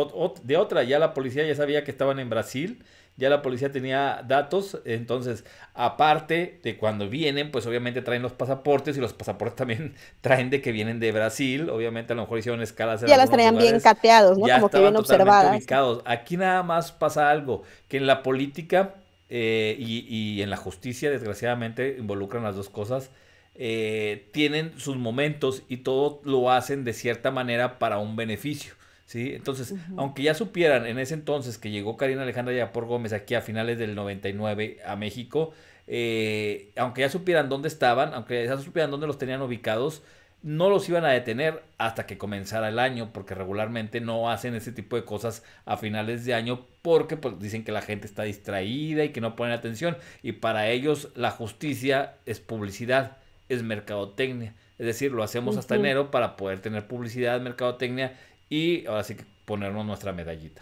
de otra, ya la policía ya sabía que estaban en Brasil, ya la policía tenía datos, entonces, aparte de cuando vienen, pues obviamente traen los pasaportes y los pasaportes también traen de que vienen de Brasil, obviamente a lo mejor hicieron escalas. En ya las traían bien cateados, ¿no? Como que bien observadas. Aquí nada más pasa algo, que en la política eh, y, en la justicia, desgraciadamente, involucran las dos cosas. Eh, tienen sus momentos y todo lo hacen de cierta manera para un beneficio. ¿sí? Entonces, aunque ya supieran en ese entonces que llegó Karina Alejandra Yapor Gómez aquí a finales del 99 a México, eh, aunque ya supieran dónde estaban, aunque ya supieran dónde los tenían ubicados, no los iban a detener hasta que comenzara el año, porque regularmente no hacen ese tipo de cosas a finales de año, porque pues, dicen que la gente está distraída y que no ponen atención, y para ellos la justicia es publicidad, es mercadotecnia, es decir, lo hacemos hasta enero para poder tener publicidad, mercadotecnia y ahora sí que ponernos nuestra medallita.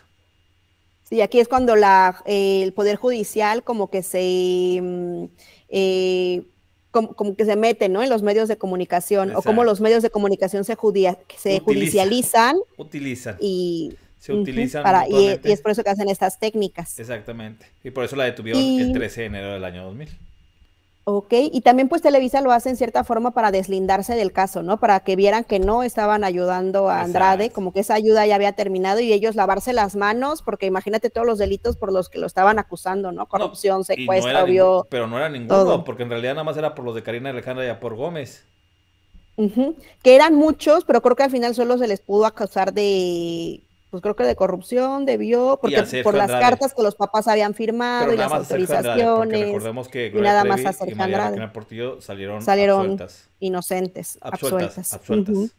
Sí, aquí es cuando la, eh, el Poder Judicial como que se... Mm, eh, como, que se mete en los medios de comunicación o como los medios de comunicación se, judicializan. Utilizan. Y se utilizan. y, es por eso que hacen estas técnicas. Exactamente. Y por eso la detuvieron el 13 de enero del año 2000. Ok, y también pues Televisa lo hace en cierta forma para deslindarse del caso, ¿no? Para que vieran que no estaban ayudando a Andrade, como que esa ayuda ya había terminado y ellos lavarse las manos, porque imagínate todos los delitos por los que lo estaban acusando, ¿no? Corrupción, secuestro, vio. pero no era ninguno, porque en realidad nada más era por los de Karina Alejandra y a por Gómez. Que eran muchos, pero creo que al final solo se les pudo acusar de pues creo que de corrupción debió, porque por las cartas que los papás habían firmado y las autorizaciones. y nada más a y salieron, inocentes, absueltas. Absueltas.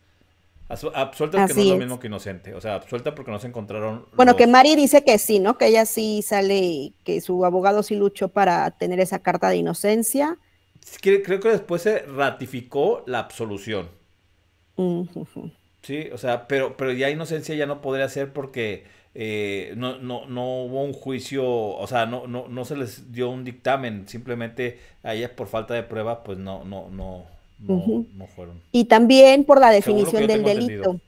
absueltas. que no es, lo mismo que inocente. O sea, absuelta porque no se encontraron. Bueno, que Mari dice que sí, ¿no? Que ella sí sale, que su abogado sí luchó para tener esa carta de inocencia. Creo que después se ratificó la absolución. Sí, o sea, pero, pero ya inocencia ya no podría ser porque eh, no, no, no hubo un juicio, o sea, no, no, no se les dio un dictamen, simplemente a ellas por falta de pruebas, pues no, no, no, no, fueron. Y también por la definición del delito.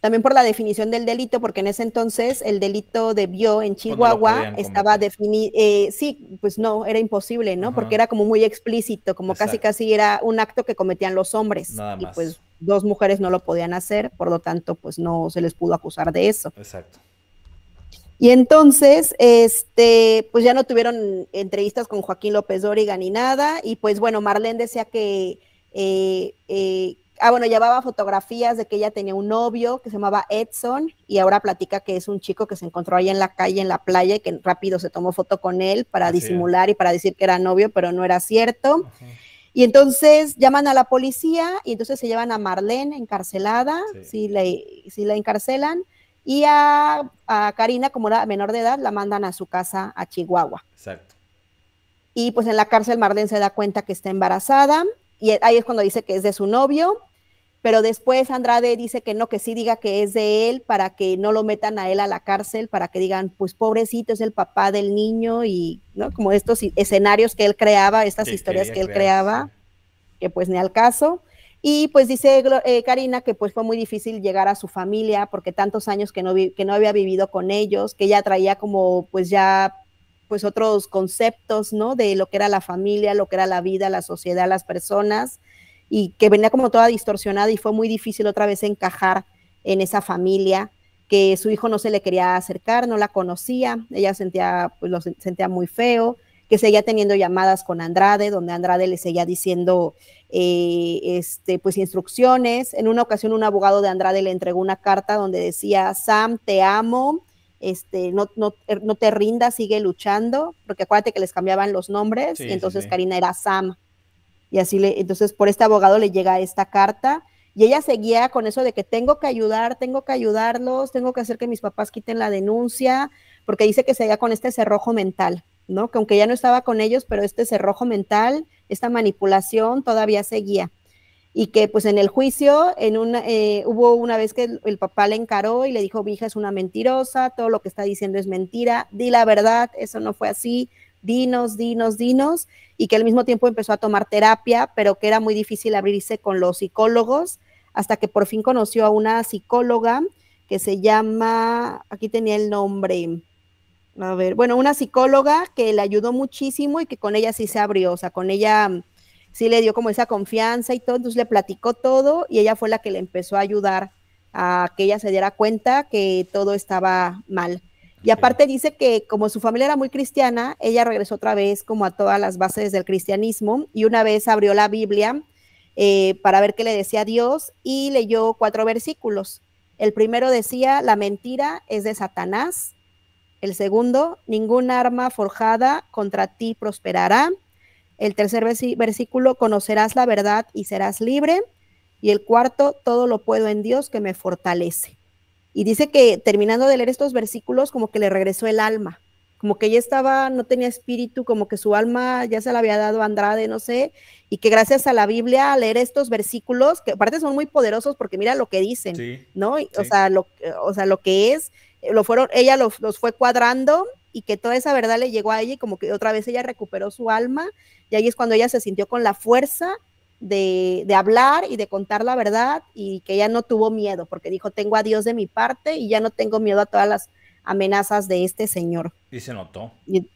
También por la definición del delito, porque en ese entonces el delito de bio en Chihuahua estaba definido, eh, sí, pues no, era imposible, ¿no? Porque era como muy explícito, como casi casi era un acto que cometían los hombres. y pues dos mujeres no lo podían hacer, por lo tanto, pues no se les pudo acusar de eso. Exacto. Y entonces, este, pues ya no tuvieron entrevistas con Joaquín López Dóriga ni nada, y pues bueno, Marlene decía que, eh, eh, ah, bueno, llevaba fotografías de que ella tenía un novio que se llamaba Edson, y ahora platica que es un chico que se encontró ahí en la calle, en la playa, y que rápido se tomó foto con él para disimular y para decir que era novio, pero no era cierto. Y entonces llaman a la policía y entonces se llevan a Marlene encarcelada, sí. si, le, la encarcelan, y a, a, Karina, como era menor de edad, la mandan a su casa a Chihuahua. Exacto. Y pues en la cárcel Marlene se da cuenta que está embarazada y ahí es cuando dice que es de su novio pero después Andrade dice que no, que sí diga que es de él para que no lo metan a él a la cárcel, para que digan, pues pobrecito es el papá del niño y, ¿no? Como estos escenarios que él creaba, estas historias que él creaba, que pues ni al caso. Y pues dice eh, Karina que pues fue muy difícil llegar a su familia porque tantos años que no, que no había vivido con ellos, que ella traía como pues ya pues otros conceptos, ¿no? De lo que era la familia, lo que era la vida, la sociedad, las personas y que venía como toda distorsionada y fue muy difícil otra vez encajar en esa familia que su hijo no se le quería acercar, no la conocía, ella sentía, pues, lo sentía muy feo, que seguía teniendo llamadas con Andrade, donde Andrade le seguía diciendo eh, este, pues instrucciones. En una ocasión un abogado de Andrade le entregó una carta donde decía, Sam, te amo, este, no, no, er, te rindas, sigue luchando, porque acuérdate que les cambiaban los nombres, y entonces Karina era Sam. Y así le, entonces por este abogado le llega esta carta y ella seguía con eso de que tengo que ayudar, tengo que ayudarlos, tengo que hacer que mis papás quiten la denuncia, porque dice que seguía con este cerrojo mental, ¿no? Que aunque ya no estaba con ellos, pero este cerrojo mental, esta manipulación todavía seguía. Y que pues en el juicio, en una, eh, hubo una vez que el, papá le encaró y le dijo, mi hija es una mentirosa, todo lo que está diciendo es mentira, di la verdad, eso no fue así, dinos, dinos, dinos, y que al mismo tiempo empezó a tomar terapia, pero que era muy difícil abrirse con los psicólogos, hasta que por fin conoció a una psicóloga que se llama, aquí tenía el nombre, a ver, bueno, una psicóloga que le ayudó muchísimo y que con ella sí se abrió, o sea, con ella mm, sí le dio como esa confianza y todo, entonces le platicó todo y ella fue la que le empezó a ayudar a que ella se diera cuenta que todo estaba mal. Y aparte dice que como su familia era muy cristiana, ella regresó otra vez como a todas las bases del cristianismo y una vez abrió la Biblia eh, para ver qué le decía Dios y leyó cuatro versículos. El primero decía, la mentira es de Satanás. El segundo, ningún arma forjada contra ti prosperará. El tercer versículo, conocerás la verdad y serás libre. Y el cuarto, todo lo puedo en Dios que me fortalece. Y dice que terminando de leer estos versículos, como que le regresó el alma, como que ella estaba, no tenía espíritu, como que su alma ya se la había dado Andrade, no sé, y que gracias a la Biblia, a leer estos versículos, que aparte son muy poderosos porque mira lo que dicen, ¿no? O, sea, lo, eh, o sea, lo que es, eh, lo fueron, ella los, los fue cuadrando y que toda esa verdad le llegó a ella y como que otra vez ella recuperó su alma y ahí es cuando ella se sintió con la fuerza de, hablar y de contar la verdad y que ya no tuvo miedo, porque dijo, tengo a Dios de mi parte y ya no tengo miedo a todas las amenazas de este señor. Y se notó. Y,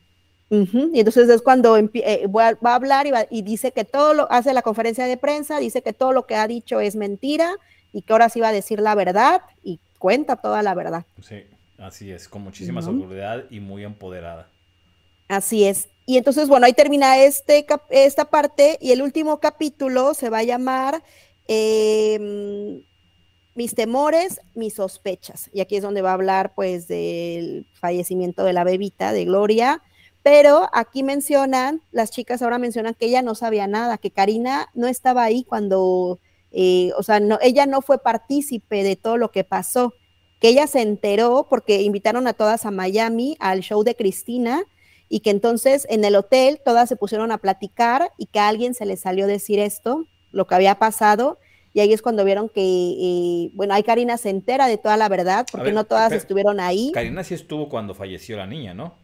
entonces es cuando eh, va, a hablar y, dice que todo lo hace la conferencia de prensa, dice que todo lo que ha dicho es mentira y que ahora sí va a decir la verdad y cuenta toda la verdad. Sí, así es, con muchísima seguridad y muy empoderada. Así es. Y entonces, bueno, ahí termina este, esta parte y el último capítulo se va a llamar em, Mis temores, mis sospechas. Y aquí es donde va a hablar pues del fallecimiento de la bebita, de Gloria. Pero aquí mencionan, las chicas ahora mencionan que ella no sabía nada, que Karina no estaba ahí cuando, eh, o sea, no, ella no fue partícipe de todo lo que pasó, que ella se enteró porque invitaron a todas a Miami al show de Cristina y que entonces en el hotel todas se pusieron a platicar y que a alguien se le salió decir esto, lo que había pasado. Y ahí es cuando vieron que, eh, bueno, ahí Karina se entera de toda la verdad, porque no todas estuvieron ahí. Karina sí estuvo cuando falleció la niña, ¿no?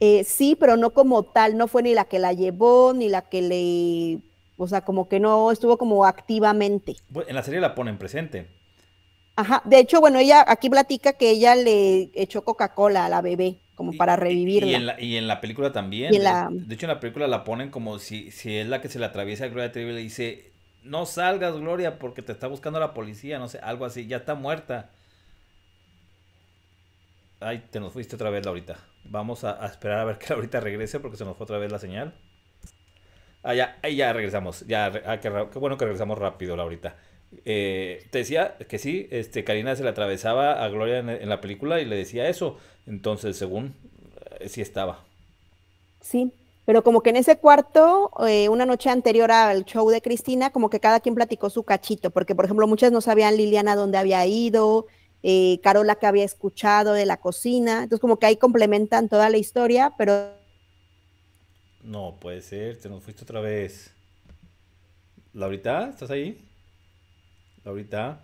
Eh, sí, pero no como tal, no fue ni la que la llevó, ni la que le, o sea, como que no estuvo como activamente. En la serie la ponen presente. Ajá, de hecho, bueno, ella aquí platica que ella le echó Coca-Cola a la bebé como para revivirla. Y en, la, y en la película también. De hecho, en la película la ponen como si, si es la que se le atraviesa a Gloria Trevi y le dice, no salgas, Gloria, porque te está buscando la policía, no sé, algo así, ya está muerta. Ay, te nos fuiste otra vez, Laurita. Vamos a, esperar a ver que Laurita regrese porque se nos fue otra vez la señal. Ah, ya, ahí ya regresamos. Ya, ah, qué, bueno que regresamos rápido, Laurita. Eh, te decía que sí, este, Karina se le atravesaba a Gloria en la película y le decía eso. Entonces, según, eh, sí estaba. Sí, pero como que en ese cuarto, eh, una noche anterior al show de Cristina, como que cada quien platicó su cachito, porque por ejemplo muchas no sabían Liliana dónde había ido, eh, Carola que había escuchado de la cocina, entonces como que ahí complementan toda la historia, pero... No, puede ser, te nos fuiste otra vez. Laurita, ¿estás ahí? Laurita.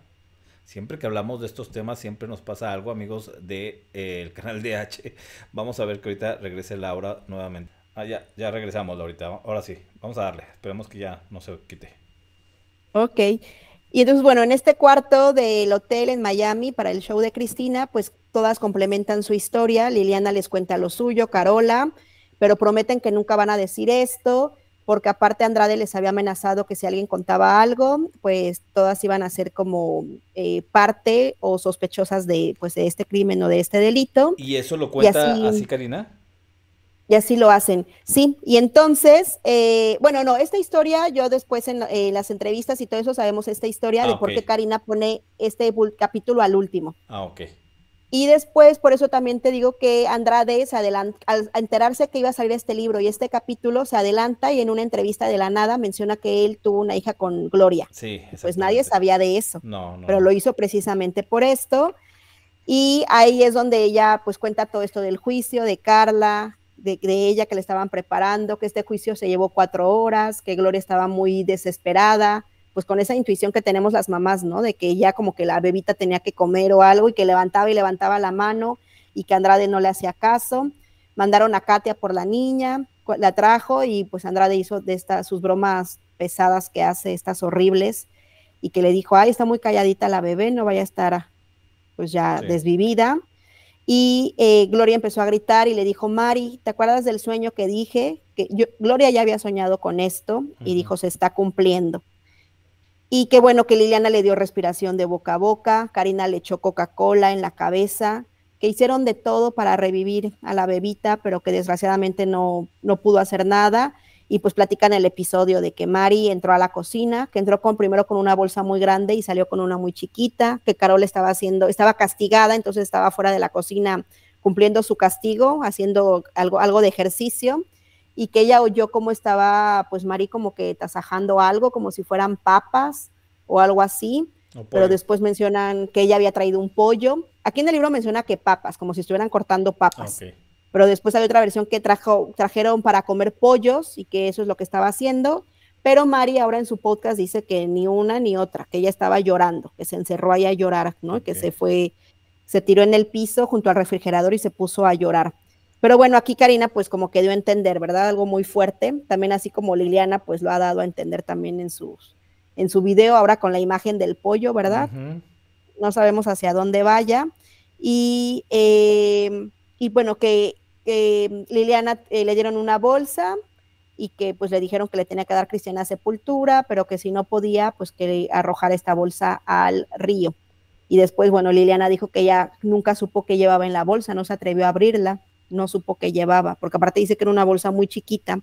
Siempre que hablamos de estos temas, siempre nos pasa algo, amigos del de, eh, el canal de H. Vamos a ver que ahorita regrese Laura nuevamente. Ah, ya, ya regresamos, Laura. Ahora sí, vamos a darle. Esperemos que ya no se quite. Ok. Y entonces, bueno, en este cuarto del hotel en Miami para el show de Cristina, pues todas complementan su historia. Liliana les cuenta lo suyo, Carola, pero prometen que nunca van a decir esto porque aparte Andrade les había amenazado que si alguien contaba algo, pues todas iban a ser como eh, parte o sospechosas de, pues, de este crimen o de este delito. ¿Y eso lo cuenta así, Karina? Y así lo hacen, sí. Y entonces, eh, bueno, no, esta historia, yo después en las entrevistas y todo eso sabemos esta historia de ah, por qué Karina pone este capítulo al último. Ah, ok. Y después, por eso también te digo que Andrade se adelanta, al enterarse que iba a salir este libro y este capítulo, se adelanta y en una entrevista de la nada menciona que él tuvo una hija con Gloria. Sí, pues nadie sabía de eso. No, Pero lo hizo precisamente por esto. Y ahí es donde ella pues cuenta todo esto del juicio, de Carla, de ella que le estaban preparando, que este juicio se llevó cuatro horas, que Gloria estaba muy desesperada, pues con esa intuición que tenemos las mamás, ¿no? De que ya como que la bebita tenía que comer o algo y que levantaba y levantaba la mano y que Andrade no le hacía caso. Mandaron a Katia por la niña, la trajo y pues Andrade hizo de estas sus bromas pesadas que hace, estas horribles, y que le dijo, ay, está muy calladita la bebé, no vaya a estar pues ya desvivida. Y eh, Gloria empezó a gritar y le dijo, Mari, ¿te acuerdas del sueño que dije? Que yo, Gloria ya había soñado con esto y dijo, se está cumpliendo. Y qué bueno que Liliana le dio respiración de boca a boca, Karina le echó Coca-Cola en la cabeza, que hicieron de todo para revivir a la bebita, pero que desgraciadamente no, no pudo hacer nada. Y pues platican el episodio de que Mari entró a la cocina, que entró con, primero con una bolsa muy grande y salió con una muy chiquita, que Carol estaba haciendo, estaba castigada, entonces estaba fuera de la cocina cumpliendo su castigo, haciendo algo, algo de ejercicio y que ella oyó cómo estaba, pues Mari como que tasajando algo, como si fueran papas o algo así, pero después mencionan que ella había traído un pollo. Aquí en el libro menciona que papas, como si estuvieran cortando papas. Pero después hay otra versión que trajeron para comer pollos y que eso es lo que estaba haciendo. Pero Mari ahora en su podcast dice que ni una ni otra, que ella estaba llorando, que se encerró ahí a llorar, ¿no? Que se fue, se tiró en el piso junto al refrigerador y se puso a llorar. Pero bueno, aquí Karina pues como que dio a entender, ¿verdad? Algo muy fuerte. También así como Liliana pues lo ha dado a entender también en, en su video, ahora con la imagen del pollo, ¿verdad? No sabemos hacia dónde vaya. Y, eh, bueno, que, Liliana eh, le dieron una bolsa y que pues le dijeron que le tenía que dar cristiana sepultura, pero que si no podía, pues que arrojar esta bolsa al río. Y después, bueno, Liliana dijo que ella nunca supo que llevaba en la bolsa, no se atrevió a abrirla no supo que llevaba, porque aparte dice que era una bolsa muy chiquita.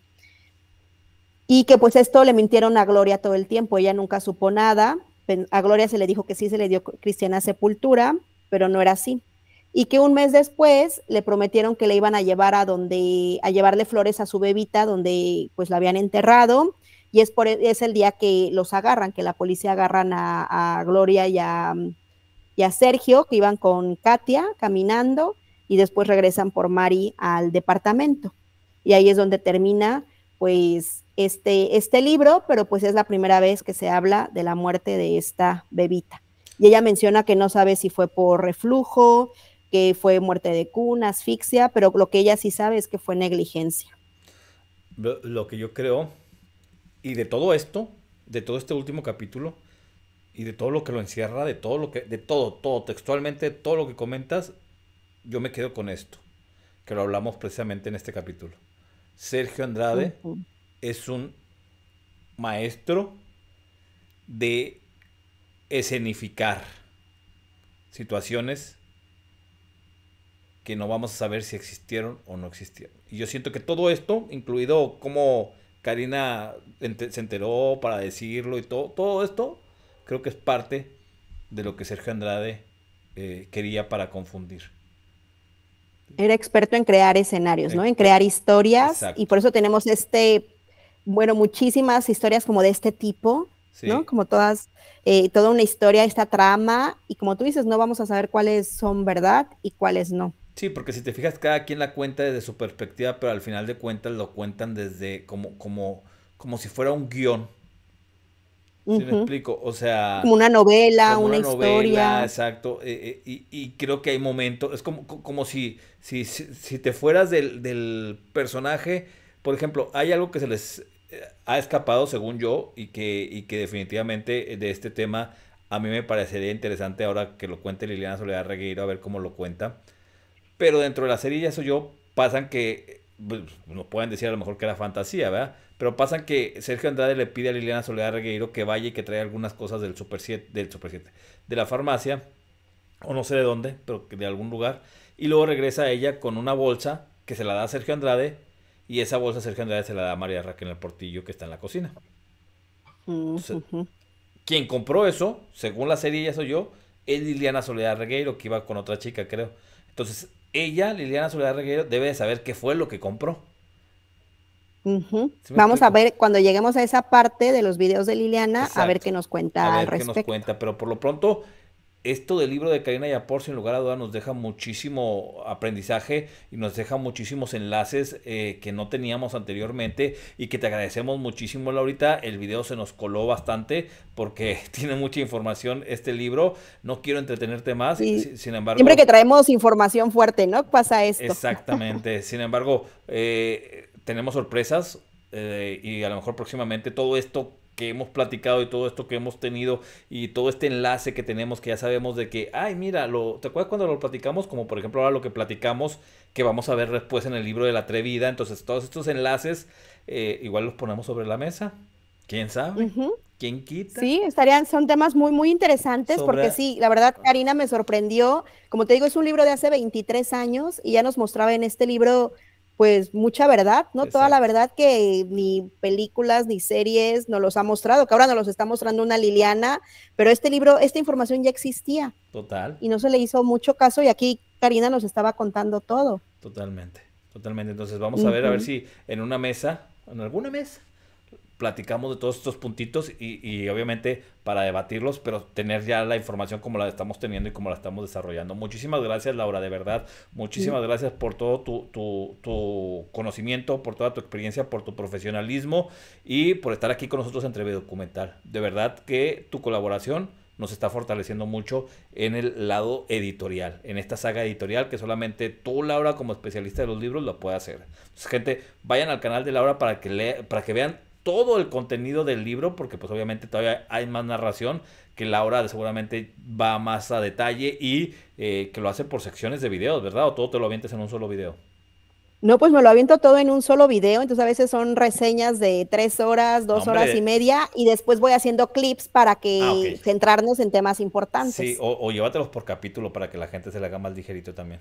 Y que pues esto le mintieron a Gloria todo el tiempo, ella nunca supo nada. A Gloria se le dijo que sí se le dio cristiana sepultura, pero no era así. Y que un mes después le prometieron que le iban a llevar a donde, a llevarle flores a su bebita, donde pues la habían enterrado. Y es, por, e, es el día que los agarran, que la policía agarran a, Gloria y a Sergio, que iban con Katia caminando y después regresan por Mari al departamento. Y ahí es donde termina pues este, este libro, pero pues es la primera vez que se habla de la muerte de esta bebita. Y ella menciona que no sabe si fue por reflujo, que fue muerte de cuna, asfixia, pero lo que ella sí sabe es que fue negligencia. Lo que yo creo, y de todo esto, de todo este último capítulo, y de todo lo que lo encierra, de todo lo que, de todo, todo, textualmente, todo lo que comentas, yo me quedo con esto, que lo hablamos precisamente en este capítulo. Sergio Andrade es un maestro de escenificar situaciones que no vamos a saber si existieron o no existieron. Y yo siento que todo esto, incluido cómo Karina se enteró para decirlo y todo, todo esto, creo que es parte de lo que Sergio Andrade eh, quería para confundir. Era experto en crear escenarios, ¿no? En crear historias. Y por eso tenemos este, bueno, muchísimas historias como de este tipo, ¿no? Como todas, eh, toda una historia, esta trama. Y como tú dices, no vamos a saber cuáles son verdad y cuáles no. Sí, porque si te fijas, cada quien la cuenta desde su perspectiva, pero al final de cuentas lo cuentan desde como, como, como si fuera un guión, ¿Sí me explico? O sea... Como una novela, una, historia. exacto. Eh, eh, y, creo que hay momentos... Es como, como si, si, si te fueras del, del, personaje... Por ejemplo, hay algo que se les eh, ha escapado, según yo, y que, y que definitivamente de este tema a mí me parecería interesante ahora que lo cuente Liliana Soledad Regueiro, a ver cómo lo cuenta. Pero dentro de la serie, ya soy yo, pasan que... Pues, pueden decir a lo mejor que era fantasía, ¿verdad? Pero pasa que Sergio Andrade le pide a Liliana Soledad Regueiro que vaya y que traiga algunas cosas del Super 7, del de la farmacia, o no sé de dónde, pero de algún lugar. Y luego regresa ella con una bolsa que se la da a Sergio Andrade, y esa bolsa Sergio Andrade se la da a María Raquel en el portillo que está en la cocina. Quien compró eso, según la serie ya soy yo, es Liliana Soledad Regueiro, que iba con otra chica, creo. Entonces, ella, Liliana Soledad Regueiro, debe de saber qué fue lo que compró. Vamos a ver cuando lleguemos a esa parte de los videos de Liliana, a ver qué nos cuenta a ver Qué nos cuenta, pero por lo pronto, esto del libro de Karina Yapor, sin lugar a duda, nos deja muchísimo aprendizaje y nos deja muchísimos enlaces eh, que no teníamos anteriormente y que te agradecemos muchísimo, Laurita. El video se nos coló bastante porque tiene mucha información este libro. No quiero entretenerte más, sin embargo... Siempre que traemos información fuerte, ¿no? Pasa esto. Exactamente. sin embargo, eh, tenemos sorpresas eh, y a lo mejor próximamente todo esto que hemos platicado y todo esto que hemos tenido y todo este enlace que tenemos que ya sabemos de que, ay, mira, lo, ¿te acuerdas cuando lo platicamos? Como por ejemplo ahora lo que platicamos que vamos a ver después en el libro de la atrevida. Entonces todos estos enlaces eh, igual los ponemos sobre la mesa. ¿Quién sabe? ¿Quién quita? Sí, estarían, son temas muy, muy interesantes porque sí, la verdad, Karina me sorprendió. Como te digo, es un libro de hace 23 años y ya nos mostraba en este libro pues mucha verdad, ¿no? Toda la verdad que ni películas ni series nos los ha mostrado, que ahora nos los está mostrando una Liliana, pero este libro, esta información ya existía. Total. Y no se le hizo mucho caso y aquí Karina nos estaba contando todo. Totalmente, totalmente. Entonces vamos a ver, a ver si en una mesa, en alguna mesa, platicamos de todos estos puntitos y, y, obviamente para debatirlos, pero tener ya la información como la estamos teniendo y como la estamos desarrollando. Muchísimas gracias, Laura, de verdad. Muchísimas gracias por todo tu, conocimiento, por toda tu experiencia, por tu profesionalismo y por estar aquí con nosotros en Treve Documental. De verdad que tu colaboración nos está fortaleciendo mucho en el lado editorial, en esta saga editorial que solamente tú, Laura, como especialista de los libros, lo puede hacer. Entonces, gente, vayan al canal de Laura para que, para que vean todo el contenido del libro, porque pues obviamente todavía hay más narración que Laura seguramente va más a detalle y eh, que lo hace por secciones de videos, ¿verdad? O todo te lo avientes en un solo video. No, pues me lo aviento todo en un solo video, entonces a veces son reseñas de tres horas, dos horas y media, y después voy haciendo clips para que ah, centrarnos en temas importantes. Sí, o, o llévatelos por capítulo para que la gente se le haga más ligerito también.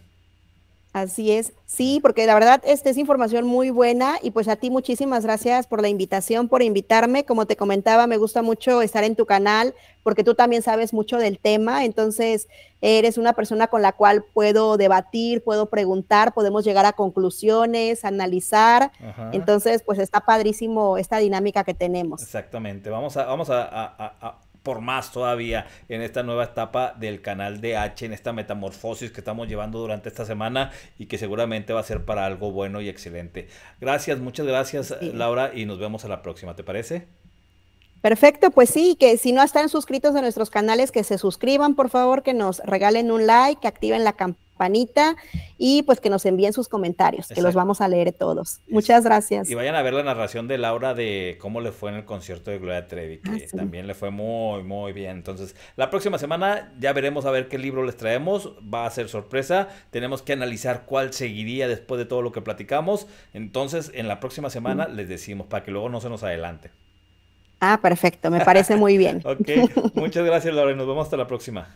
Así es, sí, porque la verdad esta es información muy buena y pues a ti muchísimas gracias por la invitación, por invitarme. Como te comentaba, me gusta mucho estar en tu canal porque tú también sabes mucho del tema, entonces eres una persona con la cual puedo debatir, puedo preguntar, podemos llegar a conclusiones, analizar. Entonces, pues está padrísimo esta dinámica que tenemos. Exactamente, vamos a, vamos a por más todavía en esta nueva etapa del canal de H, en esta metamorfosis que estamos llevando durante esta semana y que seguramente va a ser para algo bueno y excelente. Gracias, muchas gracias Laura y nos vemos a la próxima, ¿te parece? Perfecto, pues sí, que si no están suscritos a nuestros canales, que se suscriban, por favor, que nos regalen un like, que activen la campana panita, y pues que nos envíen sus comentarios, que los vamos a leer todos. Muchas gracias. Y vayan a ver la narración de Laura de cómo le fue en el concierto de Gloria Trevi, que ah, también le fue muy, muy bien. Entonces, la próxima semana ya veremos a ver qué libro les traemos, va a ser sorpresa, tenemos que analizar cuál seguiría después de todo lo que platicamos, entonces en la próxima semana mm. les decimos para que luego no se nos adelante. Ah, perfecto, me parece muy bien. ok, muchas gracias Laura y nos vemos hasta la próxima.